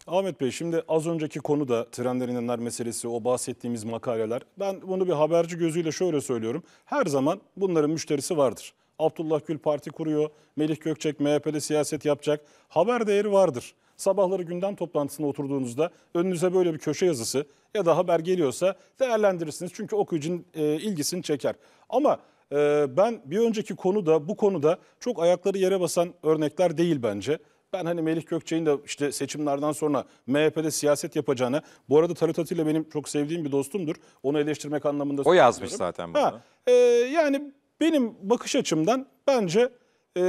Ahmet Bey şimdi az önceki konu da trenden inenler meselesi, o bahsettiğimiz makaleler. Ben bunu bir haberci gözüyle şöyle söylüyorum. Her zaman bunların müşterisi vardır. Abdullah Gül parti kuruyor. Melih Gökçek MHP'de siyaset yapacak. Haber değeri vardır. Sabahları gündem toplantısına oturduğunuzda önünüze böyle bir köşe yazısı ya da haber geliyorsa değerlendirirsiniz. Çünkü okuyucunun e, ilgisini çeker. Ama e, ben bir önceki konuda bu konuda çok ayakları yere basan örnekler değil bence. Ben hani Melih Gökçe'nin de işte seçimlerden sonra MHP'de siyaset yapacağını, bu arada Tarık Atilla benim çok sevdiğim bir dostumdur. Onu eleştirmek anlamında O yazmış zaten bunu. Ha, e, yani benim bakış açımdan bence e,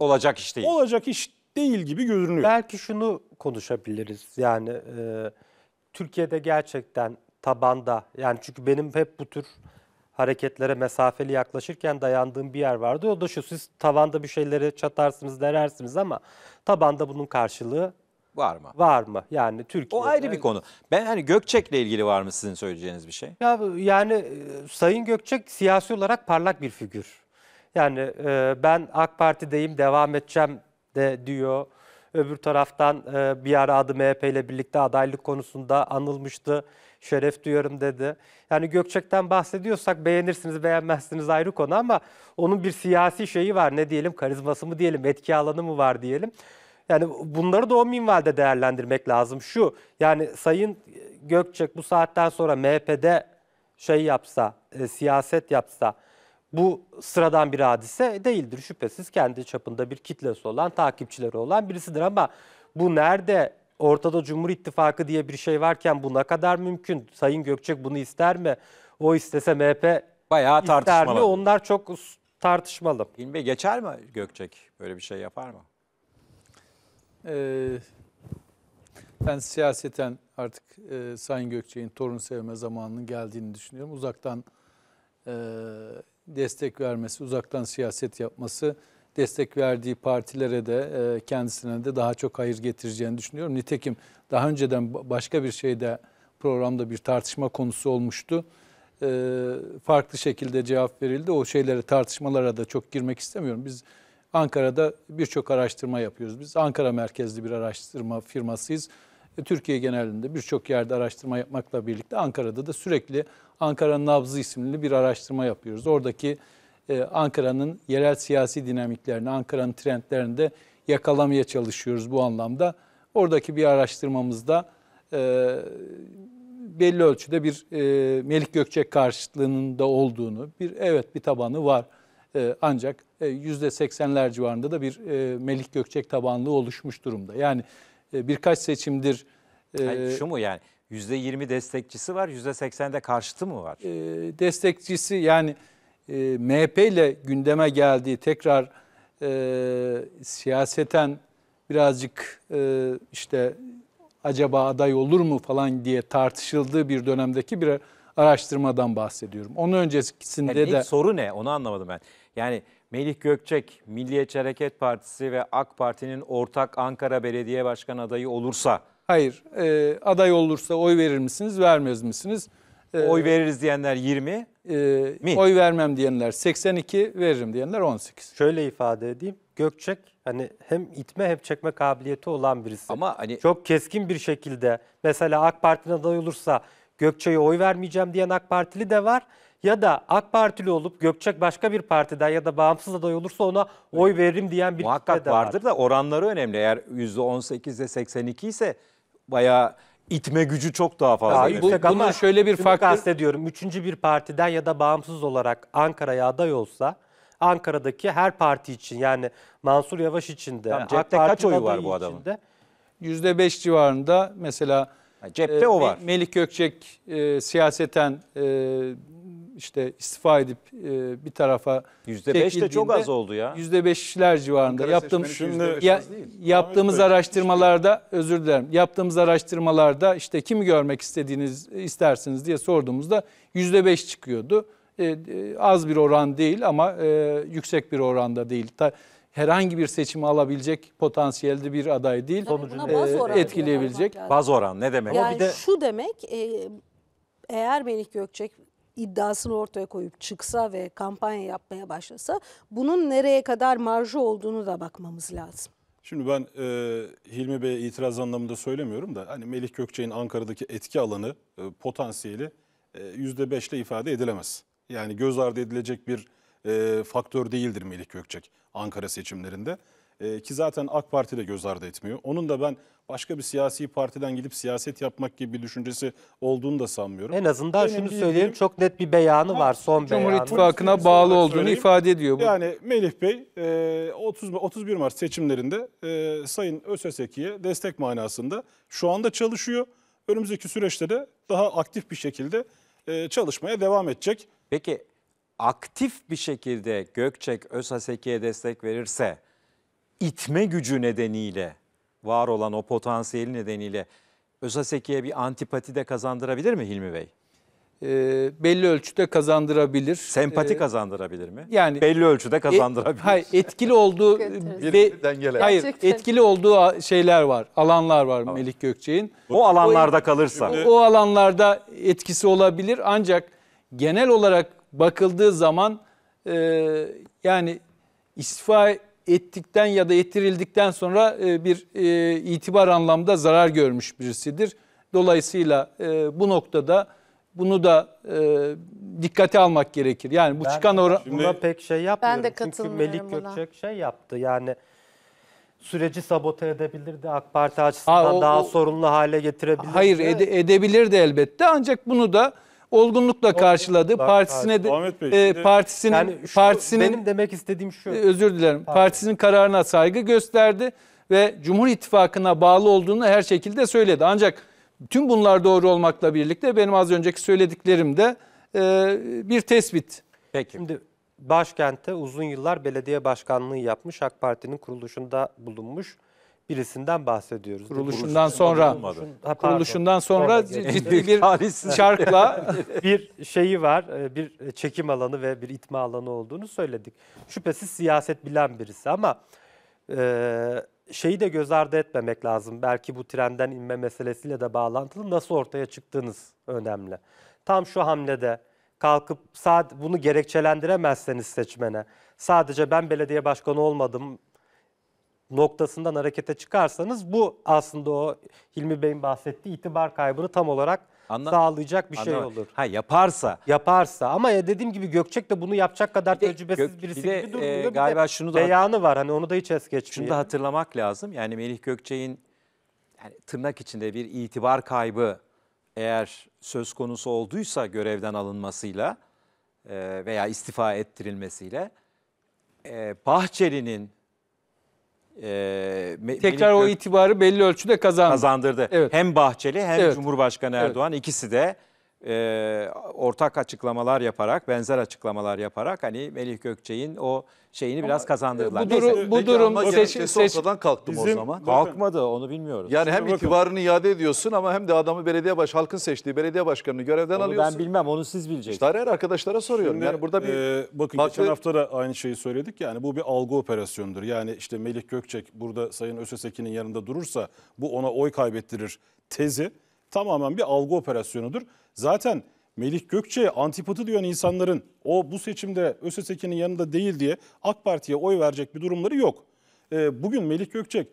olacak iş değil. Olacak iş değil gibi görünüyor. Belki şunu konuşabiliriz yani e, Türkiye'de gerçekten tabanda yani çünkü benim hep bu tür hareketlere mesafeli yaklaşırken dayandığım bir yer vardı. O da şu siz tavanda bir şeyleri çatarsınız derersiniz ama tabanda bunun karşılığı Var mı? Var mı? Yani Türkiye. O ayrı bir konu. Ben hani Gökçek'le ilgili var mı sizin söyleyeceğiniz bir şey? Ya yani e, Sayın Gökçek siyasi olarak parlak bir figür. Yani e, ben AK Parti'deyim, devam edeceğim de diyor. Öbür taraftan e, bir ara adı MHP ile birlikte adaylık konusunda anılmıştı. Şeref duyuyorum dedi. Yani Gökçek'ten bahsediyorsak beğenirsiniz beğenmezsiniz ayrı konu ama onun bir siyasi şeyi var ne diyelim karizması mı diyelim etki alanı mı var diyelim. Yani bunları da o minvalde değerlendirmek lazım. Şu yani Sayın Gökçek bu saatten sonra MHP'de şey yapsa, e, siyaset yapsa bu sıradan bir hadise değildir. Şüphesiz kendi çapında bir kitlesi olan, takipçileri olan birisidir ama bu nerede ortada Cumhur İttifakı diye bir şey varken bu ne kadar mümkün? Sayın Gökçek bunu ister mi? O istese MHP bayağı ister tartışmalı. mi? Onlar çok tartışmalı. İlmi geçer mi Gökçek? Böyle bir şey yapar mı? Ee, ben siyaseten artık e, Sayın Gökçe'nin torun sevme zamanının geldiğini düşünüyorum. Uzaktan e, destek vermesi, uzaktan siyaset yapması, destek verdiği partilere de e, kendisine de daha çok hayır getireceğini düşünüyorum. Nitekim daha önceden başka bir şeyde programda bir tartışma konusu olmuştu. E, farklı şekilde cevap verildi. O şeylere tartışmalara da çok girmek istemiyorum. Biz Ankara'da birçok araştırma yapıyoruz. Biz Ankara merkezli bir araştırma firmasıyız. E, Türkiye genelinde birçok yerde araştırma yapmakla birlikte Ankara'da da sürekli Ankara Nabzı isimli bir araştırma yapıyoruz. Oradaki e, Ankara'nın yerel siyasi dinamiklerini, Ankara'nın trendlerini de yakalamaya çalışıyoruz bu anlamda. Oradaki bir araştırmamızda e, belli ölçüde bir e, Melik Gökçek karşıtlığının da olduğunu, bir evet bir tabanı var. Ee, e, ancak %80'ler civarında da bir e, Melih Gökçek tabanlığı oluşmuş durumda. Yani e, birkaç seçimdir... E, Hayır, şu mu yani %20 destekçisi var, de karşıtı mı var? E, destekçisi yani e, MHP ile gündeme geldiği tekrar e, siyaseten birazcık e, işte acaba aday olur mu falan diye tartışıldığı bir dönemdeki bir araştırmadan bahsediyorum. Onun öncesinde yani de... Soru ne onu anlamadım ben. Yani Melih Gökçek, Milliyetçi Hareket Partisi ve AK Parti'nin ortak Ankara Belediye Başkanı adayı olursa... Hayır, e, aday olursa oy verir misiniz, vermez misiniz? E, oy veririz diyenler 20 e, mi? Oy vermem diyenler 82, veririm diyenler 18. Şöyle ifade edeyim, Gökçek hani hem itme hem çekme kabiliyeti olan birisi. Ama hani... Çok keskin bir şekilde mesela AK Parti'nin aday olursa Gökçe'ye oy vermeyeceğim diyen AK Partili de var ya da AK Partili olup Gökçek başka bir partiden ya da bağımsız aday olursa ona oy veririm diyen bir Muhakkak de vardır var. da oranları önemli. Eğer %18 ile 82 ise bayağı itme gücü çok daha fazla. Daha bu, bunun ama şöyle bir faktör... kastediyorum. Üçüncü bir partiden ya da bağımsız olarak Ankara'ya aday olsa Ankara'daki her parti için yani Mansur Yavaş için de yani AK Parti kaç oyu var bu adamın? yüzde beş civarında mesela yani cepte o var. Melih Gökçek e, siyaseten e, işte istifa edip e, bir tarafa %5 de çok az oldu ya. %5'ler civarında. Ankara Yaptığımız şimdi ya, yaptığımız şey araştırmalarda özür dilerim. Yaptığımız araştırmalarda işte kimi görmek istediğiniz istersiniz diye sorduğumuzda yüzde beş çıkıyordu. E, e, az bir oran değil ama e, yüksek bir oranda değil. Ta, herhangi bir seçimi alabilecek potansiyelde bir aday değil. Sonucunu e, etkileyebilecek. Baz oran ne demek? Yani bir de... şu demek e, eğer Melih Gökçek iddiasını ortaya koyup çıksa ve kampanya yapmaya başlasa bunun nereye kadar marjı olduğunu da bakmamız lazım. Şimdi ben e, Hilmi Bey'e itiraz anlamında söylemiyorum da hani Melih Gökçe'nin Ankara'daki etki alanı e, potansiyeli e, %5 ile ifade edilemez. Yani göz ardı edilecek bir e, faktör değildir Melih Gökçek Ankara seçimlerinde. Ee, ki zaten AK Parti de göz ardı etmiyor. Onun da ben başka bir siyasi partiden gidip siyaset yapmak gibi bir düşüncesi olduğunu da sanmıyorum. En azından Benim şunu bildiğim, söyleyelim çok net bir beyanı var son beyanı. Cumhur İttifakı'na bağlı olduğunu ifade ediyor bu. Yani Melih Bey e, 30 31 Mart seçimlerinde e, Sayın ÖSSK'ye destek manasında şu anda çalışıyor. Önümüzdeki süreçte de daha aktif bir şekilde e, çalışmaya devam edecek. Peki aktif bir şekilde Gökçek ÖSSK'ye destek verirse itme gücü nedeniyle var olan o potansiyeli nedeniyle Özaseki'ye bir antipati de kazandırabilir mi Hilmi Bey? E, belli ölçüde kazandırabilir. Sempati e, kazandırabilir mi? Yani belli ölçüde e, kazandırabilir. E, hayır, etkili olduğu ve Hayır, etkili olduğu şeyler var, alanlar var tamam. Melik Gökçe'nin. O alanlarda o, kalırsa. O, o alanlarda etkisi olabilir ancak genel olarak bakıldığı zaman e, yani istifa ettikten ya da ettirildikten sonra e, bir e, itibar anlamda zarar görmüş birisidir. Dolayısıyla e, bu noktada bunu da dikkate almak gerekir. Yani bu ben çıkan oran... Buna pek şey yapmıyorum. Ben de katılmıyorum Çünkü Melik buna. Gökçek şey yaptı yani süreci sabote edebilirdi AK Parti açısından Aa, o, daha o, sorunlu hale getirebilirdi. Hayır ede, edebilirdi elbette ancak bunu da olgunlukla karşıladı. Partisine de Ahmet Bey, e, partisinin Yani şu, partisinin benim demek istediğim şu. özür dilerim. Partisinin kararına saygı gösterdi ve Cumhur İttifakı'na bağlı olduğunu her şekilde söyledi. Ancak tüm bunlar doğru olmakla birlikte benim az önceki söylediklerim de e, bir tespit. Peki. Şimdi başkentte uzun yıllar belediye başkanlığı yapmış, AK Parti'nin kuruluşunda bulunmuş birisinden bahsediyoruz. Kuruluşundan sonra ha, kuruluşundan sonra ciddi bir çarkla bir şeyi var, e, bir çekim alanı ve bir itme alanı olduğunu söyledik. Şüphesiz siyaset bilen birisi ama e, şeyi de göz ardı etmemek lazım. Belki bu trenden inme meselesiyle de bağlantılı nasıl ortaya çıktığınız önemli. Tam şu hamlede kalkıp sad bunu gerekçelendiremezseniz seçmene sadece ben belediye başkanı olmadım noktasından harekete çıkarsanız bu aslında o Hilmi Bey'in bahsettiği itibar kaybını tam olarak Anla, sağlayacak bir anla, şey olur. Ha yaparsa. Yaparsa ama ya e, dediğim gibi Gökçek de bunu yapacak kadar bir de, tecrübesiz Gök, birisi bir de, gibi e, durmuyor. E, galiba bir de şunu da beyanı var hani onu da hiç es geçmiyor. Şunu da hatırlamak lazım. Yani Melih Gökçek'in yani tırnak içinde bir itibar kaybı eğer söz konusu olduysa görevden alınmasıyla e, veya istifa ettirilmesiyle Bahçeli'nin e, Tekrar o itibarı belli ölçüde kazandı. Kazandırdı. Evet. Hem Bahçeli hem evet. Cumhurbaşkanı Erdoğan evet. ikisi de e, ortak açıklamalar yaparak, benzer açıklamalar yaparak hani Melih Gökçe'nin o şeyini Ama biraz e, kazandırdılar. Bu, duru, bu durum seç, seç, ortadan kalktı bizim, o zaman. Kalkmadı onu bilmiyoruz. Yani hem itibarını iade ediyorsun ama hem de adamı belediye baş halkın seçtiği belediye başkanını görevden onu alıyorsun. Ben bilmem onu siz bileceksiniz. İşte her arkadaşlara soruyorum. Şimdi, yani burada bir e, bakın farklı... geçen hafta da aynı şeyi söyledik yani bu bir algı operasyonudur. Yani işte Melih Gökçek burada Sayın Ösesekin'in yanında durursa bu ona oy kaybettirir tezi tamamen bir algı operasyonudur. Zaten Melih Gökçe'ye antipatı duyan insanların o bu seçimde ÖSSK'nin yanında değil diye AK Parti'ye oy verecek bir durumları yok. E, bugün Melih Gökçek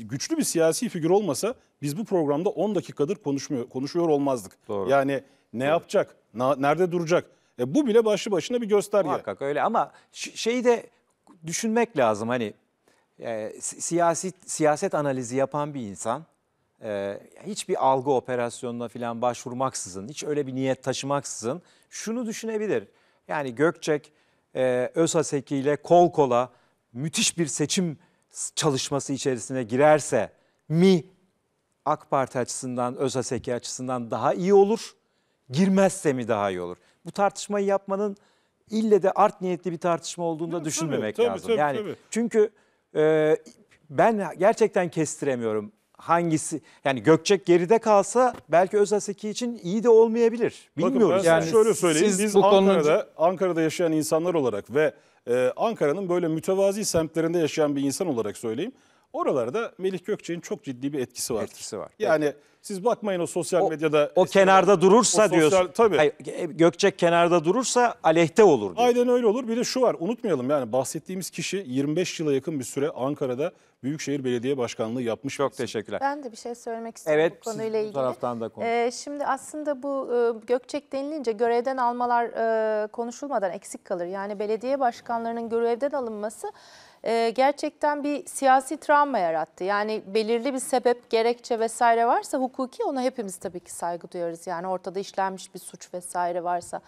güçlü bir siyasi figür olmasa biz bu programda 10 dakikadır konuşmuyor konuşuyor olmazdık. Doğru. Yani ne Doğru. yapacak? Na, nerede duracak? E, bu bile başlı başına bir gösterge. Muhakkak öyle ama şeyi de düşünmek lazım hani e, siyasi siyaset analizi yapan bir insan e, hiçbir algı operasyonuna falan başvurmaksızın, hiç öyle bir niyet taşımaksızın şunu düşünebilir. Yani Gökçek, e, Özhaseki ile kol kola müthiş bir seçim çalışması içerisine girerse mi AK Parti açısından, Özhaseki açısından daha iyi olur, girmezse mi daha iyi olur? Bu tartışmayı yapmanın ille de art niyetli bir tartışma olduğunda da düşünmemek tabii, lazım. Tabii, yani tabii. çünkü e, ben gerçekten kestiremiyorum hangisi yani Gökçek geride kalsa belki Özaseki için iyi de olmayabilir. Bilmiyoruz. Bakın ben yani şöyle söyleyeyim. Siz Biz bu Ankara'da konunun... Ankara'da yaşayan insanlar olarak ve e, Ankara'nın böyle mütevazi semtlerinde yaşayan bir insan olarak söyleyeyim. Oralarda Melih Gökçek'in çok ciddi bir etkisi var. Etkisi var. Yani evet. siz bakmayın o sosyal o, medyada. O işte, kenarda durursa o sosyal, diyorsun. Tabii. Hayır, e, Gökçek kenarda durursa aleyhte olur. Diyor. Aynen öyle olur. Bir de şu var unutmayalım yani bahsettiğimiz kişi 25 yıla yakın bir süre Ankara'da Büyükşehir Belediye Başkanlığı yapmış. Çok teşekkürler. Ben de bir şey söylemek istiyorum evet, bu konuyla ilgili. Evet, taraftan da konu. Ee, şimdi aslında bu e, Gökçek denilince görevden almalar e, konuşulmadan eksik kalır. Yani belediye başkanlarının görevden alınması e, gerçekten bir siyasi travma yarattı. Yani belirli bir sebep, gerekçe vesaire varsa hukuki ona hepimiz tabii ki saygı duyuyoruz. Yani ortada işlenmiş bir suç vesaire varsa.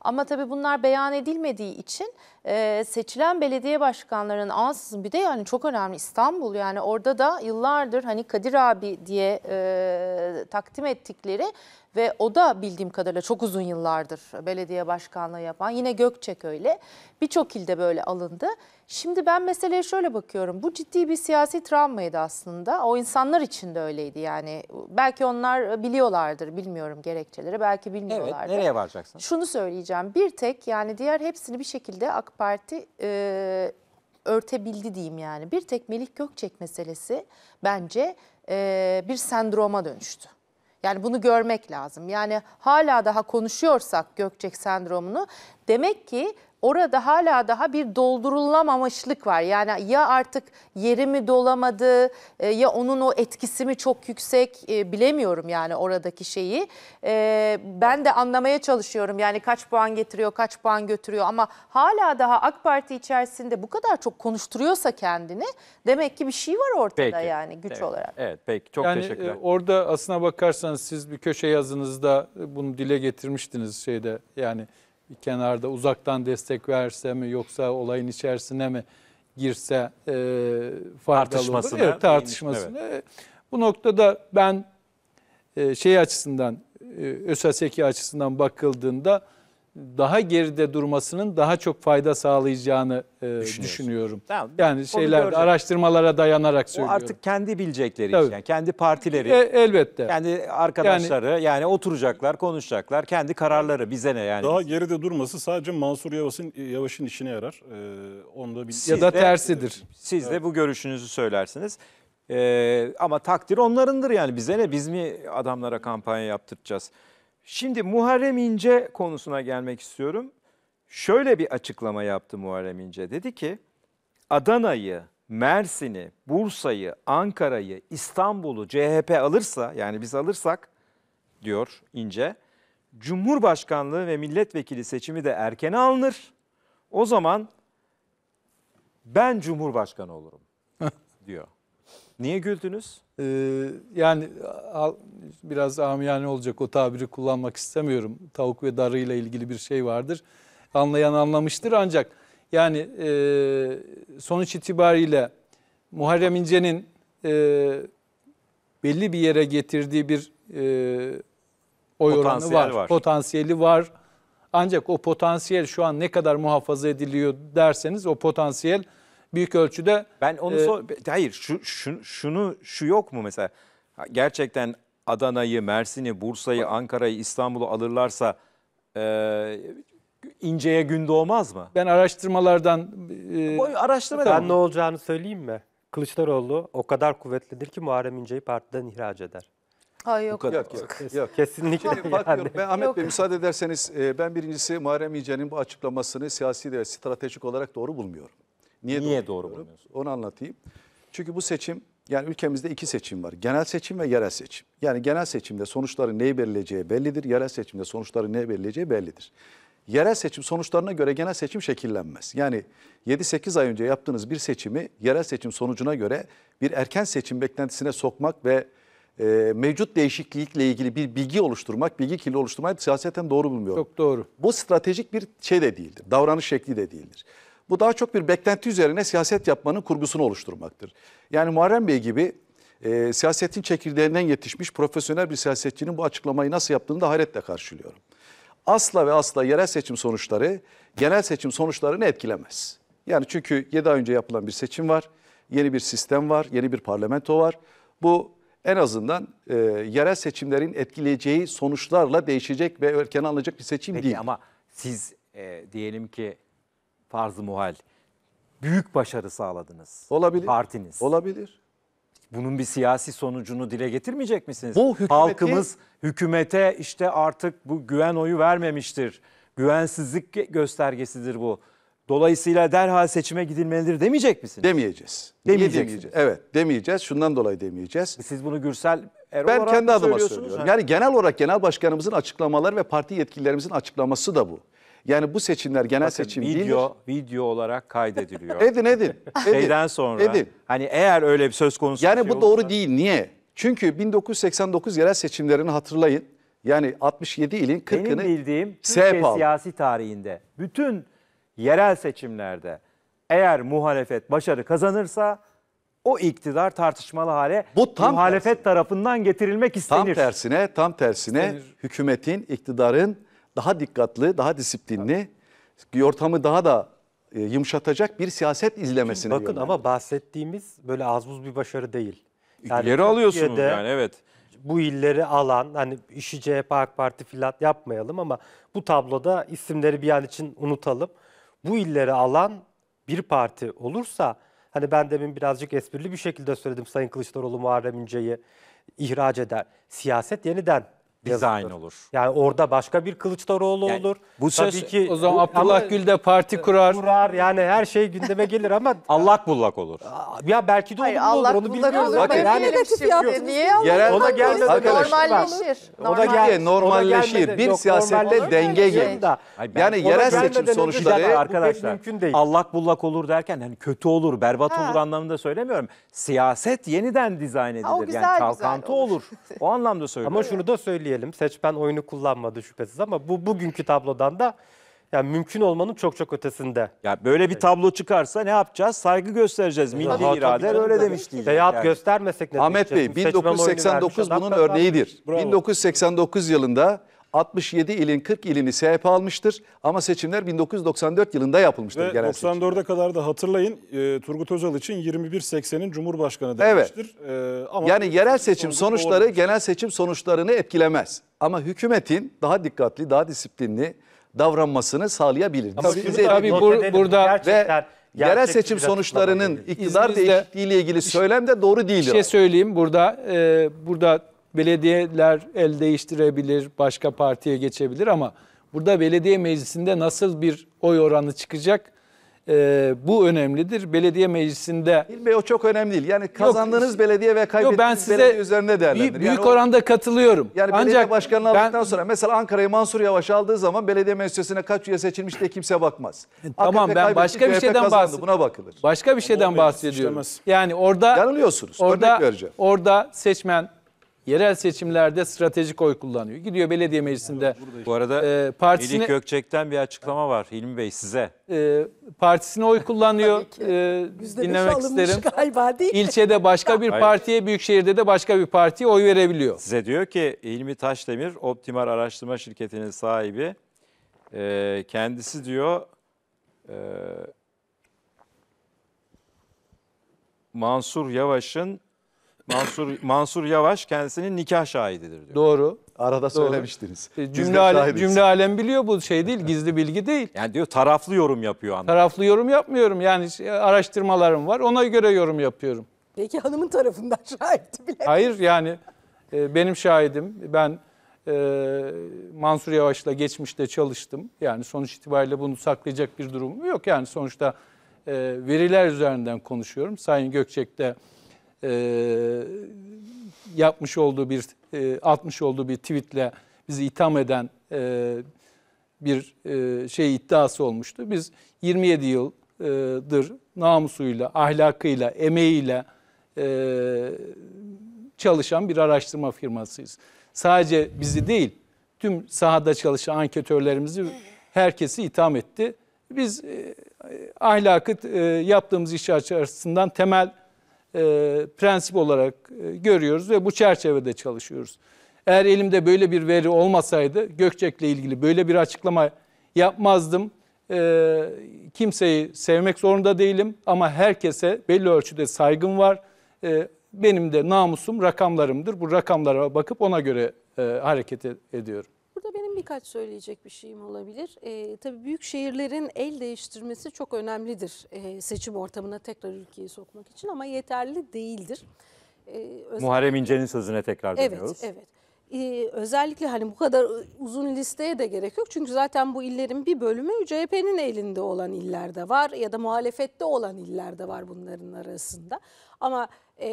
Ama tabii bunlar beyan edilmediği için e, seçilen belediye başkanlarının ansızın bir de yani çok önemli İstanbul yani orada da yıllardır hani Kadir abi diye e, takdim ettikleri ve o da bildiğim kadarıyla çok uzun yıllardır belediye başkanlığı yapan yine Gökçek öyle birçok ilde böyle alındı. Şimdi ben meseleye şöyle bakıyorum bu ciddi bir siyasi travmaydı aslında o insanlar için de öyleydi yani belki onlar biliyorlardır bilmiyorum gerekçeleri belki bilmiyorlardır. Evet nereye varacaksın? Şunu söyleyeceğim bir tek yani diğer hepsini bir şekilde AK Parti e, örtebildi diyeyim yani. Bir tek Melih Gökçek meselesi bence e, bir sendroma dönüştü. Yani bunu görmek lazım. Yani hala daha konuşuyorsak Gökçek sendromunu demek ki orada hala daha bir doldurulamamışlık var. Yani ya artık yeri mi dolamadı e, ya onun o etkisi mi çok yüksek e, bilemiyorum yani oradaki şeyi. E, ben de anlamaya çalışıyorum yani kaç puan getiriyor kaç puan götürüyor ama hala daha AK Parti içerisinde bu kadar çok konuşturuyorsa kendini demek ki bir şey var ortada peki. yani güç evet. olarak. Evet peki çok yani, teşekkürler. Orada aslına bakarsanız siz bir köşe yazınızda bunu dile getirmiştiniz şeyde yani bir kenarda uzaktan destek verse mi yoksa olayın içerisine mi girse e, faydalı olur. Evet, tartışmasına. Evet. E, bu noktada ben e, şey açısından, e, ÖSSK açısından bakıldığında daha geride durmasının daha çok fayda sağlayacağını e, düşünüyorum. Tamam. Yani şeyler araştırmalara dayanarak söylüyorum. O artık kendi bilecekleri Tabii. yani kendi partileri. E, elbette. Kendi arkadaşları yani, yani oturacaklar, konuşacaklar. Kendi kararları bize ne yani. Daha geride durması sadece Mansur Yavaş'ın Yavaş'ın işine yarar. Ee, onu da siz ya da de, tersidir. Siz evet. de bu görüşünüzü söylersiniz. Ee, ama takdir onlarındır yani bize ne biz mi adamlara kampanya yaptıracağız? Şimdi Muharrem İnce konusuna gelmek istiyorum. Şöyle bir açıklama yaptı Muharrem İnce. Dedi ki Adana'yı, Mersin'i, Bursa'yı, Ankara'yı, İstanbul'u CHP alırsa yani biz alırsak diyor İnce. Cumhurbaşkanlığı ve milletvekili seçimi de erkene alınır. O zaman ben cumhurbaşkanı olurum diyor. Niye güldünüz? Ee, yani al, biraz amiyane olacak o tabiri kullanmak istemiyorum. Tavuk ve darıyla ilgili bir şey vardır. Anlayan anlamıştır ancak yani e, sonuç itibariyle Muharrem İnce'nin e, belli bir yere getirdiği bir e, oy potansiyel oranı var, var, potansiyeli var. Ancak o potansiyel şu an ne kadar muhafaza ediliyor derseniz o potansiyel büyük ölçüde... Ben onu e, sor... Hayır şu, şu, şunu şu yok mu mesela? Gerçekten Adana'yı, Mersin'i, Bursa'yı, Ankara'yı, İstanbul'u alırlarsa e, inceye gün doğmaz mı? Ben araştırmalardan... E, o Ben ne olacağını söyleyeyim mi? Kılıçdaroğlu o kadar kuvvetlidir ki Muharrem İnce'yi partiden ihraç eder. Hayır yok. Yok, yok, yok. yok. Kesinlikle. Şimdi bakıyorum yani. ben Ahmet yok. Bey müsaade ederseniz e, ben birincisi Muharrem İnce'nin bu açıklamasını siyasi ve stratejik olarak doğru bulmuyorum. Niye, Niye doğru, doğru bulmuyorsun? Onu anlatayım. Çünkü bu seçim yani ülkemizde iki seçim var. Genel seçim ve yerel seçim. Yani genel seçimde sonuçları neyi belirleyeceği bellidir. Yerel seçimde sonuçları neyi belirleyeceği bellidir. Yerel seçim sonuçlarına göre genel seçim şekillenmez. Yani 7-8 ay önce yaptığınız bir seçimi yerel seçim sonucuna göre bir erken seçim beklentisine sokmak ve e, mevcut değişiklikle ilgili bir bilgi oluşturmak, bilgi kirli oluşturmayı siyaseten doğru bulmuyorum. Çok doğru. Bu stratejik bir şey de değildir. Davranış şekli de değildir. Bu daha çok bir beklenti üzerine siyaset yapmanın kurgusunu oluşturmaktır. Yani Muharrem Bey gibi e, siyasetin çekirdeğinden yetişmiş profesyonel bir siyasetçinin bu açıklamayı nasıl yaptığını da hayretle karşılıyorum. Asla ve asla yerel seçim sonuçları genel seçim sonuçlarını etkilemez. Yani çünkü 7 ay önce yapılan bir seçim var, yeni bir sistem var, yeni bir parlamento var. Bu en azından e, yerel seçimlerin etkileyeceği sonuçlarla değişecek ve ülkenin alınacak bir seçim Peki, değil. Peki ama siz e, diyelim ki farz muhal büyük başarı sağladınız. Olabilir. Partiniz. Olabilir. Bunun bir siyasi sonucunu dile getirmeyecek misiniz? Bu hükümeti... Halkımız hükümete işte artık bu güven oyu vermemiştir. Güvensizlik göstergesidir bu. Dolayısıyla derhal seçime gidilmelidir demeyecek misiniz? Demeyeceğiz. Demeyeceğiz. Evet demeyeceğiz. Şundan dolayı demeyeceğiz. Siz bunu Gürsel Erol ben kendi adıma söylüyorum. Yani genel olarak genel başkanımızın açıklamaları ve parti yetkililerimizin açıklaması da bu. Yani bu seçimler genel Bakın, seçim video, değildir. Video olarak kaydediliyor. edin edin. edin. Şeyden sonra. Edin. Hani eğer öyle bir söz konusu Yani şey bu olursa... doğru değil. Niye? Çünkü 1989 yerel seçimlerini hatırlayın. Yani 67 ilin 40'ını Benim bildiğim Türkiye siyasi tarihinde bütün yerel seçimlerde eğer muhalefet başarı kazanırsa o iktidar tartışmalı hale bu tam muhalefet tersine. tarafından getirilmek istenir. Tam tersine, tam tersine istenir. hükümetin, iktidarın daha dikkatli, daha disiplinli, ortamı daha da e, yumuşatacak bir siyaset izlemesini Bakın yönlendir. ama bahsettiğimiz böyle az buz bir başarı değil. Yani İleri alıyorsunuz yani evet. Bu illeri alan hani işi CHP AK Parti filan yapmayalım ama bu tabloda isimleri bir an için unutalım. Bu illeri alan bir parti olursa hani ben demin birazcık esprili bir şekilde söyledim Sayın Kılıçdaroğlu Muharrem İnce'yi ihraç eder. Siyaset yeniden dizayn olur. Yani orada başka bir Kılıçdaroğlu Yani olur. bu söz- Tabii ki O zaman Abdullah Gül de parti kurar. kurar yani her şey gündeme gelir ama Allah bullak olur. ya belki de olur Hayır, Allah olur onu bilmiyorum. olur. Bakın, Bakın, yani negatif şey yaptınız. Niye Allah Yerel- Ona gelmeden Arkadaşlar. normalleşir. O da gel- Türkiye normalleşir. Ona Bir Yok, siyasette denge gelir. şey? Yani yerel seçim sonuçları arkadaşlar. Bu pek mümkün değil. Allak bullak olur derken hani kötü olur, berbat olur anlamında söylemiyorum. Siyaset yeniden dizayn edilir. o güzel yani güzel kalkantı olur. O anlamda söylüyorum. Ama şunu da söyleyeyim diyelim. Seçmen oyunu kullanmadı şüphesiz ama bu bugünkü tablodan da yani mümkün olmanın çok çok ötesinde. Ya böyle bir tablo çıkarsa ne yapacağız? Saygı göstereceğiz. Milli ha, irade öyle demiş diyeceğiz. Seyahat yani. göstermesek ne Ahmet Bey 1989 bunun örneğidir. 1989 yılında 67 ilin 40 ilini CHP almıştır ama seçimler 1994 yılında yapılmıştır Ve genel 94'e kadar da hatırlayın e, Turgut Özal için 21.80'in Cumhurbaşkanı demiştir. Evet. E, ama yani yerel seçim sonuçları doğru. genel seçim sonuçlarını etkilemez. Ama hükümetin daha dikkatli, daha disiplinli davranmasını sağlayabilir. Ama tabii, bize, tabii bu, burada ve Yerel seçim sonuçlarının iktidar İzmir'de, değişikliği ile ilgili şey söylem de doğru değil. Bir şey söyleyeyim burada e, burada Belediyeler el değiştirebilir, başka partiye geçebilir ama burada belediye meclisinde nasıl bir oy oranı çıkacak e, bu önemlidir. Belediye meclisinde... İl Bey o çok önemli değil. Yani kazandığınız yok, belediye ve kaybettiğiniz ben size belediye üzerine değerlendirir. Büyük, yani oranda o, katılıyorum. Yani Ancak belediye başkanını ben, aldıktan sonra mesela Ankara'yı Mansur Yavaş aldığı zaman belediye meclisine kaç üye seçilmiş diye kimse bakmaz. E, tamam AKP ben başka bir şeyden bahsediyorum. Buna bakılır. Başka bir şeyden bahsediyorum. Yani orada... Yanılıyorsunuz. Orada, Orada seçmen yerel seçimlerde stratejik oy kullanıyor. Gidiyor belediye meclisinde. Bu arada e, partisine, Melih Gökçek'ten bir açıklama var Hilmi Bey size. E, partisine oy kullanıyor. e, dinlemek isterim. Galiba, değil mi? İlçede başka bir partiye, büyükşehirde de başka bir partiye oy verebiliyor. Size diyor ki Hilmi Taşdemir, Optimal Araştırma Şirketi'nin sahibi. E, kendisi diyor... E, Mansur Yavaş'ın Mansur Mansur Yavaş kendisinin nikah şahididir diyor. Doğru. Arada Doğru. söylemiştiniz. E, cümle, ale, cümle alem biliyor bu şey değil, gizli bilgi değil. Yani diyor taraflı yorum yapıyor anlamda. Taraflı yorum yapmıyorum. Yani şey, araştırmalarım var. Ona göre yorum yapıyorum. Peki hanımın tarafından şahit bile. Hayır yani e, benim şahidim. Ben e, Mansur Yavaş'la geçmişte çalıştım. Yani sonuç itibariyle bunu saklayacak bir durumum yok. Yani sonuçta e, veriler üzerinden konuşuyorum. Sayın Gökçek de e, yapmış olduğu bir e, atmış olduğu bir tweetle bizi itham eden e, bir e, şey iddiası olmuştu. Biz 27 yıldır namusuyla, ahlakıyla, emeğiyle e, çalışan bir araştırma firmasıyız. Sadece bizi değil, tüm sahada çalışan anketörlerimizi herkesi itham etti. Biz e, ahlakı e, yaptığımız iş açısından temel e, prensip olarak e, görüyoruz ve bu çerçevede çalışıyoruz. Eğer elimde böyle bir veri olmasaydı Gökçek'le ilgili böyle bir açıklama yapmazdım. E, kimseyi sevmek zorunda değilim ama herkese belli ölçüde saygım var. E, benim de namusum rakamlarımdır. Bu rakamlara bakıp ona göre e, hareket e, ediyorum birkaç söyleyecek bir şeyim olabilir. E, tabii büyük şehirlerin el değiştirmesi çok önemlidir e, seçim ortamına tekrar ülkeyi sokmak için ama yeterli değildir. E, Muharrem İnce'nin sözüne tekrar dönüyoruz. Evet, evet. Ee, özellikle hani bu kadar uzun listeye de gerek yok. Çünkü zaten bu illerin bir bölümü CHP'nin elinde olan illerde var ya da muhalefette olan illerde var bunların arasında. Ama e,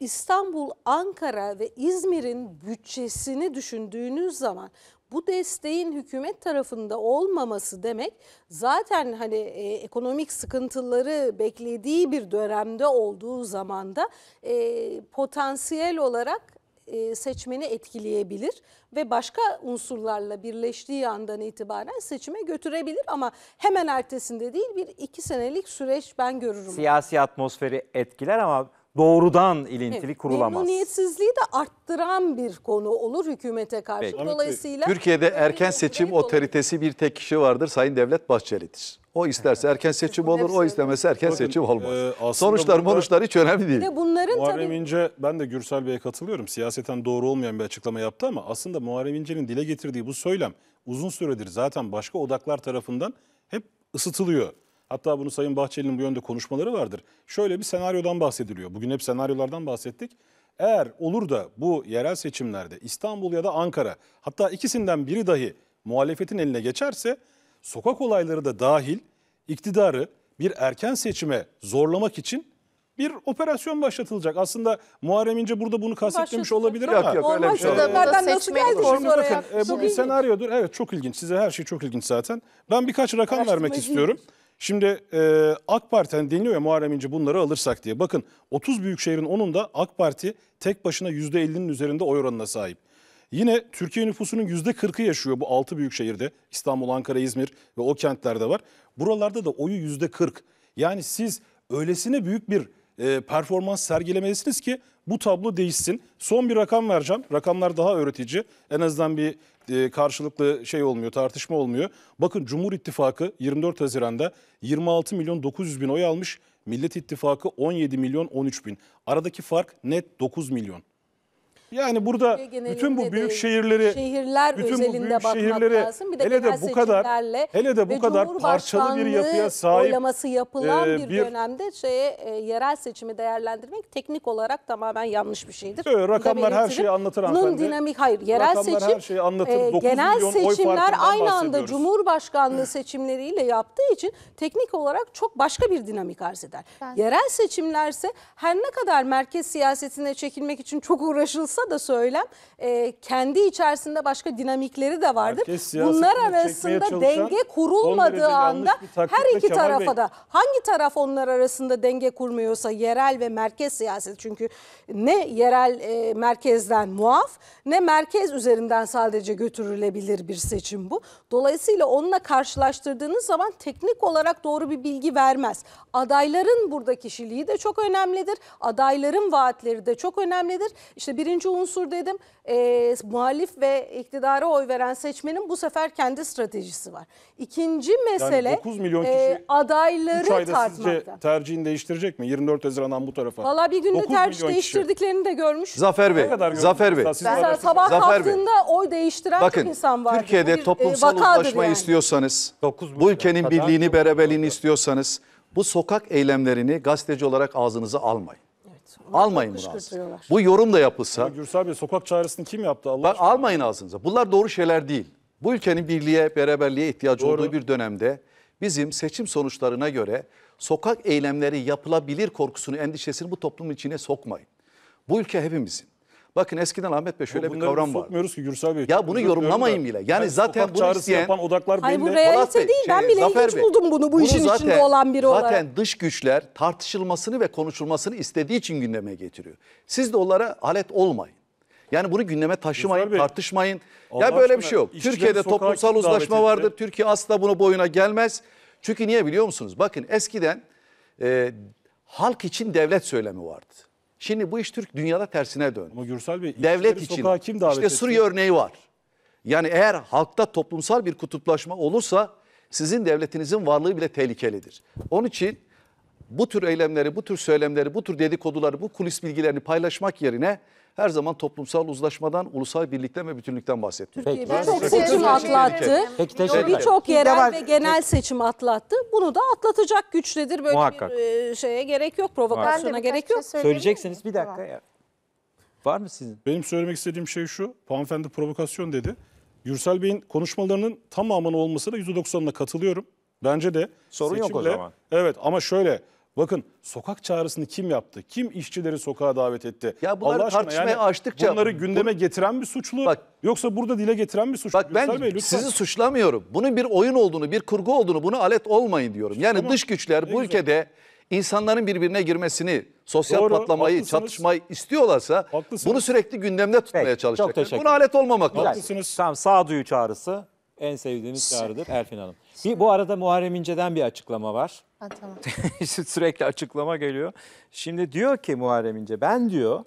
İstanbul, Ankara ve İzmir'in bütçesini düşündüğünüz zaman bu desteğin hükümet tarafında olmaması demek zaten hani e, ekonomik sıkıntıları beklediği bir dönemde olduğu zamanda e, potansiyel olarak e, seçmeni etkileyebilir ve başka unsurlarla birleştiği andan itibaren seçime götürebilir ama hemen ertesinde değil bir iki senelik süreç ben görürüm. Siyasi atmosferi etkiler ama doğrudan ilintili evet, kurulamaz. Memnuniyetsizliği de arttıran bir konu olur hükümete karşı. Peki. Dolayısıyla Türkiye'de erken seçim otoritesi bir tek kişi vardır Sayın Devlet Bahçeli'dir. O isterse erken seçim olur, o istemese erken Bakın, seçim olmaz. E, Sonuçlar burada, sonuçlar hiç önemli değil. De bunların Muharrem tabii... İnce, ben de Gürsel Bey'e katılıyorum. Siyaseten doğru olmayan bir açıklama yaptı ama aslında Muharrem İnce'nin dile getirdiği bu söylem uzun süredir zaten başka odaklar tarafından hep ısıtılıyor. Hatta bunu Sayın Bahçeli'nin bu yönde konuşmaları vardır. Şöyle bir senaryodan bahsediliyor. Bugün hep senaryolardan bahsettik. Eğer olur da bu yerel seçimlerde İstanbul ya da Ankara hatta ikisinden biri dahi muhalefetin eline geçerse sokak olayları da dahil iktidarı bir erken seçime zorlamak için bir operasyon başlatılacak. Aslında Muharrem İnce burada bunu kastetmemiş olabilir yok, ama. Yok yok öyle bir şey. Nereden nasıl geldi şimdi oraya? Bakın, e, bu bir senaryodur. Evet çok ilginç. Size her şey çok ilginç zaten. Ben birkaç rakam vermek istiyorum. Şimdi e, AK Parti hani deniliyor ya Muharrem İnce bunları alırsak diye. Bakın 30 büyük şehrin 10'unda AK Parti tek başına %50'nin üzerinde oy oranına sahip. Yine Türkiye nüfusunun %40'ı yaşıyor bu 6 büyük şehirde. İstanbul, Ankara, İzmir ve o kentlerde var. Buralarda da oyu %40. Yani siz öylesine büyük bir e, performans sergilemelisiniz ki bu tablo değişsin. Son bir rakam vereceğim. Rakamlar daha öğretici. En azından bir e, karşılıklı şey olmuyor, tartışma olmuyor. Bakın Cumhur İttifakı 24 Haziran'da 26 milyon 900 bin oy almış. Millet İttifakı 17 milyon 13 bin. Aradaki fark net 9 milyon. Yani burada bütün bu büyük şehirleri şehirler bütün bu büyük şehirleri lazım. Bir de hele de bu kadar hele de bu kadar parçalı bir yapıya sahip oylaması yapılan e, bir, bir dönemde şeye e, yerel seçimi değerlendirmek teknik olarak tamamen yanlış bir şeydir. Evet, rakamlar her şeyi anlatır Bunun hanımefendi. Bunun dinamik hayır. Yerel rakamlar seçim her şeyi anlatır. E, genel seçimler aynı anda Cumhurbaşkanlığı seçimleriyle yaptığı için teknik olarak çok başka bir dinamik arz eder. Ben yerel seçimlerse her ne kadar merkez siyasetine çekilmek için çok uğraşılsa olsa da söylem e, kendi içerisinde başka dinamikleri de vardır. Bunlar arasında denge kurulmadığı anda her iki tarafa da hangi taraf onlar arasında denge kurmuyorsa yerel ve merkez siyaset çünkü ne yerel e, merkezden muaf ne merkez üzerinden sadece götürülebilir bir seçim bu. Dolayısıyla onunla karşılaştırdığınız zaman teknik olarak doğru bir bilgi vermez. Adayların burada kişiliği de çok önemlidir. Adayların vaatleri de çok önemlidir. İşte birinci ikinci unsur dedim e, muhalif ve iktidara oy veren seçmenin bu sefer kendi stratejisi var. İkinci mesele yani 9 milyon e, kişi e, adayları tartmakta. tercihini değiştirecek mi? 24 Haziran'dan bu tarafa. Valla bir günde tercih değiştirdiklerini de görmüş. Zafer Bey, kadar Zafer Bey. Ben sabah Zafer kalktığında Bey. oy değiştiren Bakın, çok insan var. Türkiye'de bir, e, toplumsal e, uzlaşma yani. istiyorsanız, bu ülkenin birliğini, beraberliğini istiyorsanız bu sokak eylemlerini gazeteci olarak ağzınıza almayın almayın bunu Bu yorum da yapılsa. Ama Gürsel Bey sokak çağrısını kim yaptı Allah bak, Almayın ağzınıza. Bunlar doğru şeyler değil. Bu ülkenin birliğe, beraberliğe ihtiyacı doğru. olduğu bir dönemde bizim seçim sonuçlarına göre sokak eylemleri yapılabilir korkusunu, endişesini bu toplumun içine sokmayın. Bu ülke hepimizin. Bakın eskiden Ahmet Bey şöyle bir kavram var. sokmuyoruz ki Gürsel Bey. Ya bunu yorumlamayın bile. Yani, diliyorum zaten sokak bunu isteyen yapan odaklar Hayır bu realite Bey, değil. Ben şey, bile Zafer ilginç Bey, buldum bunu bu bunu işin içinde olan biri olarak. Zaten dış güçler tartışılmasını ve konuşulmasını istediği için gündeme getiriyor. Siz de onlara alet olmayın. Yani bunu gündeme taşımayın, Bey, tartışmayın. Allah ya böyle bir şey yok. Türkiye'de toplumsal davet uzlaşma etti. Türkiye asla bunu boyuna gelmez. Çünkü niye biliyor musunuz? Bakın eskiden e, halk için devlet söylemi vardı. Şimdi bu iş Türk dünyada tersine döndü. Ama Gürsel Bey devlet için kim davet işte Suriye etti? örneği var. Yani eğer halkta toplumsal bir kutuplaşma olursa sizin devletinizin varlığı bile tehlikelidir. Onun için bu tür eylemleri, bu tür söylemleri, bu tür dedikoduları, bu kulis bilgilerini paylaşmak yerine her zaman toplumsal uzlaşmadan, ulusal birlikten ve bütünlükten bahsettim. Peki, Birçok seçim atlattı. Peki teşekkür Birçok yerel Devam- ve genel seçim atlattı. Bunu da atlatacak güçtedir. Böyle Muhakkak. bir e, şeye gerek yok, provokasyona gerek şey yok. Söyleyeceksiniz bir dakika ya. Var mı sizin? Benim söylemek istediğim şey şu. Hanımefendi provokasyon dedi. Gürsel Bey'in konuşmalarının tamamının olmasına %90'ına katılıyorum. Bence de Sorun yok o zaman. Evet ama şöyle Bakın sokak çağrısını kim yaptı? Kim işçileri sokağa davet etti? Ya bunları Allah aşkına, tartışmaya yani açtıkça... Bunları gündeme bu, getiren bir suçlu bak, yoksa burada dile getiren bir suçlu. Bak ben Bey, sizi suçlamıyorum. Bunun bir oyun olduğunu, bir kurgu olduğunu bunu alet olmayın diyorum. Yani tamam. dış güçler ne bu güzel. ülkede insanların birbirine girmesini, sosyal Doğru, patlamayı, haklısınız. çatışmayı istiyorlarsa haklısınız. bunu sürekli gündemde tutmaya Peki, çalışacaklar. Bunu alet olmamak lazım. Haklısınız. Tamam sağduyu çağrısı. En sevdiğimiz çağrıdır Elfin Hanım. Bir, bu arada Muharrem İnce'den bir açıklama var. Ha, tamam. Sürekli açıklama geliyor. Şimdi diyor ki Muharrem İnce ben diyor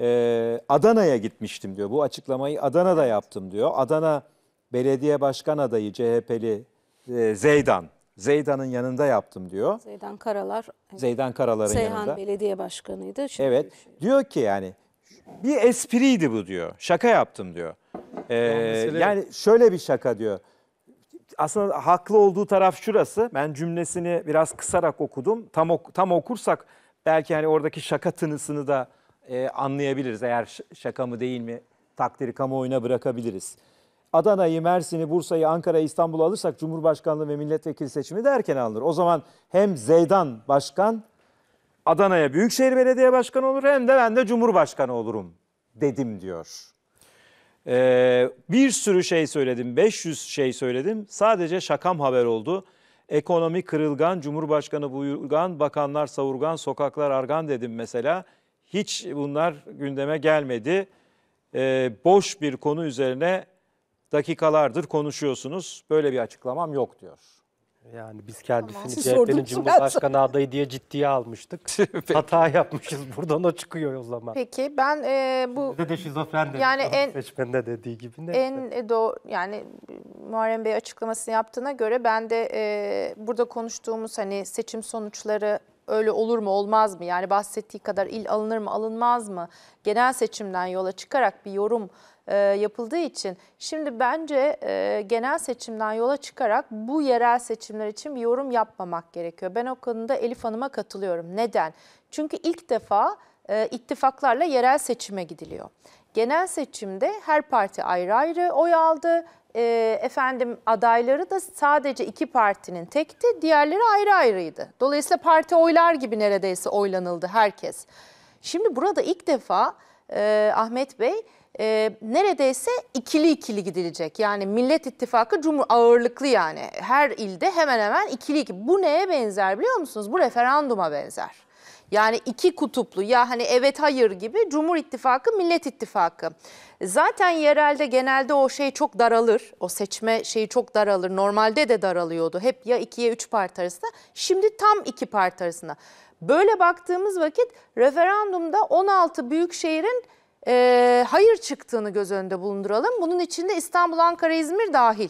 e, Adana'ya gitmiştim diyor. Bu açıklamayı Adana'da yaptım diyor. Adana belediye başkan adayı CHP'li e, Zeydan. Zeydan'ın yanında yaptım diyor. Zeydan Karalar. Zeydan Karalar'ın Seyhan yanında. Belediye Başkanı'ydı. evet. Şey diyor ki yani bir espriydi bu diyor. Şaka yaptım diyor. Ee, yani şöyle bir şaka diyor. Aslında haklı olduğu taraf şurası. Ben cümlesini biraz kısarak okudum. Tam ok tam okursak belki hani oradaki şaka tınısını da e, anlayabiliriz. Eğer şaka mı değil mi takdiri kamuoyuna bırakabiliriz. Adana'yı, Mersin'i, Bursa'yı, Ankara'yı, İstanbul'u alırsak Cumhurbaşkanlığı ve milletvekili seçimi de erken alınır. O zaman hem Zeydan başkan Adana'ya Büyükşehir Belediye Başkanı olur hem de ben de Cumhurbaşkanı olurum dedim diyor. Ee, bir sürü şey söyledim, 500 şey söyledim. Sadece şakam haber oldu. Ekonomi kırılgan, Cumhurbaşkanı buyurgan, bakanlar savurgan, sokaklar argan dedim mesela. Hiç bunlar gündeme gelmedi. Ee, boş bir konu üzerine dakikalardır konuşuyorsunuz. Böyle bir açıklamam yok diyor. Yani biz kendisini tamam, CHP'nin Cumhurbaşkanı lazım. adayı diye ciddiye almıştık. Hata yapmışız. Buradan o çıkıyor o zaman. Peki ben e, bu... Şimdi de şizofren Yani en, de dediği gibi. Neyse. En e, doğru yani Muharrem Bey açıklamasını yaptığına göre ben de e, burada konuştuğumuz hani seçim sonuçları öyle olur mu olmaz mı? Yani bahsettiği kadar il alınır mı alınmaz mı? Genel seçimden yola çıkarak bir yorum e, yapıldığı için şimdi bence e, genel seçimden yola çıkarak bu yerel seçimler için bir yorum yapmamak gerekiyor. Ben o konuda Elif Hanım'a katılıyorum. Neden? Çünkü ilk defa e, ittifaklarla yerel seçime gidiliyor. Genel seçimde her parti ayrı ayrı oy aldı. efendim adayları da sadece iki partinin tekti, diğerleri ayrı ayrıydı. Dolayısıyla parti oylar gibi neredeyse oylanıldı herkes. Şimdi burada ilk defa e, Ahmet Bey e, neredeyse ikili ikili gidilecek. Yani Millet İttifakı cumhur ağırlıklı yani her ilde hemen hemen ikili ikili. Bu neye benzer biliyor musunuz? Bu referanduma benzer. Yani iki kutuplu ya hani evet hayır gibi Cumhur İttifakı Millet İttifakı. Zaten yerelde genelde o şey çok daralır. O seçme şeyi çok daralır. Normalde de daralıyordu. Hep ya ikiye üç parti arasında. Şimdi tam iki parti arasında. Böyle baktığımız vakit referandumda 16 büyük şehrin e, hayır çıktığını göz önünde bulunduralım. Bunun içinde İstanbul, Ankara, İzmir dahil.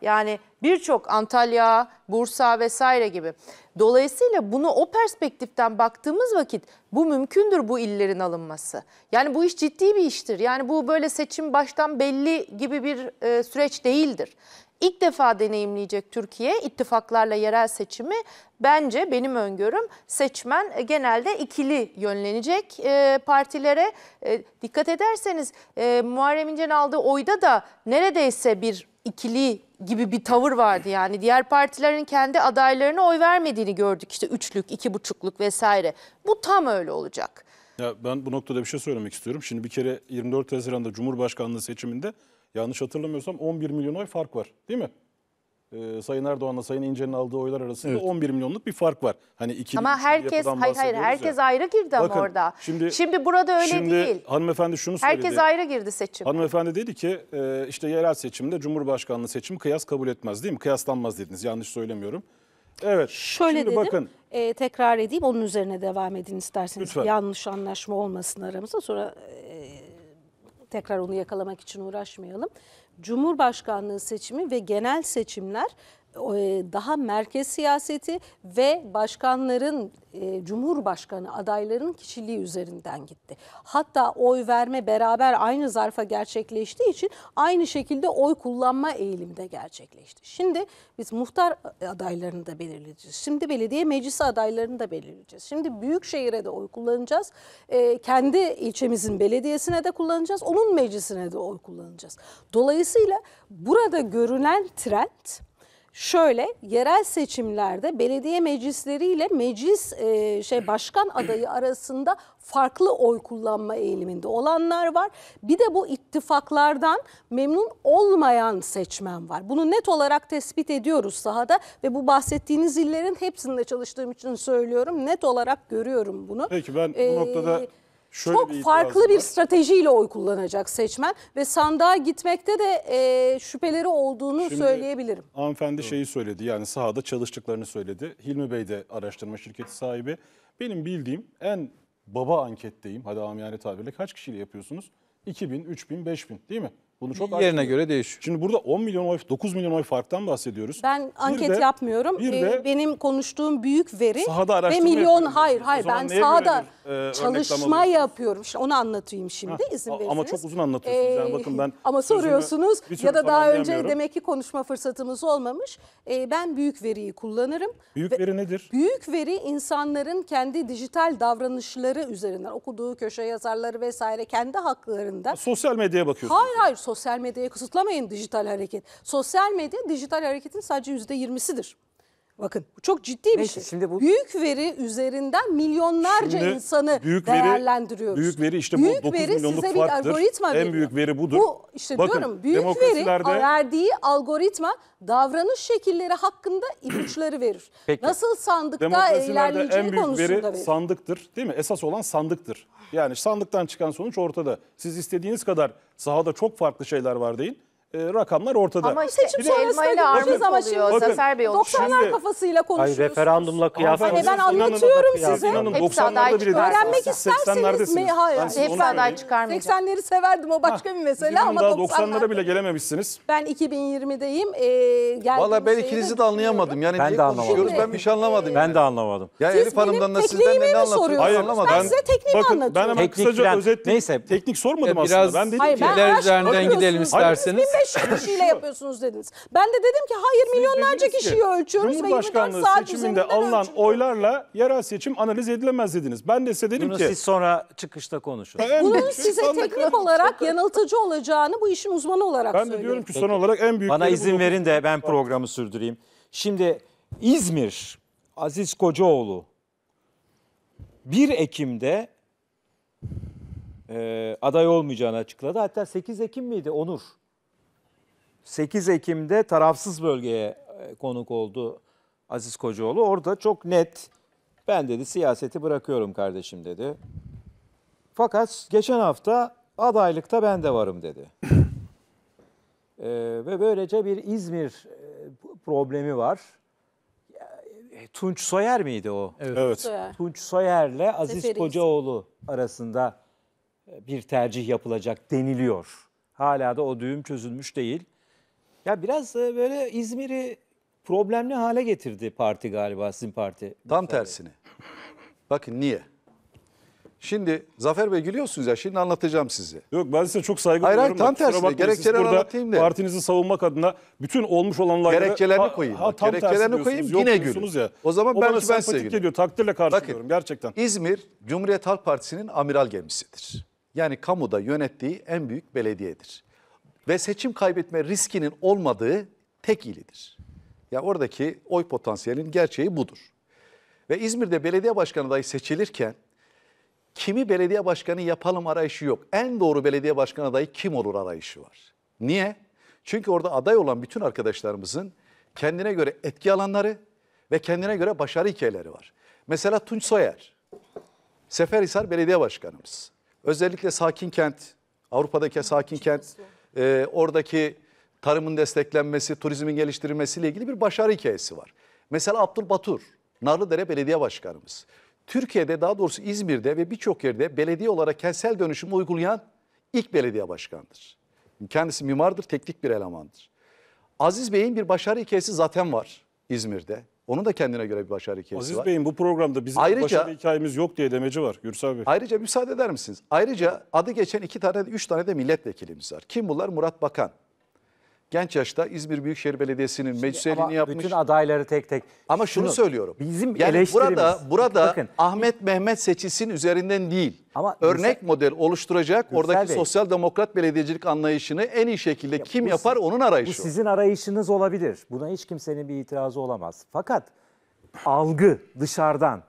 Yani birçok Antalya, Bursa vesaire gibi. Dolayısıyla bunu o perspektiften baktığımız vakit bu mümkündür bu illerin alınması. Yani bu iş ciddi bir iştir. Yani bu böyle seçim baştan belli gibi bir e, süreç değildir ilk defa deneyimleyecek Türkiye ittifaklarla yerel seçimi bence benim öngörüm seçmen e, genelde ikili yönlenecek e, partilere. E, dikkat ederseniz e, Muharrem İnce'nin aldığı oyda da neredeyse bir ikili gibi bir tavır vardı yani. Diğer partilerin kendi adaylarına oy vermediğini gördük işte üçlük, iki buçukluk vesaire. Bu tam öyle olacak. Ya ben bu noktada bir şey söylemek istiyorum. Şimdi bir kere 24 Haziran'da Cumhurbaşkanlığı seçiminde yanlış hatırlamıyorsam 11 milyon oy fark var değil mi? Ee, Sayın Erdoğan'la Sayın İnce'nin aldığı oylar arasında evet. 11 milyonluk bir fark var. Hani iki. ama herkes hayır hayır herkes ya. ayrı girdi ama Bakın, orada. Şimdi, şimdi burada öyle şimdi değil. Hanımefendi şunu söyledi. Herkes ayrı girdi seçim. Hanımefendi dedi ki e, işte yerel seçimde Cumhurbaşkanlığı seçim kıyas kabul etmez değil mi? Kıyaslanmaz dediniz. Yanlış söylemiyorum. Evet. Şöyle Şimdi dedim. Bakın, e, tekrar edeyim onun üzerine devam edin isterseniz. Lütfen. Yanlış anlaşma olmasın aramızda sonra e, tekrar onu yakalamak için uğraşmayalım. Cumhurbaşkanlığı seçimi ve genel seçimler e, daha merkez siyaseti ve başkanların e, Cumhurbaşkanı adaylarının kişiliği üzerinden gitti. Hatta oy verme beraber aynı zarfa gerçekleştiği için aynı şekilde oy kullanma eğilimde gerçekleşti. Şimdi biz muhtar adaylarını da belirleyeceğiz. Şimdi belediye meclisi adaylarını da belirleyeceğiz. Şimdi büyük şehire de oy kullanacağız. E, kendi ilçemizin belediyesine de kullanacağız. Onun meclisine de oy kullanacağız. Dolayısıyla burada görünen trend Şöyle yerel seçimlerde belediye meclisleriyle meclis e, şey başkan adayı arasında farklı oy kullanma eğiliminde olanlar var. Bir de bu ittifaklardan memnun olmayan seçmen var. Bunu net olarak tespit ediyoruz sahada ve bu bahsettiğiniz illerin hepsinde çalıştığım için söylüyorum. Net olarak görüyorum bunu. Peki ben bu ee, noktada Şöyle çok bir farklı var. bir stratejiyle oy kullanacak seçmen ve sandığa gitmekte de e, şüpheleri olduğunu Şimdi, söyleyebilirim. Hanımefendi şeyi söyledi yani sahada çalıştıklarını söyledi. Hilmi Bey de araştırma şirketi sahibi. Benim bildiğim en baba anketteyim hadi amiyane tabirle kaç kişiyle yapıyorsunuz? 2000, 3000, 5000 değil mi? Bunu çok yerine göre değişiyor. Şimdi burada 10 milyon oy, 9 milyon oy farktan bahsediyoruz. Ben bir anket de, yapmıyorum. Bir ee, de, Benim konuştuğum büyük veri sahada ve milyon hayır hayır ben sahada e, çalışma yapıyorum. İşte onu anlatayım şimdi ha, izin verirseniz. Ama çok uzun anlatıyorsunuz. Ee, yani bakın ben Ama soruyorsunuz ya da daha önce demek ki konuşma fırsatımız olmamış. Ee, ben büyük veriyi kullanırım. Büyük veri nedir? Büyük veri insanların kendi dijital davranışları üzerinden okuduğu köşe yazarları vesaire kendi haklarında. sosyal medyaya bakıyorsunuz. Hayır hayır sosyal medyaya kısıtlamayın dijital hareket. Sosyal medya dijital hareketin sadece yüzde yirmisidir. Bakın bu çok ciddi bir Neyse, şey. Şimdi bu... Büyük veri üzerinden milyonlarca Şimdi insanı büyük değerlendiriyoruz. Büyük veri işte büyük bu 9 veri milyonluk size farktır. Bir algoritma en veriyor. büyük veri budur. Bu işte Bakın, diyorum büyük demokrasilerde... veri verdiği algoritma davranış şekilleri hakkında ipuçları verir. Peki. Nasıl sandıkta ilerleyeceği en büyük konusunda veri, verir. sandıktır değil mi? Esas olan sandıktır. Yani sandıktan çıkan sonuç ortada. Siz istediğiniz kadar sahada çok farklı şeyler var deyin e, rakamlar ortada. Ama işte seçim elma ile armut ama şey şimdi bakın, Zafer Bey oluşuyor. 90'lar kafasıyla konuşuyoruz. Hayır referandumla kıyaslanıyor. Hani ben anlatıyorum size. İnanın Hepsi 90'larda bile Öğrenmek isterseniz mi? Hayır. Ben Hepsi aday çıkarmayacak. 80'leri severdim o başka ha, bir mesele ama 90'lara 90 bile gelememişsiniz. Ben 2020'deyim. E, Valla ben ikinizi de anlayamadım. Yani ben de anlamadım. Ben bir şey anlamadım. Ben de anlamadım. Ya Elif Hanım'dan da sizden ne anlatıyorsunuz? Hayır, ben size tekniğimi anlatıyorum. Ben hemen kısaca özetleyeyim. Teknik sormadım aslında. Ben dedim ki. Hayır, ben üzerinden gidelim isterseniz. 15 kişiyle yapıyorsunuz dediniz. Ben de dedim ki hayır Siz milyonlarca kişiyi ölçüyoruz ve 24 saat seçiminde alınan ölçüyoruz. oylarla yerel seçim analiz edilemez dediniz. Ben de size dedim Bunu ki. Bunu siz sonra çıkışta konuşun. Bunun size teknik olarak yanıltıcı olacağını bu işin uzmanı olarak ben söylüyorum. Ben diyorum ki Peki. olarak en büyük... Bana izin verin de ben programı sürdüreyim. Şimdi İzmir, Aziz Kocaoğlu 1 Ekim'de e, aday olmayacağını açıkladı. Hatta 8 Ekim miydi Onur? 8 Ekim'de tarafsız bölgeye e, konuk oldu Aziz Kocaoğlu. Orada çok net ben dedi siyaseti bırakıyorum kardeşim dedi. Fakat geçen hafta adaylıkta ben de varım dedi. ee, ve böylece bir İzmir e, problemi var. E, Tunç Soyer miydi o? Evet. evet. Tunç Soyer'le Aziz Seferi Kocaoğlu arasında bir tercih yapılacak deniliyor. Hala da o düğüm çözülmüş değil. Ya biraz e, böyle İzmir'i problemli hale getirdi parti galiba sizin parti. Tam tersini. Bakın niye? Şimdi Zafer Bey gülüyorsunuz ya şimdi anlatacağım size. Yok ben size çok saygı Hayır, hayır, duyuyorum. da tam kusura tersine. Gerekçeleri anlatayım da. Partinizi savunmak adına bütün olmuş olanlara... Gerekçelerini koyayım. tam Gerekçelerini koyayım, yine gülüyorsunuz Ya. O zaman bana belki ben size gülüyorum. geliyor. Takdirle karşılıyorum Bakın, gerçekten. İzmir Cumhuriyet Halk Partisi'nin amiral gemisidir. Yani kamuda yönettiği en büyük belediyedir ve seçim kaybetme riskinin olmadığı tek ilidir. Ya oradaki oy potansiyelinin gerçeği budur. Ve İzmir'de belediye başkanı adayı seçilirken kimi belediye başkanı yapalım arayışı yok. En doğru belediye başkanı adayı kim olur arayışı var. Niye? Çünkü orada aday olan bütün arkadaşlarımızın kendine göre etki alanları ve kendine göre başarı hikayeleri var. Mesela Tunç Soyer, Seferhisar Belediye Başkanımız. Özellikle Sakin Kent, Avrupa'daki Sakin Kent e, oradaki tarımın desteklenmesi, turizmin geliştirilmesiyle ilgili bir başarı hikayesi var. Mesela Abdul Batur, Narlıdere Belediye Başkanımız. Türkiye'de daha doğrusu İzmir'de ve birçok yerde belediye olarak kentsel dönüşüm uygulayan ilk belediye başkanıdır. Kendisi mimardır, teknik bir elemandır. Aziz Bey'in bir başarı hikayesi zaten var İzmir'de. Onun da kendine göre bir başarı hikayesi Aziz var. Aziz Bey'in bu programda bizim ayrıca, başarı hikayemiz yok diye demeci var Gürsel Bey. Ayrıca müsaade eder misiniz? Ayrıca adı geçen iki tane, üç tane de milletvekilimiz var. Kim bunlar? Murat Bakan, genç yaşta İzmir Büyükşehir Belediyesi'nin meclis elini yapmış. Bütün adayları tek tek. Ama şunu, şunu söylüyorum. Bizim yani eleştirimiz. Burada, burada Bakın, Ahmet Mehmet seçisin üzerinden değil. Ama örnek Gürsel, model oluşturacak Gürsel oradaki Bey, sosyal demokrat belediyecilik anlayışını en iyi şekilde ya kim bu, yapar onun arayışı. Bu sizin arayışınız olabilir. Buna hiç kimsenin bir itirazı olamaz. Fakat algı dışarıdan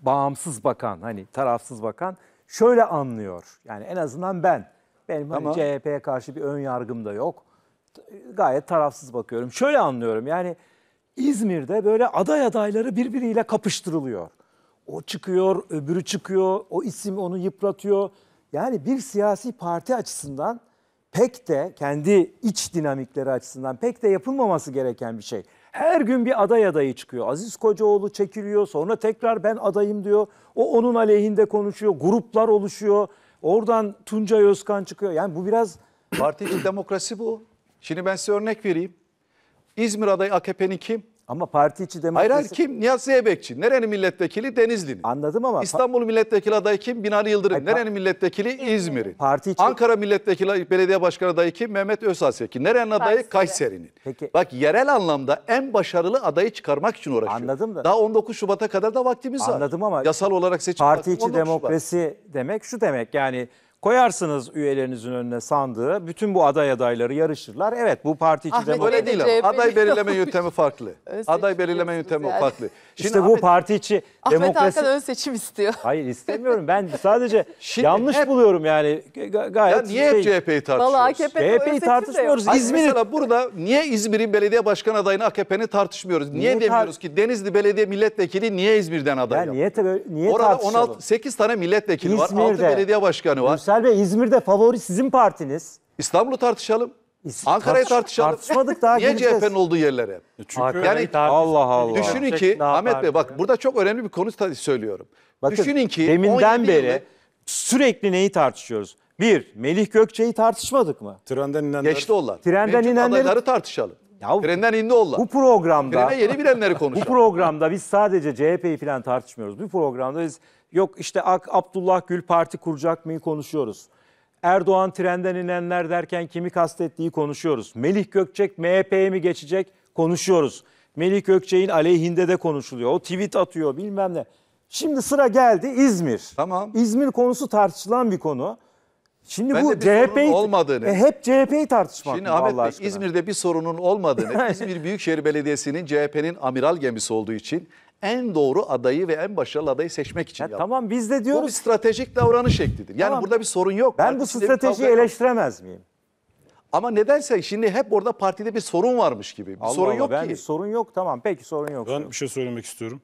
bağımsız bakan hani tarafsız bakan şöyle anlıyor. Yani en azından ben benim hani CHP'ye karşı bir ön yargım da yok gayet tarafsız bakıyorum. Şöyle anlıyorum yani İzmir'de böyle aday adayları birbiriyle kapıştırılıyor. O çıkıyor, öbürü çıkıyor, o isim onu yıpratıyor. Yani bir siyasi parti açısından pek de kendi iç dinamikleri açısından pek de yapılmaması gereken bir şey. Her gün bir aday adayı çıkıyor. Aziz Kocaoğlu çekiliyor sonra tekrar ben adayım diyor. O onun aleyhinde konuşuyor. Gruplar oluşuyor. Oradan Tunca Özkan çıkıyor. Yani bu biraz... Parti demokrasi bu. Şimdi ben size örnek vereyim. İzmir adayı AKP'nin kim? Ama parti içi demokrasi... Hayır, hayır kim? Nihat Zeybekçi. Nerenin milletvekili? Denizli'nin. Anladım ama... İstanbul milletvekili adayı kim? Binali Yıldırım. Hayır, Nerenin milletvekili? İzmir'in. Parti içi... Ankara milletvekili belediye başkanı adayı kim? Mehmet Özaseki. Nerenin adayı? Kayseri'nin. Peki... Bak yerel anlamda en başarılı adayı çıkarmak için uğraşıyor. Anladım da... Daha 19 Şubat'a kadar da vaktimiz Anladım var. Anladım ama... Yasal olarak seçim... Parti içi demokrasi Şubat. demek şu demek yani... Koyarsınız üyelerinizin önüne sandığı. Bütün bu aday adayları yarışırlar. Evet bu parti içi demokrasi. Öyle değil ama. Aday belirleme yöntemi farklı. Aday belirleme yöntemi yani. farklı. Şimdi İşte bu Ahmet- parti içi Ahmet demokrasi. Hakan ön seçim istiyor. Hayır istemiyorum. Ben sadece Şimdi yanlış hep- buluyorum yani. Gayet Ya niye hep şey- CHP'yi tartışıyoruz? Vallahi CHP'yi tartışmıyoruz. İzmir. Mesela burada niye İzmir'in belediye başkan adayını AKP'nin tartışmıyoruz? Niye, Niye tar- demiyoruz ki Denizli Belediye Milletvekili niye İzmir'den aday Ya yaptı? niye tabii niye Orada 16 8 tane milletvekili var. 6 belediye başkanı var. Gürsel Yüksel İzmir'de favori sizin partiniz. İstanbul'u tartışalım. Ankara'yı tartışalım. Tartışmadık daha Niye geleceğiz. CHP'nin olduğu yerlere? E çünkü yani Allah Allah. düşünün ki Ahmet Bey bak burada çok önemli bir konu tabii söylüyorum. Bakın, düşünün ki deminden 17 beri yılı- sürekli neyi tartışıyoruz? Bir, Melih Gökçe'yi tartışmadık mı? Trenden inenler. geçti onlar. Trenden Mevcut inenleri- adayları tartışalım. Ya- Trenden indi onlar. Bu programda Trene yeni bilenleri bu programda biz sadece CHP'yi falan tartışmıyoruz. Bu programda biz Yok işte Abdullah Gül parti kuracak mıyı konuşuyoruz. Erdoğan trenden inenler derken kimi kastettiği konuşuyoruz. Melih Gökçek MHP'ye mi geçecek konuşuyoruz. Melih Gökçek'in aleyhinde de konuşuluyor. O tweet atıyor bilmem ne. Şimdi sıra geldi İzmir. Tamam. İzmir konusu tartışılan bir konu. Şimdi ben bu CHP olmadığını. E, hep CHP'yi tartışmak. Şimdi Ahmet Bey, İzmir'de bir sorunun olmadığını, İzmir Büyükşehir Belediyesi'nin CHP'nin amiral gemisi olduğu için en doğru adayı ve en başarılı adayı seçmek için yaptı. Tamam biz de diyoruz. Bu bir stratejik davranış şeklidir. Yani tamam. burada bir sorun yok. Ben Parti bu stratejiyi eleştiremez miyim? Ama nedense şimdi hep orada partide bir sorun varmış gibi. Bir Allah sorun Allah, yok ben ki. Sorun yok tamam peki sorun yok. Ben bir şey söylemek istiyorum.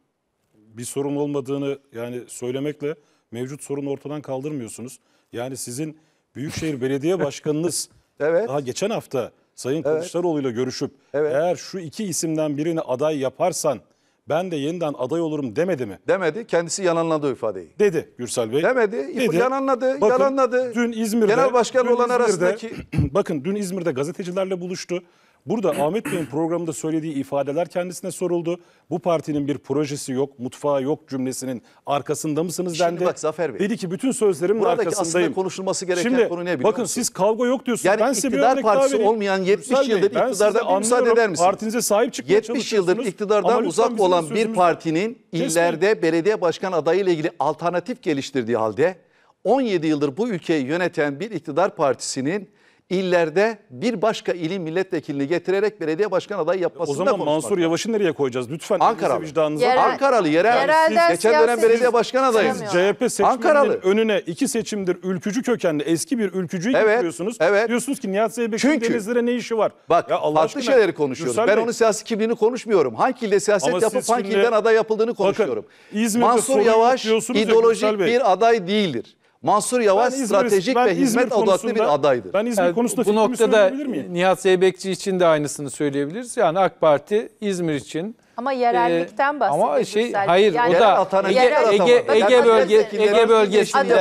Bir sorun olmadığını yani söylemekle mevcut sorunu ortadan kaldırmıyorsunuz. Yani sizin Büyükşehir Belediye Başkanınız evet. daha geçen hafta Sayın evet. Kılıçdaroğlu ile görüşüp evet. eğer şu iki isimden birini aday yaparsan ben de yeniden aday olurum demedi mi? Demedi. Kendisi yalanladı ifadeyi. Dedi Gürsel Bey. Demedi. Dedi. Yalanladı. Bakın, yalanladı. Dün İzmir'de. Genel başkan olan İzmir'de, arasındaki. bakın dün İzmir'de gazetecilerle buluştu. Burada Ahmet Bey'in programda söylediği ifadeler kendisine soruldu. Bu partinin bir projesi yok, mutfağı yok cümlesinin arkasında mısınız Şimdi dendi. bak Zafer Bey. Dedi ki bütün sözlerimin Buradaki arkasındayım. aslında konuşulması gereken Şimdi, konu ne biliyor bakın musun? siz kavga yok diyorsunuz. Yani ben size iktidar örnek partisi vereyim. olmayan 70 Gürsel yıldır ben size iktidarda bir müsaade eder misiniz? Partinize sahip çıkmaya 70 yıldır iktidardan uzak olan bir partinin Kesmeyin. illerde belediye başkan adayı ile ilgili alternatif geliştirdiği halde 17 yıldır bu ülkeyi yöneten bir iktidar partisinin illerde bir başka ilin milletvekilini getirerek belediye başkan adayı yapmasını O zaman da Mansur var. Yavaş'ı nereye koyacağız? Lütfen Ankara vicdanınıza. Yerel, Ankaralı yerel. yerel geçen dönem belediye başkan adayı. CHP seçmeninin önüne iki seçimdir ülkücü kökenli eski bir ülkücüyü evet, getiriyorsunuz. Evet. Diyorsunuz ki Nihat Zeybek'in denizlere ne işi var? Bak ya Allah farklı aşkına, şeyleri konuşuyoruz. Gürsel ben onun siyasi kimliğini konuşmuyorum. Hangi ilde siyaset Ama yapıp hangi ilden aday yapıldığını konuşuyorum. Bakın, İzmir'de Mansur Yavaş ideolojik bir aday değildir. Mansur Yavaş İzmir, stratejik ve hizmet odaklı bir adaydır. Ben İzmir yani, konusunda bu noktada Nihat Zeybekçi için de aynısını söyleyebiliriz. Yani AK Parti İzmir için ama yerellikten bahsediyoruz. Ee, ama şey sadece. hayır yani, o da atana, Ege, yerel, Ege, Ege, bölge, Ege bölgesinde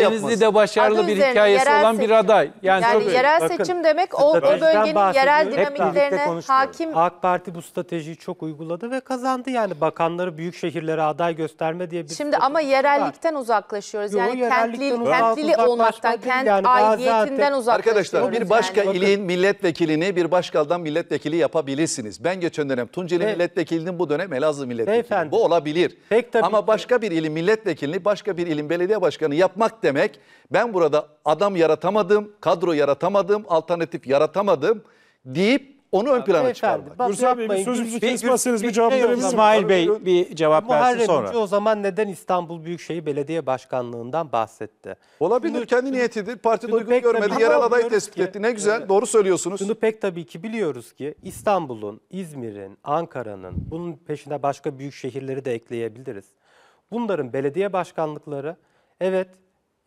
Denizli'de başarılı bir hikayesi olan bir aday. Yani, yani tabii, yerel bakın, seçim demek o, o bölgenin yerel dinamiklerine hakim. AK Parti bu stratejiyi çok uyguladı ve kazandı yani bakanları büyük şehirlere aday gösterme diye bir Şimdi ama yerellikten var. uzaklaşıyoruz. Yani kentli, kentli olmaktan, kent aidiyetinden uzaklaşıyoruz. Arkadaşlar bir başka yani. ilin milletvekilini bir başka aldan milletvekili yapabilirsiniz. Ben geçen dönem Tunceli milletvekili milletvekilinin bu dönem Elazığ milletvekili. Beyefendi. Bu olabilir. Pek tabii Ama başka bir ilin milletvekilini başka bir ilin belediye başkanı yapmak demek ben burada adam yaratamadım, kadro yaratamadım, alternatif yaratamadım deyip onu ön plana çıkarmak. Bak, Gürsel Bey bir yapmayın. kesmezseniz bir cevap verebilir şey misiniz? İsmail Bey bir cevap versin Muharrem o zaman neden İstanbul Büyükşehir Belediye Başkanlığından bahsetti? Olabilir Şunu- kendi niyetidir. Parti şunu görmedi. Yerel adayı diyoruz tespit ki- etti. Ne e, güzel. Doğru söylüyorsunuz. Şunu pek tabii ki biliyoruz ki İstanbul'un, İzmir'in, Ankara'nın, bunun peşine başka büyük şehirleri de ekleyebiliriz. Bunların belediye başkanlıkları evet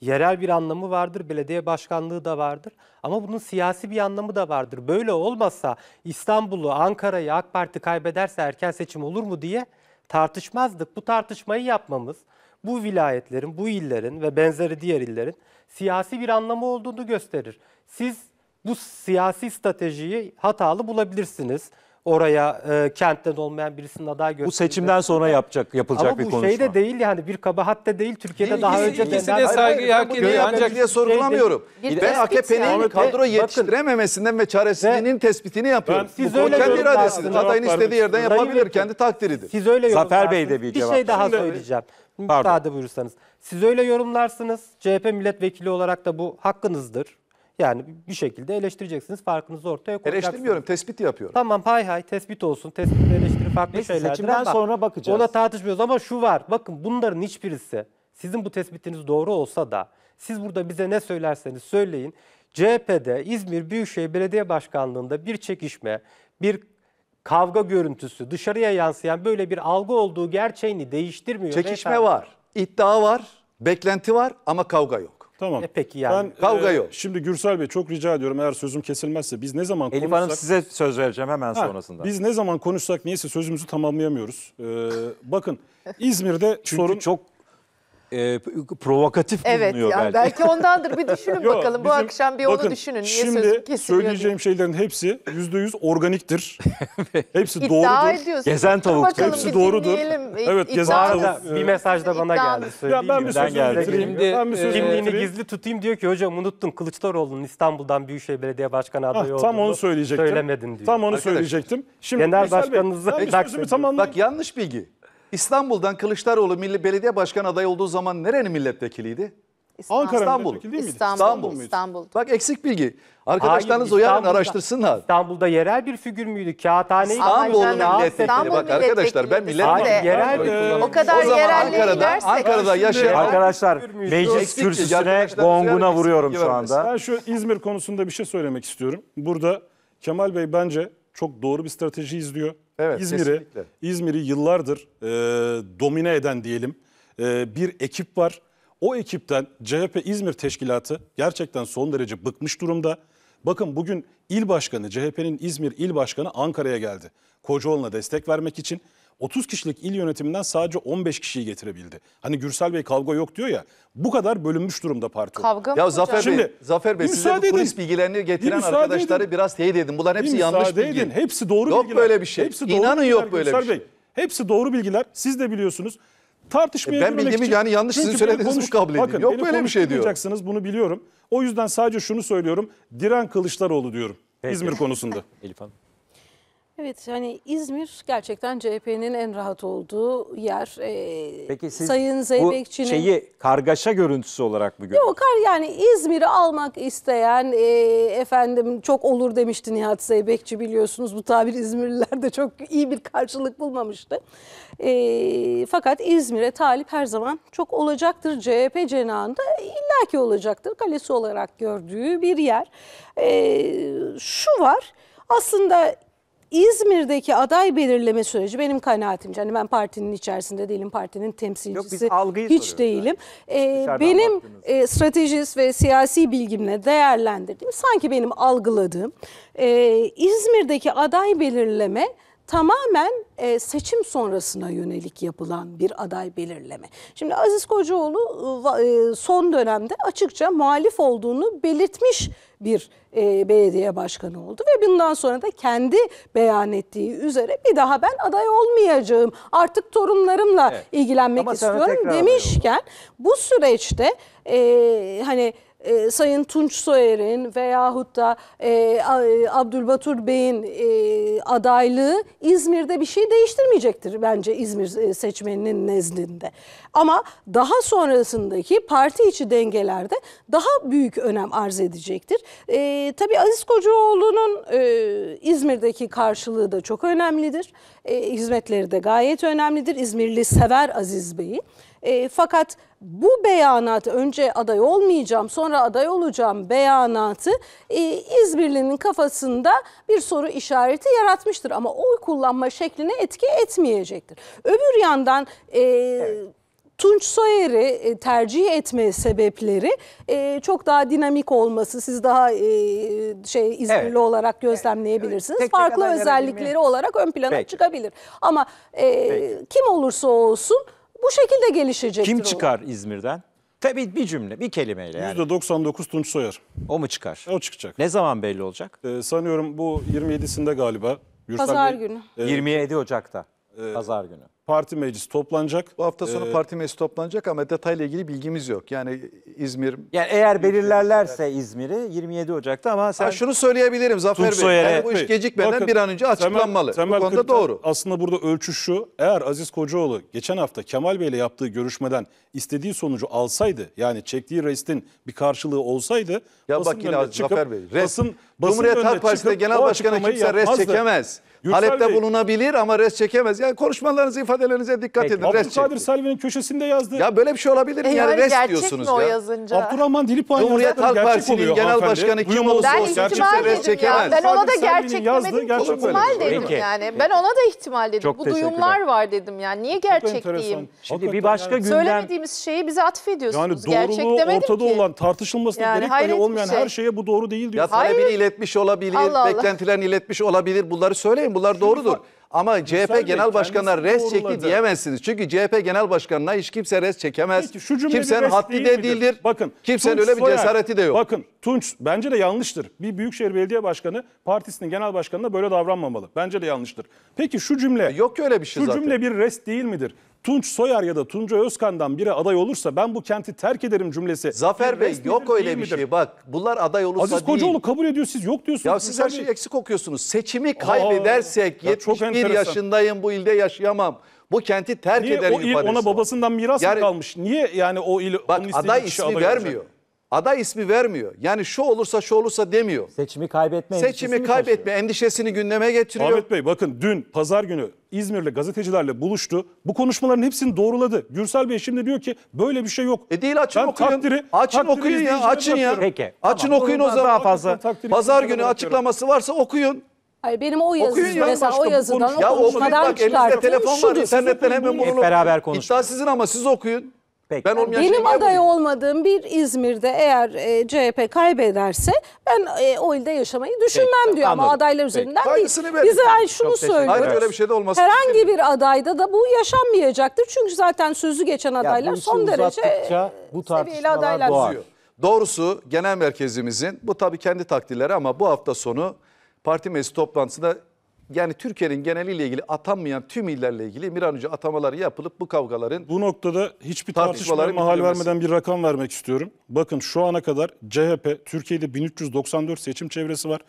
yerel bir anlamı vardır, belediye başkanlığı da vardır. Ama bunun siyasi bir anlamı da vardır. Böyle olmasa İstanbul'u, Ankara'yı AK Parti kaybederse erken seçim olur mu diye tartışmazdık. Bu tartışmayı yapmamız bu vilayetlerin, bu illerin ve benzeri diğer illerin siyasi bir anlamı olduğunu gösterir. Siz bu siyasi stratejiyi hatalı bulabilirsiniz oraya e, kentten olmayan birisinin aday gösterildi. Bu seçimden sonra yapacak yapılacak Ama bir konuşma. Ama bu şey de değil yani bir kabahat de değil Türkiye'de daha ikisi, önce ikisi de saygıyı hak ediyor şey ancak diye sorgulamıyorum. Şey ben AKP'nin yani. kadro yetiştirememesinden ve çaresizliğinin tespitini yapıyorum. Ben, siz bu öyle kendi iradesidir. Adayın istediği yerden yapabilir. Kendi takdiridir. Siz öyle Zafer Bey de bir cevap. Bir şey daha söyleyeceğim. Müsaade buyurursanız. Siz öyle yorumlarsınız. CHP milletvekili olarak da bu hakkınızdır. Yani bir şekilde eleştireceksiniz. Farkınızı ortaya koyacaksınız. Eleştirmiyorum. Tespit yapıyorum. Tamam hay hay tespit olsun. Tespit eleştiri farklı Biz şeylerdir seçimden ama sonra bakacağız. ona tartışmıyoruz ama şu var. Bakın bunların hiçbirisi sizin bu tespitiniz doğru olsa da siz burada bize ne söylerseniz söyleyin. CHP'de İzmir Büyükşehir Belediye Başkanlığı'nda bir çekişme, bir kavga görüntüsü, dışarıya yansıyan böyle bir algı olduğu gerçeğini değiştirmiyor. Çekişme var, iddia var, beklenti var ama kavga yok. Tamam. E peki yani. Ben, Kavga e, yok. Şimdi Gürsel Bey çok rica ediyorum eğer sözüm kesilmezse biz ne zaman konuşsak... Elif Hanım size söz vereceğim hemen ha, sonrasında. Biz ne zaman konuşsak niyeyse sözümüzü tamamlayamıyoruz. Ee, bakın İzmir'de Çünkü sorun... çok e, provokatif evet, bulunuyor yani belki. Belki ondandır bir düşünün Yo, bakalım. Bizim, Bu akşam bir bakın, onu düşünün. Niye şimdi söyleyeceğim diye. şeylerin hepsi yüzde yüz organiktir. hepsi İddia doğrudur. Ediyorsun. Gezen tavuktur. Hepsi doğrudur. Evet İddia gezen tavuk. Bir mesaj da bana geldi. Ya ben bir söz getireyim. Şimdi e, kimliğini gizli tutayım diyor ki hocam unuttun Kılıçdaroğlu'nun İstanbul'dan Büyükşehir Belediye Başkanı ah, adayı ah, olduğunu. Tam onu söyleyecektim. Söylemedin diyor. Tam onu söyleyecektim. Şimdi Genel Başkanınızı Bak yanlış bilgi. İstanbul'dan Kılıçdaroğlu Milli Belediye Başkan adayı olduğu zaman nerenin milletvekiliydi? İstanbul. Ankara İstanbul. milletvekili değil miydi? İstanbul. İstanbul. İstanbul. Bak eksik bilgi. Arkadaşlarınız Hayır, o yarın İstanbul'da- araştırsınlar. İstanbul'da yerel bir figür müydü? Kağıthaneyi İstanbul'un İstanbul İstanbul milletvekili. Bak milletvekili arkadaşlar ben millet Hayır, de- yerel bir figür. O kadar O zaman yerelle Ankara'da, gidersek- Ankara'da yaşayan Arkadaşlar meclis Eksikçe kürsüsüne arkadaşlar gonguna vuruyorum eksik şu vermesin. anda. Ben şu İzmir konusunda bir şey söylemek istiyorum. Burada Kemal Bey bence çok doğru bir strateji izliyor. Evet, İzmir'i İzmir'i yıllardır e, domine eden diyelim e, bir ekip var. O ekipten CHP İzmir Teşkilatı gerçekten son derece bıkmış durumda. Bakın bugün il başkanı, CHP'nin İzmir il başkanı Ankara'ya geldi. Kocaoğlu'na destek vermek için. 30 kişilik il yönetiminden sadece 15 kişiyi getirebildi. Hani Gürsel Bey kavga yok diyor ya. Bu kadar bölünmüş durumda parti. Kavga ya mı Zafer hocam? Bey, Zafer Bey size bu kulis bilgilerini getiren arkadaşları edin. biraz teyit edin. Bunlar hepsi yanlış edin. bilgi. Edin. Hepsi doğru yok bilgiler. Yok böyle bir şey. Hepsi doğru İnanın yok böyle Gürsel bir şey. Bey. Hepsi doğru bilgiler. Siz de biliyorsunuz. Tartışmaya e ben bilgimi yani yanlış sizin söylediğiniz konuş... bu kabul edeyim. Bakın, Yok böyle bir şey diyor. Bunu biliyorum. O yüzden sadece şunu söylüyorum. Diren Kılıçdaroğlu diyorum. Peki. İzmir konusunda. Elif Hanım. Evet hani İzmir gerçekten CHP'nin en rahat olduğu yer. Ee, Peki siz Sayın Zeybekçi'nin... bu şeyi kargaşa görüntüsü olarak mı görüyorsunuz? Yok yani İzmir'i almak isteyen e, efendim çok olur demişti Nihat Zeybekçi biliyorsunuz. Bu tabir İzmirlilerde çok iyi bir karşılık bulmamıştı. E, fakat İzmir'e talip her zaman çok olacaktır. CHP cenahında illaki olacaktır. Kalesi olarak gördüğü bir yer. E, şu var aslında İzmir'deki aday belirleme süreci benim kanaatimce. Hani ben partinin içerisinde değilim, partinin temsilcisi Yok, hiç değilim. Yani. Ee, benim e, stratejist ve siyasi bilgimle değerlendirdiğim, sanki benim algıladığım e, İzmir'deki aday belirleme tamamen e, seçim sonrasına yönelik yapılan bir aday belirleme. Şimdi Aziz Kocaoğlu e, e son dönemde açıkça muhalif olduğunu belirtmiş bir e, belediye başkanı oldu ve bundan sonra da kendi beyan ettiği üzere bir daha ben aday olmayacağım. Artık torunlarımla evet. ilgilenmek Ama istiyorum demişken bu süreçte e, hani e, Sayın Tunç Soyer'in veyahut da e, e, Abdülbatur Bey'in e, adaylığı İzmir'de bir şey değiştirmeyecektir bence İzmir e, seçmeninin nezdinde. Ama daha sonrasındaki parti içi dengelerde daha büyük önem arz edecektir. E, tabii Aziz Kocaoğlu'nun e, İzmir'deki karşılığı da çok önemlidir. E, hizmetleri de gayet önemlidir. İzmirli sever Aziz Bey'i. E, fakat bu beyanat önce aday olmayacağım sonra aday olacağım beyanatı e, İzmirli'nin kafasında bir soru işareti yaratmıştır. Ama oy kullanma şekline etki etmeyecektir. Öbür yandan... E, evet. Tunç Soyer'i e, tercih etme sebepleri e, çok daha dinamik olması. Siz daha e, şey İzmirli evet. olarak gözlemleyebilirsiniz. Evet. Tek Farklı tek özellikleri olarak ön plana Peki. çıkabilir. Ama Peki. kim olursa olsun bu şekilde gelişecektir. Kim çıkar o. İzmir'den? Tabii bir cümle, bir kelimeyle yani. %99 Tunç Soyer. O mu çıkar? O çıkacak. Ne zaman belli olacak? Ee, sanıyorum bu 27'sinde galiba. Gürsel Pazar Bey, günü. E, ee, 27 Ocak'ta. E, Pazar günü parti meclis toplanacak. Bu hafta sonu Ee, parti meclis toplanacak ama detayla ilgili bilgimiz yok. Yani İzmir... Yani eğer belirlerlerse İzmir'i 27 Ocak'ta ama sen... Ha, şunu söyleyebilirim Zafer Bey. Tunsoyer'e- Yani bu iş gecikmeden Bakın, bir an önce açıklanmalı. Temel- Temel bu konuda doğru. Aslında burada ölçü şu. Eğer Aziz Kocaoğlu geçen hafta Kemal Bey ile yaptığı görüşmeden istediği sonucu alsaydı yani çektiği restin bir karşılığı olsaydı Ya basın bak yine çıkıp, Zafer Bey. Rest, basın, basın Cumhuriyet Halk Partisi'nde genel o kimse rest çekemez. Halep'te Bey. bulunabilir ama res çekemez. Yani konuşmalarınızı, ifadelerinize dikkat Peki. edin. Abdülkadir Selvi'nin köşesinde yazdı. Ya böyle bir şey olabilir mi? E yani, yani res diyorsunuz ya. Yazınca? Abdurrahman Dilipan Cumhuriyet Halk Partisi'nin genel başkanı kim olursa olsun kimse res çekemez. Ben ona da gerçek ki ihtimal dedim yani. Ben ona da ihtimal dedim. Bu duyumlar var dedim yani. Niye gerçek diyeyim? Şimdi bir başka gündem. Söylemediğimiz şeyi bize atfediyorsunuz. Yani ortada olan tartışılmasına yani gerek bile olmayan her şey. şeye bu doğru değil diyor. Ya talebini iletmiş olabilir, beklentilerini iletmiş olabilir. Bunları söyleyin. Bunlar doğrudur. Ama CHP Bey, Genel Başkanı'na res doğruladı. çekti diyemezsiniz. Çünkü CHP Genel Başkanı'na hiç kimse res çekemez. Peki, şu Kimsenin haddi de değildir. Bakın, Kimsenin Tunç öyle bir cesareti de yok. Bakın Tunç bence de yanlıştır. Bir Büyükşehir Belediye Başkanı partisinin genel başkanına böyle davranmamalı. Bence de yanlıştır. Peki şu cümle. E, yok öyle bir şey şu zaten. Şu cümle bir res değil midir? Tunç Soyer ya da Tunca Özkan'dan biri aday olursa ben bu kenti terk ederim cümlesi. Zafer Bey yok öyle bir midir? şey bak. Bunlar aday olursa Aziz Kocaoğlu değil. kabul ediyor siz yok diyorsunuz. Ya siz her hani- şeyi eksik okuyorsunuz. Seçimi kaybedersek Aa, 71 enteresan. yaşındayım bu ilde yaşayamam. Bu kenti terk Niye eder ifadesi ona babasından miras mı kalmış? Niye yani o il Bak onun aday ismi aday olacak? vermiyor. Aday ismi vermiyor. Yani şu olursa şu olursa demiyor. Seçimi kaybetme endişesi Seçimi mi taşıyor? kaybetme endişesini gündeme getiriyor. Ahmet Bey bakın dün pazar günü İzmir'le gazetecilerle buluştu. Bu konuşmaların hepsini doğruladı. Gürsel Bey şimdi diyor ki böyle bir şey yok. E değil açın Ben okuyun. takdiri- açın takdiri okuyun ya izleyicilerime açın ya. Peki, Açın tamam. okuyun o zaman. daha fazla- Pazar günü açıklaması varsa okuyun. Hayır benim o yazı mesela o Başka yazıdan Ya o konuşmadan bak elinizde çıkarttığım telefon var internetten hemen bunu Hep beraber konuşun. İddia sizin ama siz okuyun. Peki. Ben olmayan Benim aday olmadığım bir İzmir'de eğer e, CHP kaybederse ben e, o ilde yaşamayı düşünmem Peki, diyor ama adaylar üzerinden Aynısını verin. değil. Bize ben şunu teşekkür Hayır öyle bir şey de olmaz. Herhangi bir adayda da bu yaşanmayacaktır. Çünkü zaten sözü geçen adaylar işi son derece bu seviyeli adaylar. doğar. Doğrusu genel merkezimizin bu tabii kendi takdirleri ama bu hafta sonu Parti meclis toplantısında yani Türkiye'nin geneliyle ilgili atanmayan tüm illerle ilgili bir an önce atamaları yapılıp bu kavgaların... Bu noktada hiçbir tartışmaya mahal vermeden bir rakam vermek istiyorum. Bakın şu ana kadar CHP, Türkiye'de 1394 seçim çevresi var.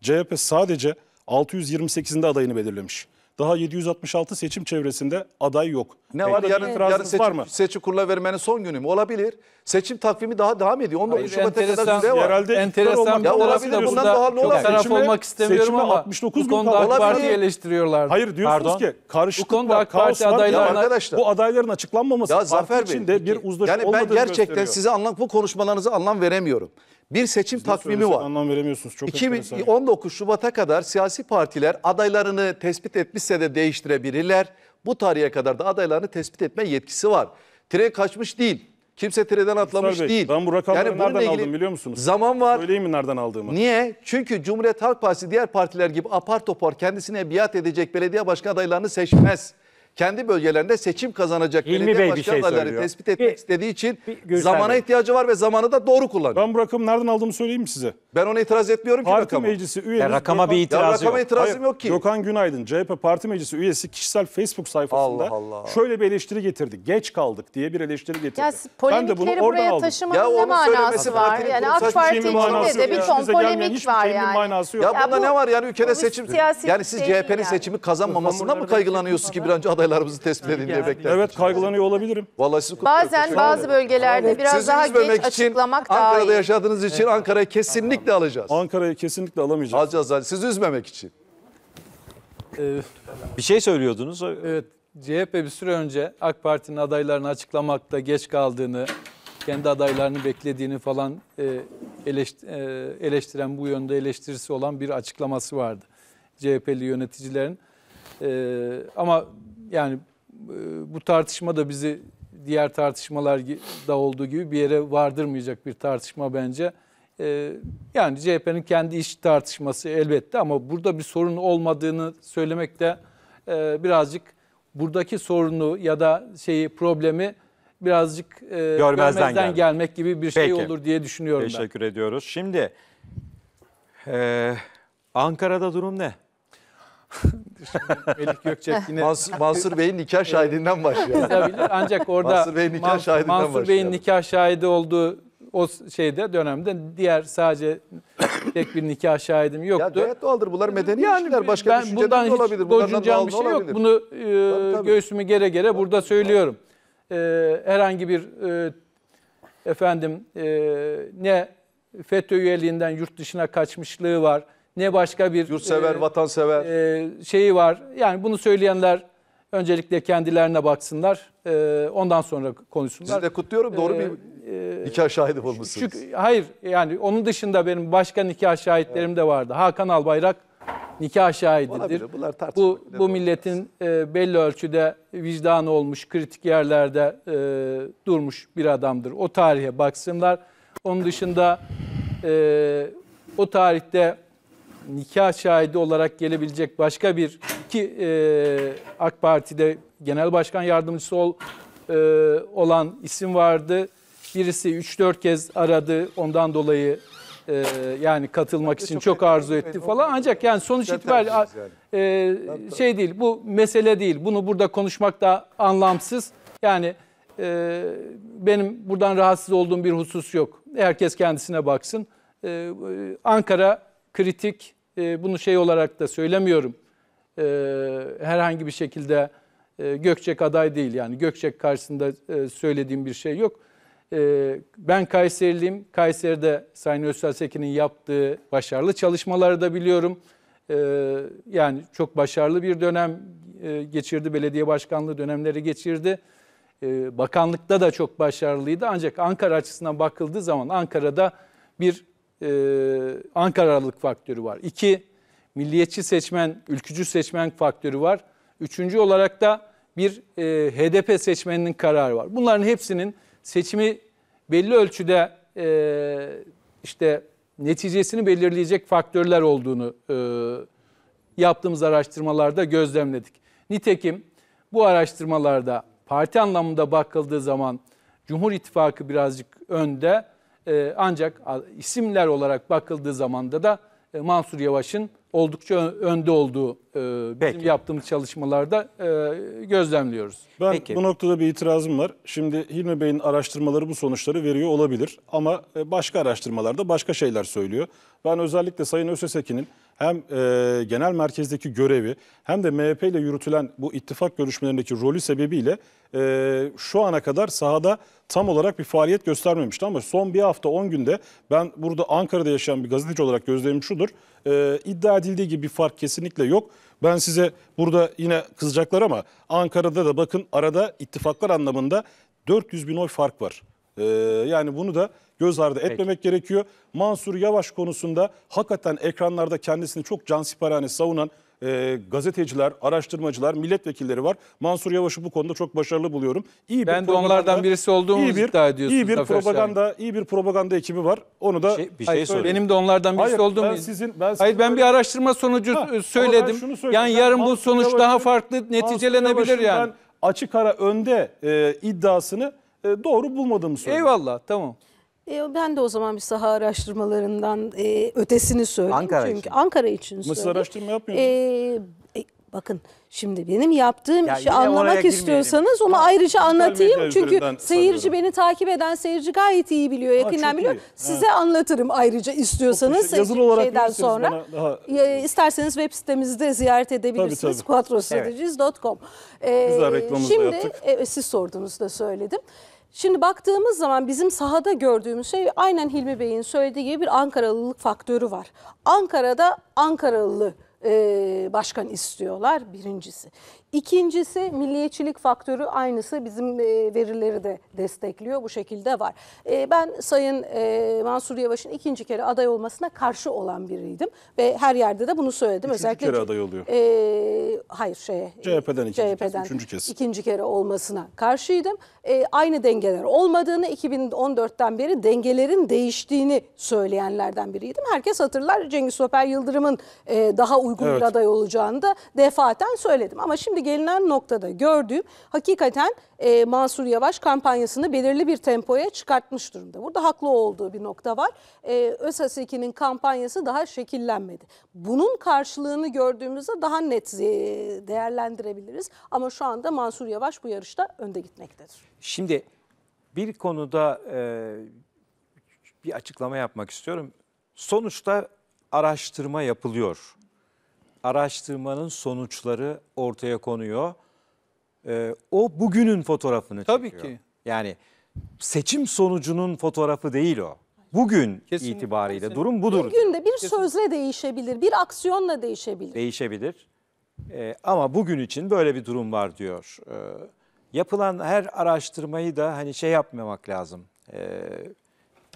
CHP sadece 628'inde adayını belirlemiş. Daha 766 seçim çevresinde aday yok. Ne var yarın, yarın seçim, var mı? seçim kurula vermenin son günü mü? Olabilir. Seçim takvimi daha devam ediyor. 19 Şubat'a kadar süre var. Yerelde enteresan olmak- bir Ya olabilir, bundan burada daha ne çok taraf olmak istemiyorum ama 69 bu gün konuda kaldı. AK Olabilir. Parti'yi eleştiriyorlar. Hayır diyorsunuz Pardon. ki Bu karışıklık konuda var, AK kaos Parti var. adaylarına Ya arkadaşlar- Bu adayların açıklanmaması ya Ya parti Zafer Bey, içinde bir uzlaşı yani ben gerçekten gösteriyor. size anlam bu konuşmalarınızı anlam veremiyorum bir seçim Siz takvimi var. Anlam veremiyorsunuz. Çok 2019 Şubat'a kadar siyasi partiler adaylarını tespit etmişse de değiştirebilirler. Bu tarihe kadar da adaylarını tespit etme yetkisi var. Tire kaçmış değil. Kimse tireden atlamış Bey, değil. Ben bu rakamları yani nereden aldım biliyor musunuz? Zaman var. Söyleyeyim mi nereden aldığımı? Niye? Çünkü Cumhuriyet Halk Partisi diğer partiler gibi apar topar kendisine biat edecek belediye başkan adaylarını seçmez kendi bölgelerinde seçim kazanacak Hilmi belediye Bey bir şey tespit etmek Bir- istediği için bir zamana ihtiyacı var ve zamanı da doğru kullanıyor. Ben bu rakamı nereden aldığımı söyleyeyim mi size? Ben ona itiraz etmiyorum ki Parti meclisi üyesi... rakama bir Ya itirazı rakama yok. itirazım yok ki. Gökhan Günaydın, CHP Parti Meclisi üyesi kişisel Facebook sayfasında Allah Allah. şöyle bir eleştiri getirdi. Geç kaldık diye bir eleştiri getirdi. Ya siz polemikleri buraya Ya taşımanın ne manası var? Yani kuruluşa AK Parti içinde de bir ton polemik var yani. Ya, Ya bunda ne var yani ülkede seçim yani siz şey CHP'nin seçimi kazanmamasından mı şey kaygılanıyorsunuz ki bir an önce adaylarımızı tespit edin diye bekliyorum. Evet kaygılanıyor olabilirim. Vallahi sizi Bazen bazı bölgelerde biraz daha geç açıklamak için, daha iyi. Ankara'da yaşadığınız için Ankara'yı kesinlikle alacağız. Ankara'yı kesinlikle alamayacağız. Alacağız alacağız. Sizi üzmemek için. Ee, bir şey söylüyordunuz. Evet. CHP bir süre önce AK Parti'nin adaylarını açıklamakta geç kaldığını, kendi adaylarını beklediğini falan e, e, eleştiren bu yönde eleştirisi olan bir açıklaması vardı. CHP'li yöneticilerin. E, ama yani e, bu tartışma da bizi diğer tartışmalar da olduğu gibi bir yere vardırmayacak bir tartışma bence. E, yani CHP'nin kendi iş tartışması elbette ama burada bir sorun olmadığını söylemek de e, birazcık buradaki sorunu ya da şeyi problemi birazcık görmezden, görmezden gelmek. gelmek gibi bir şey Peki. olur diye düşünüyorum Teşekkür ben. Teşekkür ediyoruz. Şimdi e, Ankara'da durum ne? Melih Gökçek yine... Mansur, Bey'in nikah ee, şahidinden başlıyor. ancak orada Mansur Bey'in nikah Mansur, şahidinden Mansur başlıyor. Bey'in nikah şahidi olduğu o şeyde dönemde diğer sadece tek bir nikah şahidim yoktu. Ya gayet doğaldır bunlar medeni yani, işler başka ben düşünceden bundan hiç olabilir. Bunlardan bir şey olabilir. yok. Bunu e, tabii, tabii. göğsümü gere gere tabii, burada söylüyorum. E, herhangi bir e, efendim e, ne FETÖ üyeliğinden yurt dışına kaçmışlığı var ne başka bir yurtsever, e, vatansever e, şeyi var. Yani bunu söyleyenler öncelikle kendilerine baksınlar. E, ondan sonra konuşsunlar. Sizi de kutluyorum. Doğru e, bir e, nikah şahidi olmuşsunuz. Çünkü, hayır yani onun dışında benim başka nikah şahitlerim evet. de vardı. Hakan Albayrak nikah şahididir. Bunlar bu bu milletin e, belli ölçüde vicdanı olmuş, kritik yerlerde e, durmuş bir adamdır. O tarihe baksınlar. Onun dışında e, o tarihte nikah şahidi olarak gelebilecek başka bir ki e, AK Parti'de genel başkan yardımcısı ol, e, olan isim vardı. Birisi 3-4 kez aradı ondan dolayı e, yani katılmak için çok, çok arzu etti falan. Ancak yani sonuç itibariyle yani. e, şey değil bu mesele değil. Bunu burada konuşmak da anlamsız. Yani e, benim buradan rahatsız olduğum bir husus yok. Herkes kendisine baksın. Ee, Ankara kritik e, bunu şey olarak da söylemiyorum. E, herhangi bir şekilde e, Gökçek aday değil yani Gökçek karşısında e, söylediğim bir şey yok. E, ben Kayseriliyim. Kayseri'de Sayın Özselsekin'in yaptığı başarılı çalışmaları da biliyorum. E, yani çok başarılı bir dönem e, geçirdi. Belediye başkanlığı dönemleri geçirdi. E, bakanlıkta da çok başarılıydı. Ancak Ankara açısından bakıldığı zaman Ankara'da bir e, Ankaralılık faktörü var. İki, milliyetçi seçmen, ülkücü seçmen faktörü var. Üçüncü olarak da bir e, HDP seçmeninin kararı var. Bunların hepsinin seçimi belli ölçüde e, işte neticesini belirleyecek faktörler olduğunu e, yaptığımız araştırmalarda gözlemledik. Nitekim bu araştırmalarda parti anlamında bakıldığı zaman Cumhur İttifakı birazcık önde, e, ancak isimler olarak bakıldığı zamanda da e, Mansur Yavaş'ın oldukça önde olduğu e, bizim Peki. yaptığımız çalışmalarda e, gözlemliyoruz. Ben Peki. bu noktada bir itirazım var. Şimdi Hilmi Bey'in araştırmaları bu sonuçları veriyor olabilir ama e, başka araştırmalarda başka şeyler söylüyor. Ben özellikle Sayın Ösesekin'in hem e, genel merkezdeki görevi hem de MHP ile yürütülen bu ittifak görüşmelerindeki rolü sebebiyle e, şu ana kadar sahada tam olarak bir faaliyet göstermemişti. Ama son bir hafta 10 günde ben burada Ankara'da yaşayan bir gazeteci olarak gözlemim şudur. E, iddia edildiği gibi bir fark kesinlikle yok. Ben size burada yine kızacaklar ama Ankara'da da bakın arada ittifaklar anlamında 400 bin oy fark var. Ee, yani bunu da göz ardı etmemek Peki. gerekiyor. Mansur Yavaş konusunda hakikaten ekranlarda kendisini çok can siparane savunan e, gazeteciler, araştırmacılar, milletvekilleri var. Mansur Yavaş'ı bu konuda çok başarılı buluyorum. İyi ben de onlardan birisi olduğumu iyi bir, iddia ediyorsun. İyi bir Zafer propaganda, Şahin. iyi bir propaganda ekibi var. Onu da bir şey, bir şey hayır, benim de onlardan birisi hayır, olduğumu. Ben sizin, ben sizin hayır ben bir araştırma sonucu ha, söyledim. Yani ben yarın Mansur bu sonuç Yavaş'ın, daha farklı Mansur neticelenebilir Yavaş'ın yani. Ben açık ara önde e, iddiasını e, doğru bulmadığımı söylüyorum. Eyvallah tamam. E, ben de o zaman bir saha araştırmalarından e, ötesini söyledim. Ankara Çünkü için. Ankara için Mısır söyledim. araştırma yapmıyorsunuz. E, bakın şimdi benim yaptığım ya işi anlamak istiyorsanız onu ha, ayrıca anlatayım. Çünkü seyirci sanıyorum. beni takip eden seyirci gayet iyi biliyor, yakından ha, biliyor. Iyi. Size ha. anlatırım ayrıca istiyorsanız şey, yazılı olarak şeyden sonra. Daha... E, isterseniz web sitemizde ziyaret edebilirsiniz. Quattrostrategies.com. Evet. Ee, Biz de reklamımızı şimdi, yaptık. E, siz sorduğunuzda söyledim. Şimdi baktığımız zaman bizim sahada gördüğümüz şey aynen Hilmi Bey'in söylediği gibi bir Ankaralılık faktörü var. Ankara'da Ankaralı e, başkan istiyorlar birincisi. İkincisi milliyetçilik faktörü aynısı bizim e, verileri de destekliyor. Bu şekilde var. E, ben Sayın e, Mansur Yavaş'ın ikinci kere aday olmasına karşı olan biriydim. Ve her yerde de bunu söyledim. Üçüncü Özellikle kere aday oluyor. E, hayır şeye. CHP'den ikinci CHP'den kez, üçüncü kez. İkinci kere olmasına karşıydım. E, aynı dengeler olmadığını 2014'ten beri dengelerin değiştiğini söyleyenlerden biriydim. Herkes hatırlar Cengiz Soper Yıldırım'ın daha uygun evet. bir aday olacağını da defaten söyledim. Ama şimdi gelinen noktada gördüğüm hakikaten e, Mansur Yavaş kampanyasını belirli bir tempoya çıkartmış durumda. Burada haklı olduğu bir nokta var. E, ÖSASİK'in kampanyası daha şekillenmedi. Bunun karşılığını gördüğümüzde daha net e, değerlendirebiliriz. Ama şu anda Mansur Yavaş bu yarışta önde gitmektedir. Şimdi bir konuda e, bir açıklama yapmak istiyorum. Sonuçta araştırma yapılıyor araştırmanın sonuçları ortaya konuyor. Ee, o bugünün fotoğrafını Tabii çekiyor. Tabii ki. Yani seçim sonucunun fotoğrafı değil o. Bugün Kesinlikle. itibariyle Kesinlikle. durum budur. Bugün de bir Kesinlikle. sözle değişebilir, bir aksiyonla değişebilir. Değişebilir. Ee, ama bugün için böyle bir durum var diyor. Ee, yapılan her araştırmayı da hani şey yapmamak lazım. Ee,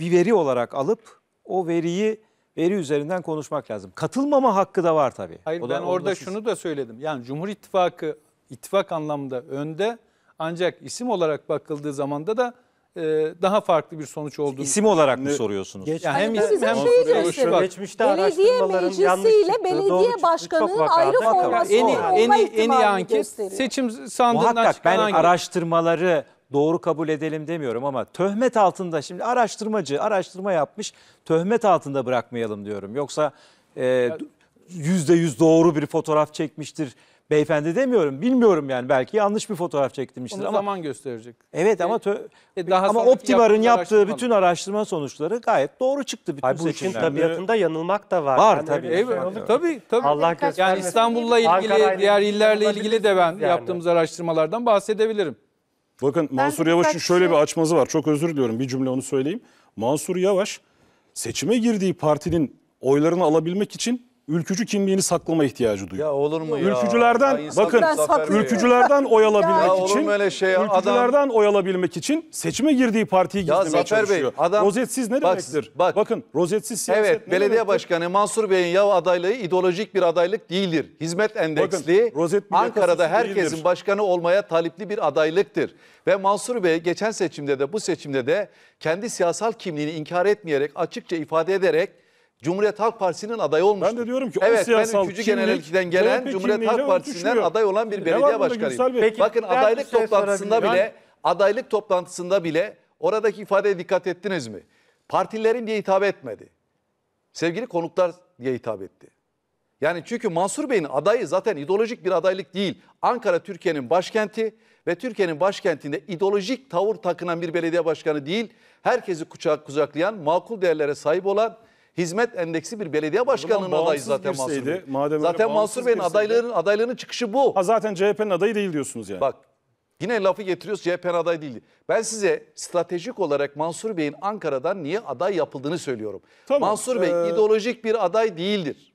bir veri olarak alıp o veriyi veri üzerinden konuşmak lazım. Katılmama hakkı da var tabii. Hayır o ben da, orada şunu da söyledim. Yani Cumhur İttifakı ittifak anlamda önde ancak isim olarak bakıldığı zamanda da e, daha farklı bir sonuç oldu. İsim olarak mı soruyorsunuz? Geç, yani hem isim hem şey soruyorsunuz. Geçmişte belediye meclisiyle belediye çıktı, başkanının ayrı forması en, en, en iyi anket seçim sandığından Muhakkak, çıkan ben hangi? araştırmaları doğru kabul edelim demiyorum ama töhmet altında şimdi araştırmacı araştırma yapmış töhmet altında bırakmayalım diyorum. Yoksa e, yüzde yüz doğru bir fotoğraf çekmiştir beyefendi demiyorum. Bilmiyorum yani belki yanlış bir fotoğraf çektirmiştir Onu ama zaman gösterecek. Evet ama e, tö- E, daha ama Optimar'ın yaptığı bütün araştırma sonuçları gayet doğru çıktı bütün Ay, bu işin tabiatında yanılmak da var. Var, Yani tabii. Evet şey Tabii tabii. Allah Yani İstanbul'la ilgili, Ankara'yla diğer illerle ilgili de ben yani. yaptığımız araştırmalardan bahsedebilirim. Bakın ben Mansur Yavaş'ın şöyle bir şey- açmazı var. Çok özür diliyorum. Bir cümle onu söyleyeyim. Mansur Yavaş seçime girdiği partinin oylarını alabilmek için ülkücü kimliğini saklama ihtiyacı duyuyor. Ya olur mu ya? Ülkücülerden ya bakın ülkücülerden oy alabilmek ya için öyle şey ya? ülkücülerden adam... oy alabilmek için seçime girdiği partiyi gizlemeye Zafer çalışıyor. Bey, adam... Rozetsiz ne demektir? Bak, bakın rozetsiz siyaset Evet ne belediye demektir? başkanı Mansur Bey'in yav adaylığı ideolojik bir adaylık değildir. Hizmet endeksli bakın, Ankara'da herkesin değildir. başkanı olmaya talipli bir adaylıktır. Ve Mansur Bey geçen seçimde de bu seçimde de kendi siyasal kimliğini inkar etmeyerek açıkça ifade ederek Cumhuriyet Halk Partisi'nin adayı olmuştu. Ben de diyorum ki evet, o siyasal ben genellikten gelen CHP Cumhuriyet Halk Partisi'nden aday olan bir belediye başkanıyım. Peki, Bakın adaylık şey toplantısında bile yani... adaylık toplantısında bile oradaki ifadeye dikkat ettiniz mi? Partilerin diye hitap etmedi. Sevgili konuklar diye hitap etti. Yani çünkü Mansur Bey'in adayı zaten ideolojik bir adaylık değil. Ankara Türkiye'nin başkenti ve Türkiye'nin başkentinde ideolojik tavır takınan bir belediye başkanı değil, herkesi kucak kucaklayan, makul değerlere sahip olan hizmet endeksi bir belediye başkanının adayı zaten Mansur Bey. Madem zaten Mansur Bey'in adaylarının adaylarının çıkışı bu. Ha zaten CHP'nin adayı değil diyorsunuz yani. Bak yine lafı getiriyoruz CHP adayı değil. Ben size stratejik olarak Mansur Bey'in Ankara'dan niye aday yapıldığını söylüyorum. Tamam, Mansur Bey ee... ideolojik bir aday değildir.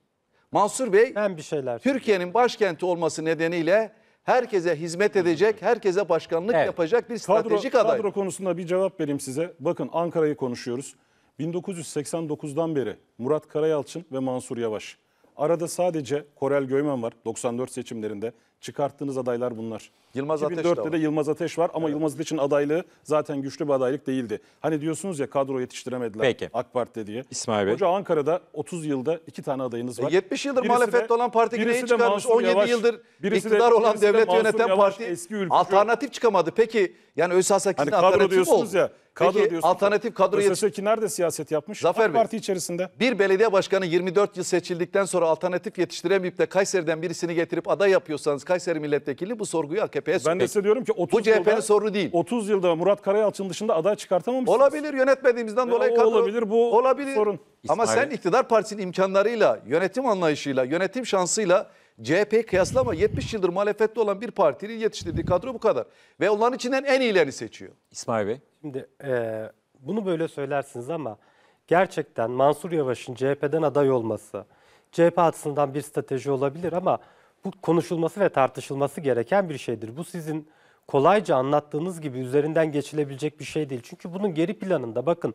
Mansur Bey ben bir şeyler Türkiye'nin başkenti olması nedeniyle herkese hizmet edecek, herkese başkanlık evet. yapacak bir stratejik kadro, aday. Kadro konusunda bir cevap vereyim size. Bakın Ankara'yı konuşuyoruz. 1989'dan beri Murat Karayalçın ve Mansur Yavaş. Arada sadece Korel Göymen var 94 seçimlerinde Çıkarttığınız adaylar bunlar. Yılmaz Ateş de 2004'te de Yılmaz Ateş var ama Evet. Yılmaz Ateş'in adaylığı zaten güçlü bir adaylık değildi. Hani diyorsunuz ya kadro yetiştiremediler Peki. AK Parti diye. İsmail Bey. Hoca Ankara'da 30 yılda iki tane adayınız var. 70 e, yıldır Birisi muhalefette olan parti birisi güneyi de çıkarmış. 17 Yavaş, yıldır birisi iktidar olan birisi de devlet Mansur yöneten Yavaş, parti eski alternatif çıkamadı. Peki yani Özel Hani Sakin'in kadro diyorsunuz ya. Kadro Peki alternatif kadro yetiştirdi. Öseki nerede siyaset yapmış? Zafer AK Bey. Parti içerisinde. Bir belediye başkanı 24 yıl seçildikten sonra alternatif yetiştiremeyip de Kayseri'den birisini getirip aday yapıyorsanız Kayseri milletvekili bu sorguyu AKP'ye Ben de size ki 30 bu CHP'nin yılda, sorunu değil. 30 yılda Murat Karayalçın dışında aday çıkartamamışsınız. Olabilir yönetmediğimizden ya e, dolayı kadro. Olabilir bu olabilir. sorun. Ama İsmail. sen iktidar partisinin imkanlarıyla, yönetim anlayışıyla, yönetim şansıyla CHP kıyaslama 70 yıldır muhalefette olan bir partinin yetiştirdiği kadro bu kadar. Ve onların içinden en iyilerini seçiyor. İsmail Bey. Şimdi e, bunu böyle söylersiniz ama gerçekten Mansur Yavaş'ın CHP'den aday olması, CHP açısından bir strateji olabilir ama bu konuşulması ve tartışılması gereken bir şeydir. Bu sizin kolayca anlattığınız gibi üzerinden geçilebilecek bir şey değil. Çünkü bunun geri planında bakın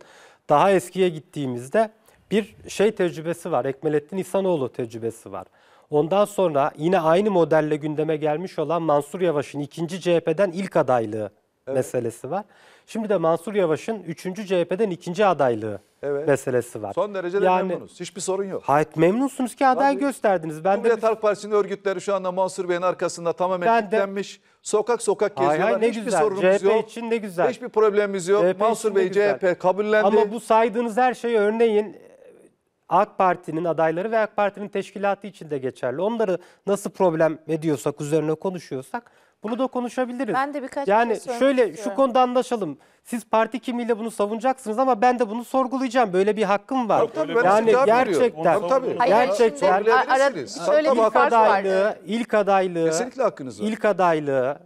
daha eskiye gittiğimizde bir şey tecrübesi var. Ekmelettin İhsanoğlu tecrübesi var. Ondan sonra yine aynı modelle gündeme gelmiş olan Mansur Yavaş'ın ikinci CHP'den ilk adaylığı evet. meselesi var. Şimdi de Mansur Yavaş'ın 3. CHP'den 2. adaylığı evet. meselesi var. Son derece de yani, memnunuz. Hiçbir sorun yok. Hayır memnunsunuz ki aday Tabii. gösterdiniz. Ben Cumhuriyet de... Halk Partisi'nin örgütleri şu anda Mansur Bey'in arkasında tamamen ben kilitlenmiş. Sokak sokak geziyorlar. Hay, ne Hiçbir güzel. sorunumuz CHP yok. için ne güzel. Hiçbir problemimiz yok. CHP Mansur Bey CHP kabullendi. Ama bu saydığınız her şey örneğin e, AK Parti'nin adayları ve AK Parti'nin teşkilatı için de geçerli. Onları nasıl problem ediyorsak, üzerine konuşuyorsak bunu da konuşabiliriz. Ben de birkaç yani şey şöyle istiyorum. şu konuda anlaşalım. Siz parti kimliğiyle bunu savunacaksınız ama ben de bunu sorgulayacağım. Böyle bir hakkım var. Tabii, tabii, yani gerçekten. gerçekten tabii, tabii. gerçekten. şöyle bir fark adaylığı, var. İlk adaylığı. Kesinlikle hakkınız var. İlk adaylığı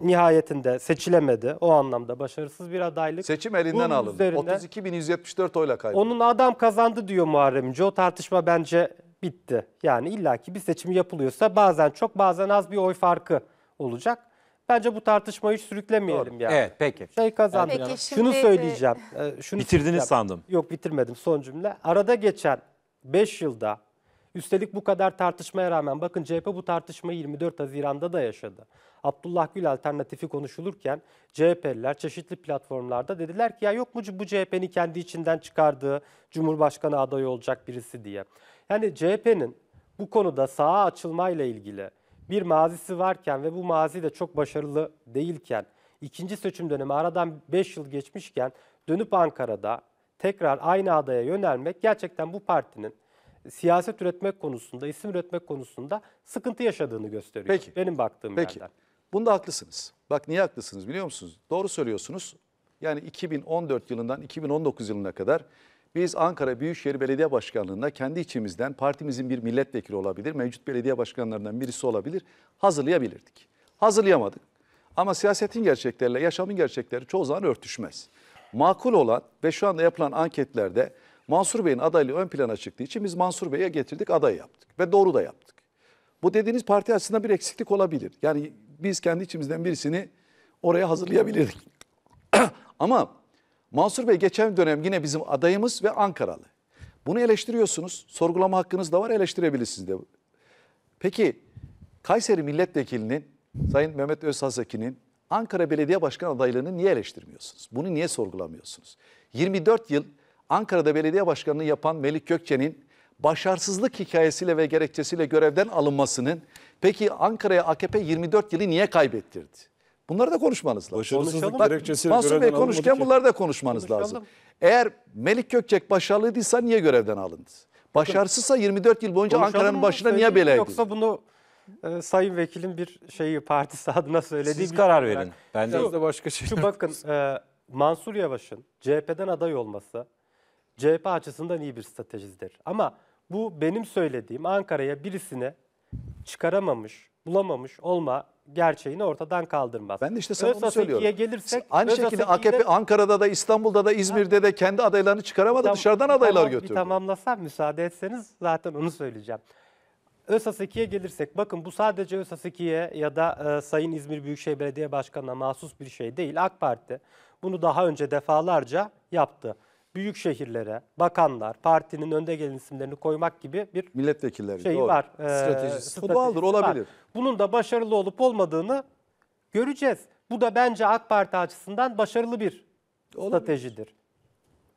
nihayetinde seçilemedi. O anlamda başarısız bir adaylık. Seçim elinden alındı. 32.174 oyla kaybetti. Onun adam kazandı diyor Muharrem İnce. O tartışma bence bitti. Yani illaki bir seçim yapılıyorsa bazen çok bazen az bir oy farkı olacak. Bence bu tartışmayı hiç sürüklemeyelim Doğru. yani. Evet peki. Şey kazandı. Peki, şimdi e, şunu söyleyeceğim. E, şunu Bitirdiniz söyleyeceğim. sandım. Yok bitirmedim son cümle. Arada geçen 5 yılda üstelik bu kadar tartışmaya rağmen bakın CHP bu tartışmayı 24 Haziran'da da yaşadı. Abdullah Gül alternatifi konuşulurken CHP'liler çeşitli platformlarda dediler ki ya yok mu bu CHP'nin kendi içinden çıkardığı Cumhurbaşkanı adayı olacak birisi diye. Yani CHP'nin bu konuda sağa açılmayla ilgili bir mazisi varken ve bu mazi de çok başarılı değilken, ikinci seçim dönemi aradan 5 yıl geçmişken dönüp Ankara'da tekrar aynı adaya yönelmek gerçekten bu partinin siyaset üretmek konusunda, isim üretmek konusunda sıkıntı yaşadığını gösteriyor. Peki. Benim baktığım Peki. yerden. Bunda haklısınız. Bak niye haklısınız biliyor musunuz? Doğru söylüyorsunuz. Yani 2014 yılından 2019 yılına kadar biz Ankara Büyükşehir Belediye Başkanlığı'nda kendi içimizden partimizin bir milletvekili olabilir, mevcut belediye başkanlarından birisi olabilir, hazırlayabilirdik. Hazırlayamadık. Ama siyasetin gerçekleriyle yaşamın gerçekleri çoğu zaman örtüşmez. Makul olan ve şu anda yapılan anketlerde Mansur Bey'in adaylığı ön plana çıktığı için biz Mansur Bey'e getirdik, aday yaptık ve doğru da yaptık. Bu dediğiniz parti açısından bir eksiklik olabilir. Yani biz kendi içimizden birisini oraya hazırlayabilirdik. Ama Mansur Bey geçen dönem yine bizim adayımız ve Ankaralı. Bunu eleştiriyorsunuz. Sorgulama hakkınız da var eleştirebilirsiniz de. Peki Kayseri Milletvekilinin Sayın Mehmet Özhaseki'nin Ankara Belediye Başkanı adaylığını niye eleştirmiyorsunuz? Bunu niye sorgulamıyorsunuz? 24 yıl Ankara'da belediye başkanını yapan Melik Gökçe'nin başarısızlık hikayesiyle ve gerekçesiyle görevden alınmasının peki Ankara'ya AKP 24 yılı niye kaybettirdi? Bunları da konuşmanız lazım. Başarılısızlık gerekçesiyle Mansur Bey konuşken bunları da konuşmanız lazım. Eğer Melik Gökçek başarılıydıysa niye görevden alındı? Başarısızsa 24 yıl boyunca Ankara'nın başına niye belirdi? Yoksa bunu e, sayın vekilin bir şeyi partisi adına söylediği Siz bir karar şey verin. Ben de, de başka şey. Şu bakın e, Mansur Yavaş'ın CHP'den aday olması CHP açısından iyi bir stratejidir. Ama bu benim söylediğim Ankara'ya birisine çıkaramamış, bulamamış olma gerçeğini ortadan kaldırmaz. Ben de işte sana onu söylüyorum. gelirsek aynı şekilde AKP de... Ankara'da da İstanbul'da da İzmir'de de kendi adaylarını çıkaramadı tam, dışarıdan adaylar tamam, götürdü. Bir tamamlasam müsaade etseniz zaten onu söyleyeceğim. ÖSAS 2'ye gelirsek bakın bu sadece ÖSAS 2'ye ya da e, Sayın İzmir Büyükşehir Belediye Başkanı'na mahsus bir şey değil. AK Parti bunu daha önce defalarca yaptı büyük şehirlere bakanlar, partinin önde gelen isimlerini koymak gibi bir milletvekilleri şeyi var var. E, ee, stratejisi. Futboldur olabilir. Bunun da başarılı olup olmadığını göreceğiz. Bu da bence AK Parti açısından başarılı bir olabilir. stratejidir.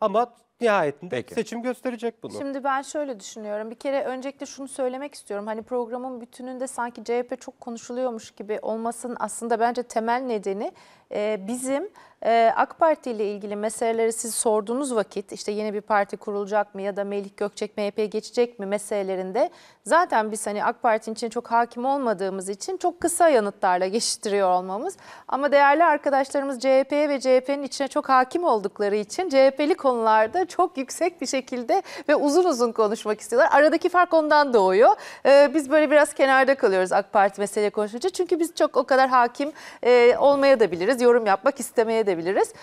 Ama nihayetinde Peki. seçim gösterecek bunu. Şimdi ben şöyle düşünüyorum. Bir kere öncelikle şunu söylemek istiyorum. Hani programın bütününde sanki CHP çok konuşuluyormuş gibi olmasının aslında bence temel nedeni e, bizim e, AK Parti ile ilgili meseleleri siz sorduğunuz vakit işte yeni bir parti kurulacak mı ya da Melih Gökçek MHP'ye geçecek mi meselelerinde zaten biz hani AK Parti için çok hakim olmadığımız için çok kısa yanıtlarla geçiştiriyor olmamız. Ama değerli arkadaşlarımız CHP'ye ve CHP'nin içine çok hakim oldukları için CHP'li konularda çok yüksek bir şekilde ve uzun uzun konuşmak istiyorlar. Aradaki fark ondan doğuyor. Ee, biz böyle biraz kenarda kalıyoruz AK Parti mesele konuşunca. Çünkü biz çok o kadar hakim e, olmaya da biliriz. Yorum yapmak istemeye de biliriz.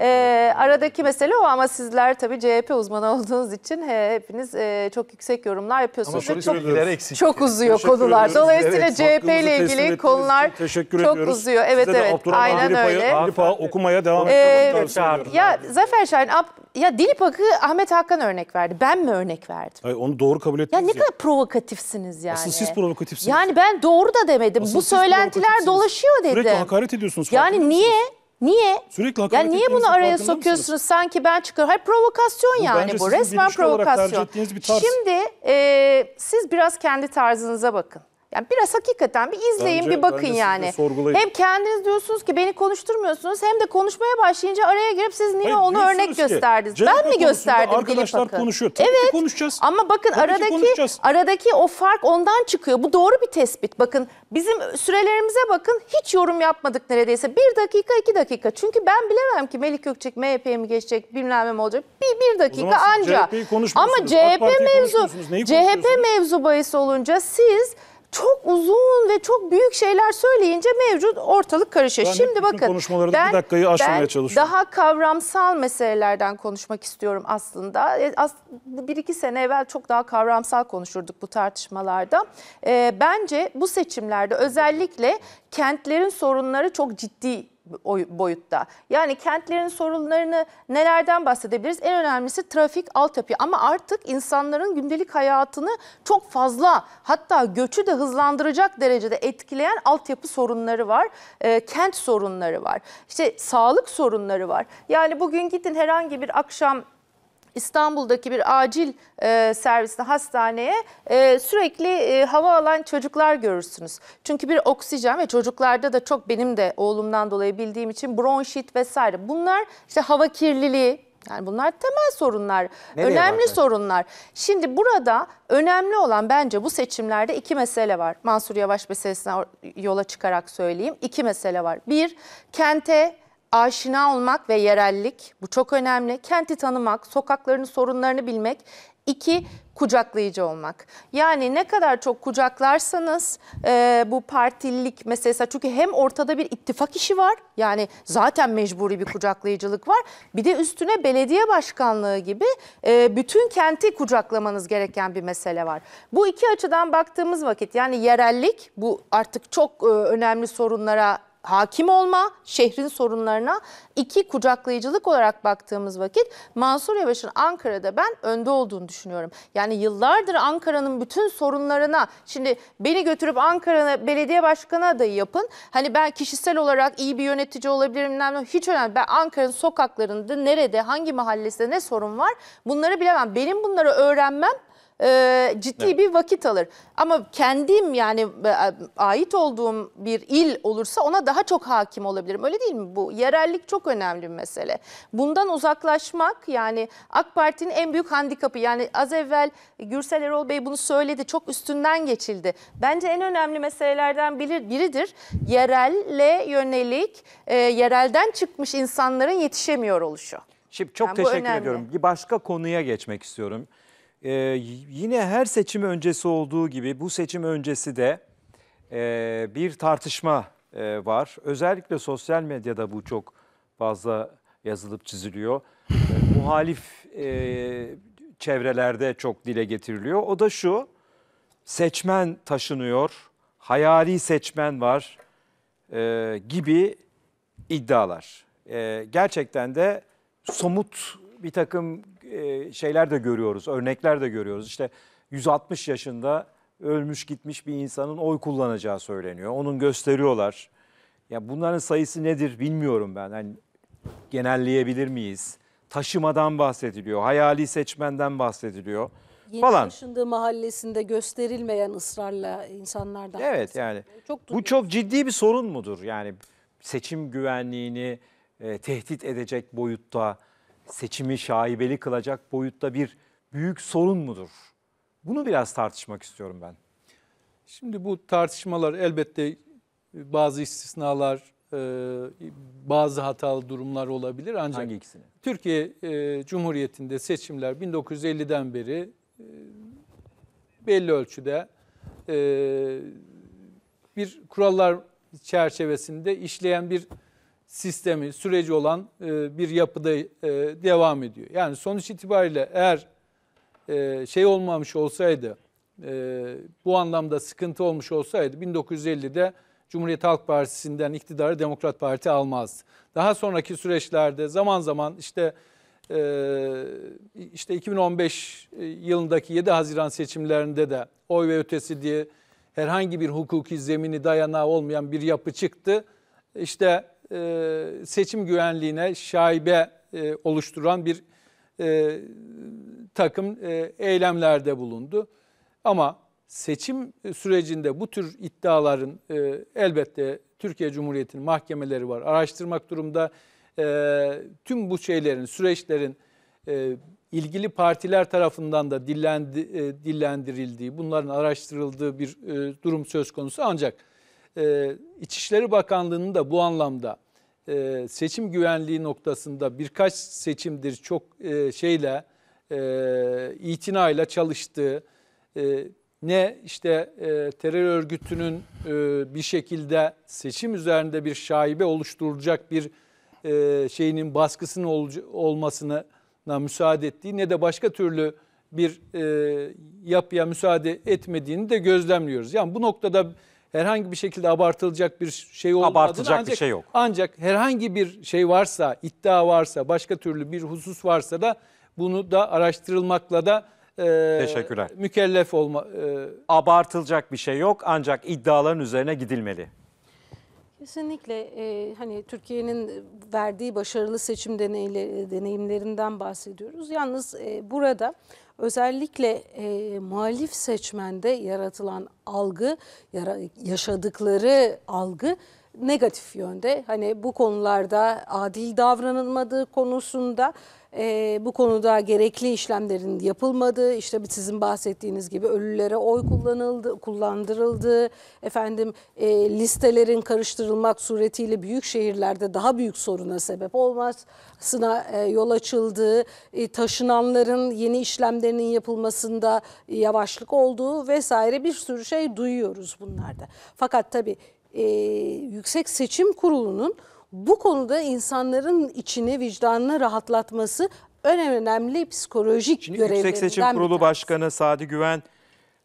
Ee, aradaki mesele o ama sizler tabii CHP uzmanı olduğunuz için he, hepiniz e, çok yüksek yorumlar yapıyorsunuz. Ama ve çok, eksik. çok uzuyor teşekkür konular. Ediyoruz. Dolayısıyla evet, CHP ile ilgili konular çok ediyoruz. uzuyor. Evet Size evet aynen Dilipa'yı, öyle. Dilipa'yı okumaya devam etmeye ee, Ya Zafer Şahin ya Dilipa bakı Ahmet Hakan örnek verdi. Ben mi örnek verdim? Hayır, onu doğru kabul ettiniz. Ya ne kadar provokatifsiniz yani. Asıl siz provokatifsiniz. Yani ben doğru da demedim. Asıl Bu söylentiler dolaşıyor dedim. Sürekli hakaret ediyorsunuz. Yani niye? Niye? Sürekli hakaret Ya niye bunu araya sokuyorsunuz? Sanki ben çıkıyorum. Hayır provokasyon bence yani bu. Resmen provokasyon. bir tarz. Şimdi e, siz biraz kendi tarzınıza bakın. Yani biraz hakikaten bir izleyin bence, bir bakın yani. Hem kendiniz diyorsunuz ki beni konuşturmuyorsunuz hem de konuşmaya başlayınca araya girip siz niye Hayır, onu örnek ki, gösterdiniz? Ben mi gösterdim Arkadaşlar bakın. konuşuyor. Tabii evet. ki konuşacağız. Ama bakın Tabii aradaki aradaki o fark ondan çıkıyor. Bu doğru bir tespit. Bakın bizim sürelerimize bakın hiç yorum yapmadık neredeyse. Bir dakika iki dakika. Çünkü ben bilemem ki Melik Gökçek MHP'ye mi geçecek bilmem ne olacak. Bir, bir dakika anca. Ama CHP mevzu CHP mevzu bahis olunca siz çok uzun ve çok büyük şeyler söyleyince mevcut ortalık karışıyor. Ben Şimdi bakın konuşmalarda ben, bir dakikayı aşmaya ben çalışıyorum. daha kavramsal meselelerden konuşmak istiyorum aslında. E, as, bir iki sene evvel çok daha kavramsal konuşurduk bu tartışmalarda. E, bence bu seçimlerde özellikle kentlerin sorunları çok ciddi boyutta. Yani kentlerin sorunlarını nelerden bahsedebiliriz? En önemlisi trafik, altyapı ama artık insanların gündelik hayatını çok fazla hatta göçü de hızlandıracak derecede etkileyen altyapı sorunları var. E, kent sorunları var. İşte sağlık sorunları var. Yani bugün gidin herhangi bir akşam İstanbul'daki bir acil e, serviste hastaneye e, sürekli e, hava alan çocuklar görürsünüz. Çünkü bir oksijen ve çocuklarda da çok benim de oğlumdan dolayı bildiğim için bronşit vesaire. Bunlar işte hava kirliliği, yani bunlar temel sorunlar, Nereye önemli bakar? sorunlar. Şimdi burada önemli olan bence bu seçimlerde iki mesele var. Mansur Yavaş meselesine yola çıkarak söyleyeyim. İki mesele var. Bir, kente aşina olmak ve yerellik bu çok önemli. Kenti tanımak, sokaklarını, sorunlarını bilmek. İki, kucaklayıcı olmak. Yani ne kadar çok kucaklarsanız e, bu partililik meselesi çünkü hem ortada bir ittifak işi var yani zaten mecburi bir kucaklayıcılık var bir de üstüne belediye başkanlığı gibi e, bütün kenti kucaklamanız gereken bir mesele var. Bu iki açıdan baktığımız vakit yani yerellik bu artık çok e, önemli sorunlara hakim olma, şehrin sorunlarına iki kucaklayıcılık olarak baktığımız vakit Mansur Yavaş'ın Ankara'da ben önde olduğunu düşünüyorum. Yani yıllardır Ankara'nın bütün sorunlarına şimdi beni götürüp Ankara'nın belediye başkanı adayı yapın. Hani ben kişisel olarak iyi bir yönetici olabilirim. Hiç önemli. Ben Ankara'nın sokaklarında nerede, hangi mahallesinde ne sorun var bunları bilemem. Benim bunları öğrenmem e, ciddi evet. bir vakit alır. Ama kendim yani e, ait olduğum bir il olursa ona daha çok hakim olabilirim. Öyle değil mi bu? Yerellik çok önemli bir mesele. Bundan uzaklaşmak yani AK Parti'nin en büyük handikapı. Yani az evvel Gürsel Erol Bey bunu söyledi. Çok üstünden geçildi. Bence en önemli meselelerden biridir. Yerelle yönelik e, yerelden çıkmış insanların yetişemiyor oluşu. Şimdi çok yani teşekkür ediyorum. Bir başka konuya geçmek istiyorum. Ee, yine her seçim öncesi olduğu gibi bu seçim öncesi de e, bir tartışma e, var. Özellikle sosyal medyada bu çok fazla yazılıp çiziliyor. E, muhalif e, çevrelerde çok dile getiriliyor. O da şu, seçmen taşınıyor, hayali seçmen var e, gibi iddialar. E, gerçekten de somut bir takım e, şeyler de görüyoruz, örnekler de görüyoruz. İşte 160 yaşında ölmüş gitmiş bir insanın oy kullanacağı söyleniyor. Onun gösteriyorlar. Ya bunların sayısı nedir bilmiyorum ben. Hani genelleyebilir miyiz? Taşımadan bahsediliyor, hayali seçmenden bahsediliyor Yeni falan. taşındığı mahallesinde gösterilmeyen ısrarla insanlardan. Evet yani Çok bu çok ciddi bir sorun mudur? Yani seçim güvenliğini e, tehdit edecek boyutta seçimi şaibeli kılacak boyutta bir büyük sorun mudur? Bunu biraz tartışmak istiyorum ben. Şimdi bu tartışmalar elbette e, bazı istisnalar, e, bazı hatalı durumlar olabilir ancak Hangi ikisini? Türkiye e, Cumhuriyeti'nde seçimler 1950'den beri belli ölçüde bir kurallar çerçevesinde işleyen bir sistemi, süreci olan e, bir yapıda e, devam ediyor. Yani sonuç itibariyle eğer e, şey olmamış olsaydı, bu anlamda sıkıntı olmuş olsaydı 1950'de Cumhuriyet Halk Partisi'nden iktidarı Demokrat Parti almaz. Daha sonraki süreçlerde zaman zaman işte işte 2015 yılındaki 7 Haziran seçimlerinde de oy ve ötesi diye herhangi bir hukuki zemini dayanağı olmayan bir yapı çıktı. İşte e, seçim güvenliğine şaibe e, oluşturan bir e, takım eylemlerde bulundu. Ama seçim sürecinde bu tür iddiaların elbette Türkiye Cumhuriyeti'nin mahkemeleri var. Araştırmak durumda tüm bu şeylerin, süreçlerin ilgili partiler tarafından da dillendirildiği, bunların araştırıldığı bir durum söz konusu ancak e, İçişleri Bakanlığı'nın da bu anlamda e, seçim güvenliği noktasında birkaç seçimdir çok e, şeyle e, itinayla çalıştığı e, ne işte e, terör örgütünün e, bir şekilde seçim üzerinde bir şaibe oluşturulacak bir e, şeyinin baskısının ol, olmasına müsaade ettiği ne de başka türlü bir e, yapıya müsaade etmediğini de gözlemliyoruz. Yani bu noktada herhangi bir şekilde abartılacak bir şey olmadığını Abartılacak ancak, bir şey yok. Ancak herhangi bir şey varsa, iddia varsa, başka türlü bir husus varsa da bunu da araştırılmakla da e, Teşekkürler. mükellef olma. E, Abartılacak bir şey yok ancak iddiaların üzerine gidilmeli. Kesinlikle e, hani Türkiye'nin verdiği başarılı seçim deneyimlerinden bahsediyoruz. Yalnız e, burada özellikle e, muhalif seçmende yaratılan algı, yara, yaşadıkları algı negatif yönde. Hani bu konularda adil davranılmadığı konusunda e, bu konuda gerekli işlemlerin yapılmadığı, işte sizin bahsettiğiniz gibi ölülere oy kullanıldı, kullandırıldı, efendim e, listelerin karıştırılmak suretiyle büyük şehirlerde daha büyük soruna sebep olmasına e, yol açıldı, e, taşınanların yeni işlemlerinin yapılmasında yavaşlık olduğu vesaire bir sürü şey duyuyoruz bunlarda. Fakat tabii e, Yüksek Seçim Kurulu'nun bu konuda insanların içini, vicdanını rahatlatması en önemli psikolojik Şimdi görevlerinden Yüksek Seçim Kurulu Başkanı Sadi Güven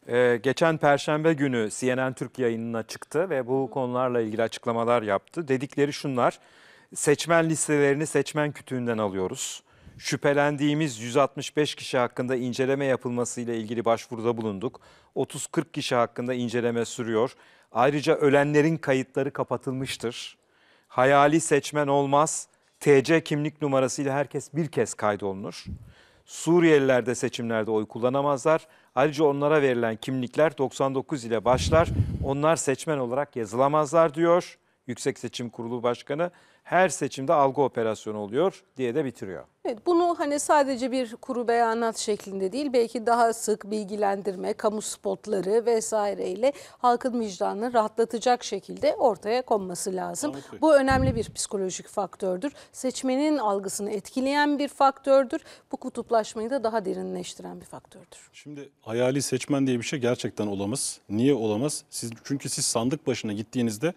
e, geçen Perşembe günü CNN Türk yayınına çıktı ve bu konularla ilgili açıklamalar yaptı. Dedikleri şunlar, seçmen listelerini seçmen kütüğünden alıyoruz. Şüphelendiğimiz 165 kişi hakkında inceleme yapılmasıyla ilgili başvuruda bulunduk. 30-40 kişi hakkında inceleme sürüyor. Ayrıca ölenlerin kayıtları kapatılmıştır hayali seçmen olmaz. TC kimlik numarasıyla herkes bir kez kaydolunur. Suriyeliler de seçimlerde oy kullanamazlar. Ayrıca onlara verilen kimlikler 99 ile başlar. Onlar seçmen olarak yazılamazlar diyor Yüksek Seçim Kurulu Başkanı her seçimde algı operasyonu oluyor diye de bitiriyor. Evet, bunu hani sadece bir kuru beyanat şeklinde değil belki daha sık bilgilendirme, kamu spotları vesaireyle halkın vicdanını rahatlatacak şekilde ortaya konması lazım. Tabii. Bu önemli bir psikolojik faktördür. Seçmenin algısını etkileyen bir faktördür. Bu kutuplaşmayı da daha derinleştiren bir faktördür. Şimdi hayali seçmen diye bir şey gerçekten olamaz. Niye olamaz? Siz çünkü siz sandık başına gittiğinizde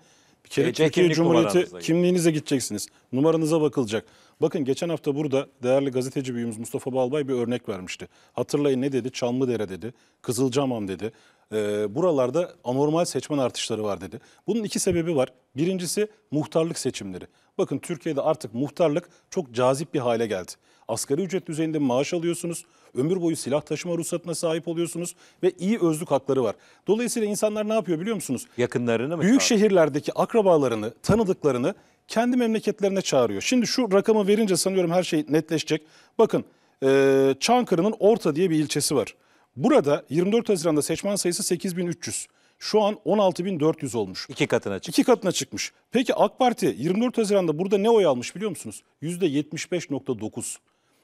bir kere Türkiye kimlik Cumhuriyeti kimliğinize gideceksiniz. Numaranıza bakılacak. Bakın geçen hafta burada değerli gazeteci büyüğümüz Mustafa Balbay bir örnek vermişti. Hatırlayın ne dedi? Çamlıdere dedi, Kızılcamam dedi. Ee, buralarda anormal seçmen artışları var dedi. Bunun iki sebebi var. Birincisi muhtarlık seçimleri. Bakın Türkiye'de artık muhtarlık çok cazip bir hale geldi. Asgari ücret düzeyinde maaş alıyorsunuz. Ömür boyu silah taşıma ruhsatına sahip oluyorsunuz ve iyi özlük hakları var. Dolayısıyla insanlar ne yapıyor biliyor musunuz? Yakınlarını mı? Büyük şehirlerdeki akrabalarını, tanıdıklarını kendi memleketlerine çağırıyor. Şimdi şu rakamı verince sanıyorum her şey netleşecek. Bakın e, Çankırı'nın Orta diye bir ilçesi var. Burada 24 Haziran'da seçmen sayısı 8300. Şu an 16.400 olmuş. İki katına çıkmış. İki katına çıkmış. Peki AK Parti 24 Haziran'da burada ne oy almış biliyor musunuz? %75.9.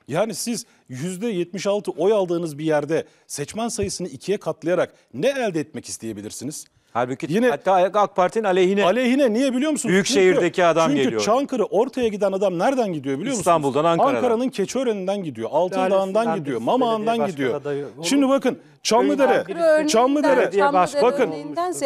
Yani siz %76 oy aldığınız bir yerde seçmen sayısını ikiye katlayarak ne elde etmek isteyebilirsiniz? Halbuki yine hatta AK Parti'nin aleyhine. Aleyhine niye biliyor musunuz? Büyükşehirdeki çünkü, adam çünkü geliyor. Çünkü Çankırı ortaya giden adam nereden gidiyor biliyor musunuz? İstanbul'dan Ankara'dan. Ankara'nın Keçiören'inden gidiyor, Altındağ'ından gidiyor, Mamağan'dan gidiyor. Şimdi bakın Çamlıdere, Çamlıdere, bakın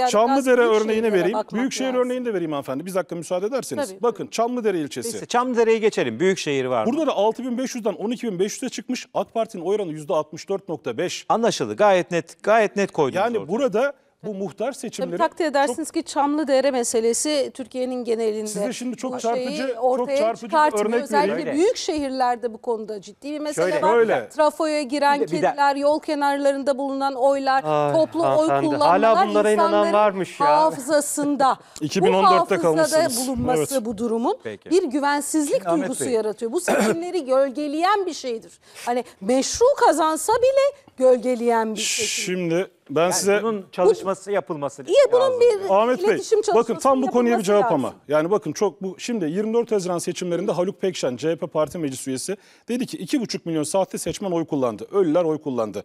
Çamlıdere örneğini vereyim. Büyükşehir lazım. örneğini de vereyim hanımefendi. Bir dakika müsaade ederseniz. Tabii. Bakın Çamlıdere ilçesi. Neyse Çamlıdere'yi geçelim. Büyükşehir var. Burada da 6500'den 12500'e çıkmış. AK Parti'nin oy oranı %64.5. Anlaşıldı. Gayet net. Gayet net koydunuz. Yani burada bu muhtar seçimleri... Tabii takdir edersiniz çok... ki Çamlıdere meselesi Türkiye'nin genelinde. Size şimdi çok çarpıcı, çok çarpıcı bir örnek Özellikle öyle. büyük şehirlerde bu konuda ciddi bir mesele Şöyle, var. Öyle. Trafoya giren bir de, bir de. yol kenarlarında bulunan oylar, Ay, toplu oy kullanmalar Hala bunlara inanan varmış ya. hafızasında. 2014'te bu hafızada bulunması evet. bu durumun Peki. bir güvensizlik Ahmet duygusu Bey. yaratıyor. Bu seçimleri gölgeleyen bir şeydir. Hani meşru kazansa bile gölgeleyen bir şey Şimdi ben yani size bunun çalışması bu, yapılması iyi, lazım. bunun bir Ahmet Bey, bakın tam bu konuya bir cevap lazım. ama. Yani bakın çok bu şimdi 24 Haziran seçimlerinde Haluk Pekşen CHP Parti Meclis üyesi dedi ki 2,5 milyon sahte seçmen oy kullandı. Ölüler oy kullandı.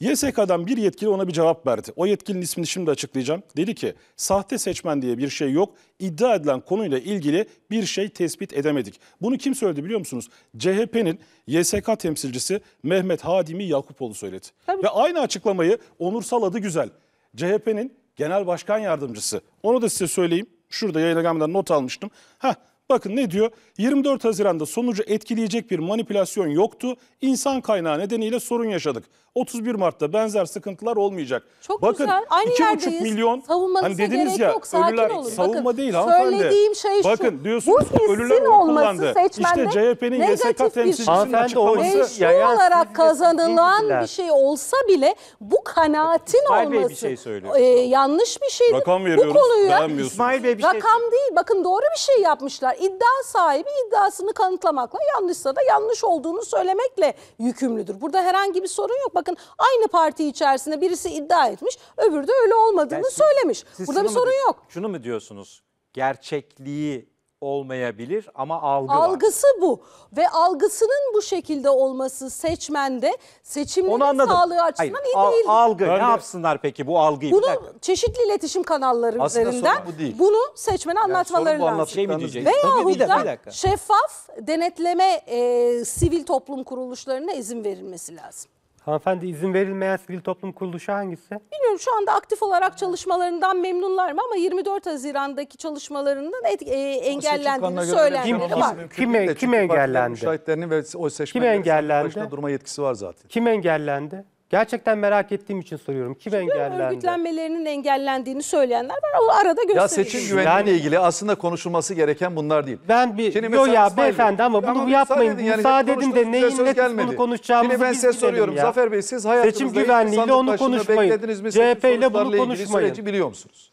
YSK'dan bir yetkili ona bir cevap verdi. O yetkilinin ismini şimdi açıklayacağım. Dedi ki sahte seçmen diye bir şey yok. İddia edilen konuyla ilgili bir şey tespit edemedik. Bunu kim söyledi biliyor musunuz? CHP'nin YSK temsilcisi Mehmet Hadimi Yakupoğlu söyledi. Tabii. Ve aynı açıklamayı Onursal adı Güzel, CHP'nin genel başkan yardımcısı. Onu da size söyleyeyim. Şurada yayınlamdan not almıştım. Heh, Bakın ne diyor? 24 Haziran'da sonucu etkileyecek bir manipülasyon yoktu. İnsan kaynağı nedeniyle sorun yaşadık. 31 Mart'ta benzer sıkıntılar olmayacak. Çok Bakın, güzel. Aynı 2,5 milyon hani Savunmanıza hani dediniz ya yok, ölüler olun. savunma Bakın, değil hanımefendi. Söylediğim şey şu. Bakın diyorsunuz bu ölüler kullandı. İşte CHP'nin YSK temsilcisinin şey. açıklaması. Yayan olarak kazanılan bir şey olsa bile bu kanaatin İsmail olması Bey bir şey söylüyor. E, yanlış bir şey. Rakam veriyoruz. Bu konuyu, İsmail Bey bir rakam şey. Rakam değil. Bakın doğru bir şey yapmışlar iddia sahibi iddiasını kanıtlamakla yanlışsa da yanlış olduğunu söylemekle yükümlüdür. Burada herhangi bir sorun yok. Bakın aynı parti içerisinde birisi iddia etmiş öbürü de öyle olmadığını Yani siz- söylemiş. siz Burada şunu bir mu- sorun yok. Şunu mu diyorsunuz? Gerçekliği olmayabilir ama algı Algısı var. bu ve algısının bu şekilde olması seçmende Onu seçimlerin sağlığı açısından Hayır, al- iyi değil. Algı ne de- yapsınlar peki bu algıyı? Bir Bunu çeşitli iletişim kanalları Aslında üzerinden bu değil. bunu seçmene anlatmaları sorun bu lazım. Şey mi diyecek? Tabii, bir dakika. şeffaf denetleme e, sivil toplum kuruluşlarına izin verilmesi lazım. Hanımefendi izin verilmeyen sivil toplum kuruluşu hangisi? Bilmiyorum şu anda aktif olarak çalışmalarından memnunlar mı ama 24 Haziran'daki çalışmalarından et, e, engellendiğini söylendiğini var. Kime, kim engellendi? Müşahitlerini ve o seçmenlerin Kim başına durma yetkisi var zaten. Kim engellendi? Gerçekten merak ettiğim için soruyorum. Kim engellendi? Örgütlenmelerinin engellendiğini söyleyenler var. O arada gösteriyor. Ya seçim güvenliği Yani- ilgili aslında konuşulması gereken bunlar değil. Ben bir Şimdi yo mesela ya İsmail beyefendi ama bunu Tamam, yapmayın. müsaade edin. Müsaade edin de neyin ne gelmedi. bunu konuşacağımızı Şimdi ben size soruyorum. ya. Zafer Bey siz hayatınızda Seçim hiç güvenliğiyle onu konuşmayın. beklediniz mi? CHP ile bunu konuşmayın. Süreci biliyor musunuz?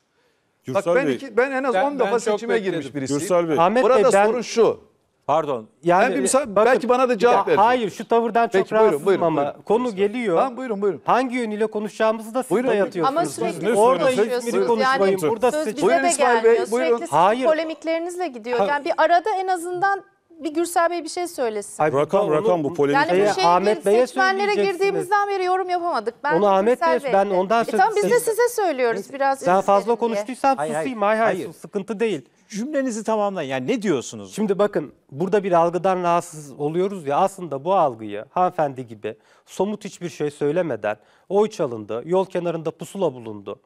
Bak ben, Bey, iki, ben en az Ben- 10 defa seçime girmiş birisiyim. Ahmet Bey Burada sorun şu. Pardon. Yani ben bir e, misal, bakın, belki bana da cevap verin. Hayır şu tavırdan çok rahatsızım ama buyurun. konu geliyor. Tamam buyurun buyurun. Hangi yönüyle konuşacağımızı da siz buyurun, dayatıyorsunuz. Ama sürekli Orada İzmir'i konuşmayın. Yani, burada söz siz... bize buyurun, de gelmiyor. Bey, buyurun. Sürekli Hayır. polemiklerinizle gidiyor. Yani bir arada en azından bir Gürsel Bey bir şey söylesin. Ay, rakam rakam bu polemik. Yani bu şey Ahmet Bey'e seçmenlere girdiğimizden beri yorum yapamadık. Ben Onu Ahmet Bey, ben ondan söz. E, tamam biz de size söylüyoruz biraz. Sen fazla konuştuysam susayım. Hayır hayır sıkıntı değil cümlenizi tamamlayın. Yani ne diyorsunuz? Şimdi bakın burada bir algıdan rahatsız oluyoruz ya aslında bu algıyı hanımefendi gibi somut hiçbir şey söylemeden oy çalındı, yol kenarında pusula bulundu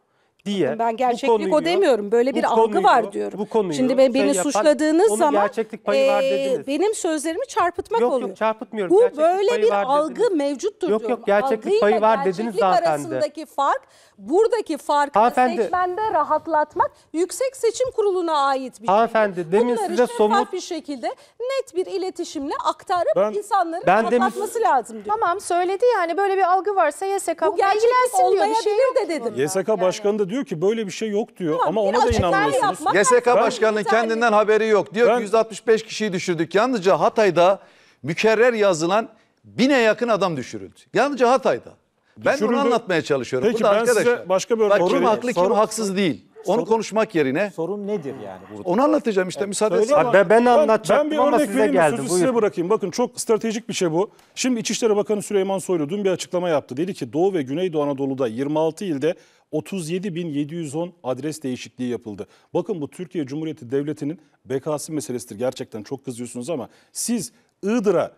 diye. ben gerçeklik konuyu, o demiyorum. Böyle bir algı var diyorum. Bu konuyu, Şimdi şey beni yapan, suçladığınız zaman gerçeklik payı e, var dediniz. benim sözlerimi çarpıtmak yok, oluyor. Yok çarpıtmıyorum. Bu gerçeklik böyle bir algı dediniz. mevcuttur yok, diyorum. Yok gerçeklik payı var dediniz zaten de. arasındaki fark buradaki farkı hanımefendi, seçmende rahatlatmak Yüksek Seçim Kurulu'na ait bir şey. Hanımefendi demin size somut bir şekilde net bir iletişimle aktarıp ben, insanların ben rahatlatması demin, lazım diyor. Tamam söyledi yani böyle bir algı varsa YSK bu, bu gerçeklik şey olmayabilir de dedim. YSK yani. başkanı da diyor ki böyle bir şey yok diyor ama, ona da inanmıyorsunuz. YSK Ben- Başkanı'nın kendinden haberi yok. Diyor Ben- ki 165 kişiyi düşürdük. Yalnızca Hatay'da mükerrer yazılan bine yakın adam düşürüldü. Yalnızca Hatay'da. Ben bunu anlatmaya çalışıyorum. Peki, Burada ben size arkadaşlar, başka bir örnek Bak, kim haklı kim Soru- haksız değil. Onu sorun, konuşmak yerine. Sorun nedir yani burada? Onu anlatacağım işte evet. müsaade Söyle Abi ben, ben anlatacaktım ben, ben bir ama örnek size geldi. Sözü size bırakayım. Bakın çok stratejik bir şey bu. Şimdi İçişleri Bakanı Süleyman Soylu dün bir açıklama yaptı. Dedi ki Doğu ve Güneydoğu Anadolu'da 26 ilde 37.710 adres değişikliği yapıldı. Bakın bu Türkiye Cumhuriyeti Devleti'nin bekası meselesidir. Gerçekten çok kızıyorsunuz ama siz Iğdır'a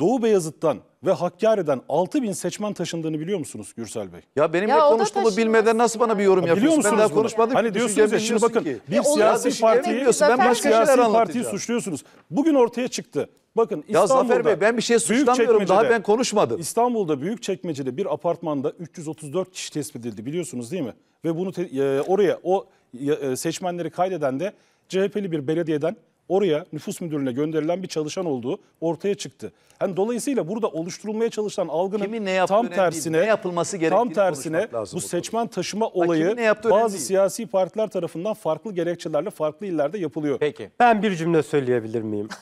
Doğu Beyazıt'tan ve Hakkari'den 6 bin seçmen taşındığını biliyor musunuz Gürsel Bey? Ya benimle Ya konuştuğumu bilmeden nasıl bana bir yorum biliyor yapıyorsun? Ben daha konuşmadım. Hani diyorsunuz ya şimdi bakın ki. bir Ya siyasi düşüncemi partiyi, ben başka siyasi şeyler partiyi anlatacağım. suçluyorsunuz. Bugün ortaya çıktı. Bakın Ya Zafer Bey ben bir şey suçlamıyorum daha ben konuşmadım. İstanbul'da büyük çekmecede bir apartmanda 334 kişi tespit edildi biliyorsunuz değil mi? Ve bunu te- e, oraya o e, seçmenleri kaydeden de CHP'li bir belediyeden oraya nüfus müdürlüğüne gönderilen bir çalışan olduğu ortaya çıktı. Yani dolayısıyla burada oluşturulmaya çalışılan algının ne tam tersine ne yapılması tam tersine lazım bu seçmen taşıma olayı ne bazı siyasi partiler tarafından farklı gerekçelerle farklı illerde yapılıyor. Peki. Ben bir cümle söyleyebilir miyim?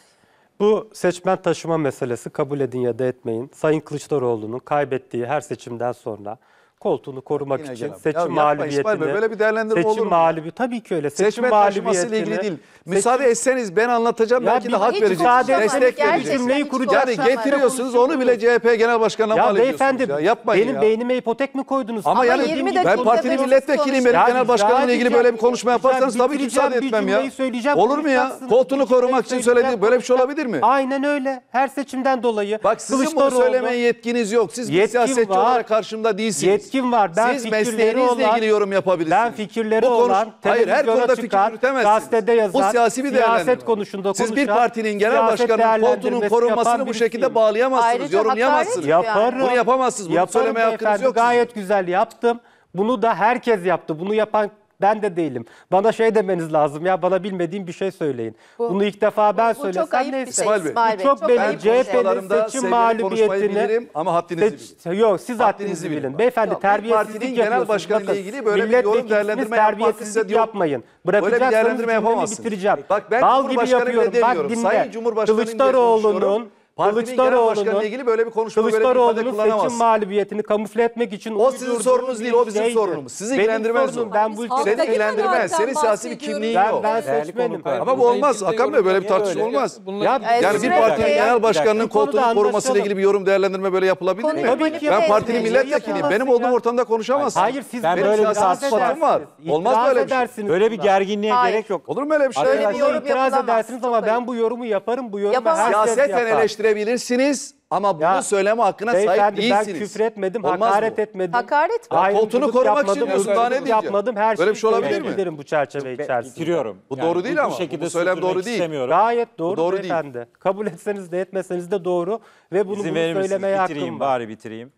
Bu seçmen taşıma meselesi kabul edin ya da etmeyin. Sayın Kılıçdaroğlu'nun kaybettiği her seçimden sonra koltuğunu korumak Yine için gelen. seçim ya mağlubiyetini. Böyle bir değerlendirme seçim olur mu? mağlubi tabii ki öyle. Seçim mağlubiyetiyle ilgili değil. Müsaade seçim... etseniz ben anlatacağım ya belki de hak vereceksiniz. Müsaade destek vereceksiniz. Cümleyi kuracağız. Yani getiriyorsunuz onu bile CHP Genel Başkanı'na mal ediyorsunuz. Ya yapmayın benim ya. beynime hipotek mi koydunuz? Ama, yani 20 ben partinin milletvekiliyim benim Genel başkanımla ilgili böyle bir konuşma yaparsanız tabii ki müsaade etmem ya. Olur mu ya? Koltuğunu korumak için şey söyledi, böyle bir şey olabilir mi? Aynen öyle. Her seçimden dolayı. Bak sizin bunu söyleme yetkiniz yok. Siz bir siyasetçi olarak karşımda değilsiniz yetkim var. Ben Siz fikirleri olan, ilgili yorum yapabilirsiniz. Ben fikirleri bu konuş, olan, hayır, her konuda çıkan, fikir gazetede yazan, bu siyasi bir siyaset konusunda konuşan, Siz bir partinin genel başkanının koltuğunun korunmasını bu şekilde birisi. bağlayamazsınız, Ayrıca yorumlayamazsınız. Yaparım. Bunu yapamazsınız. Bunu yaparım söyleme hakkınız yok. Gayet güzel yaptım. Bunu da herkes yaptı. Bunu yapan ben de değilim. Bana şey demeniz lazım ya bana bilmediğim bir şey söyleyin. Bu, Bunu ilk defa ben bu, bu söylesem çok ayıp neyse. Bir şey, bu çok, çok belli. CHP'nin seçim mağlubiyetini ama haddinizi seç, Yok siz haddinizi bilin. bilin. Beyefendi yok, terbiyesizlik genel başkanıyla ilgili böyle bir yorum değerlendirme terbiyesizlik yapmayın. Bırakacaksınız böyle bir bitireceğim. Bak ben Bal gibi yapıyorum. Bak dinle. Sayın Cumhurbaşkanı Kılıçdaroğlu'nun Partinin genel başkanıyla ilgili böyle bir konuşma Kılıçdaroğlu'nun seçim mağlubiyetini kamufle etmek için O sizin sorunuz değil, o bizim şeydi. sorunumuz. Sizi ilgilendirmez sorunum, Ben bu ülkede Seni ilgilendirmez. Senin siyasi bir kimliğin Ben, yok. ben Değerli seçmenim. Ama bu olmaz. kimse Hakan Bey böyle bir tartışma Niye olmaz. öyle? Ya Yani bir partinin dakika. genel başkanının koltuğunu koruması ile ilgili bir yorum değerlendirme böyle yapılabilir Konuyu Tabii mi? ki. Ben partinin etmeyin. milletvekiliyim. Benim olduğum ortamda konuşamazsın. Hayır siz Ben böyle bir itiraz tartışma şey. edersiniz. var. Olmaz böyle bir şey. Böyle bir gerginliğe gerek yok. Olur mu öyle bir şey? Böyle bir yorum yorum itiraz yapılamaz. edersiniz ama ben bu yorumu yaparım. Bu yorumu her Siyaseten Siyaset eleştirebilirsiniz ama bunu Ya, söyleme hakkına sahip Beyefendi ben değilsiniz. küfür etmedim, Olmaz hakaret bu. etmedim. Hakaret mi? Ya, Ben koltuğunu ırkçılık korumak için yapmadım, diyorsun, daha ne ırkçılık diyeceğim? yapmadım, her Böyle bir şey olabilir mi? söyleyebilirim bu çerçeve içerisinde. Bitiriyorum. Bu doğru değil ama, bu söylem sürdürmek doğru değil. istemiyorum. Gayet doğru, doğru değil. beyefendi. Kabul etseniz de etmeseniz de doğru ve bunu, bunu İzin verir misiniz? söylemeye hakkım Bitireyim var. bari bitireyim.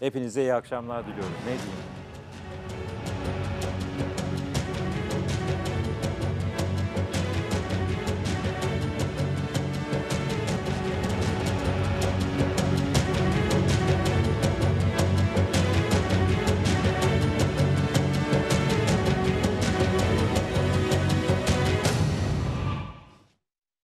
Hepinize iyi akşamlar diliyorum. Ne diyeyim?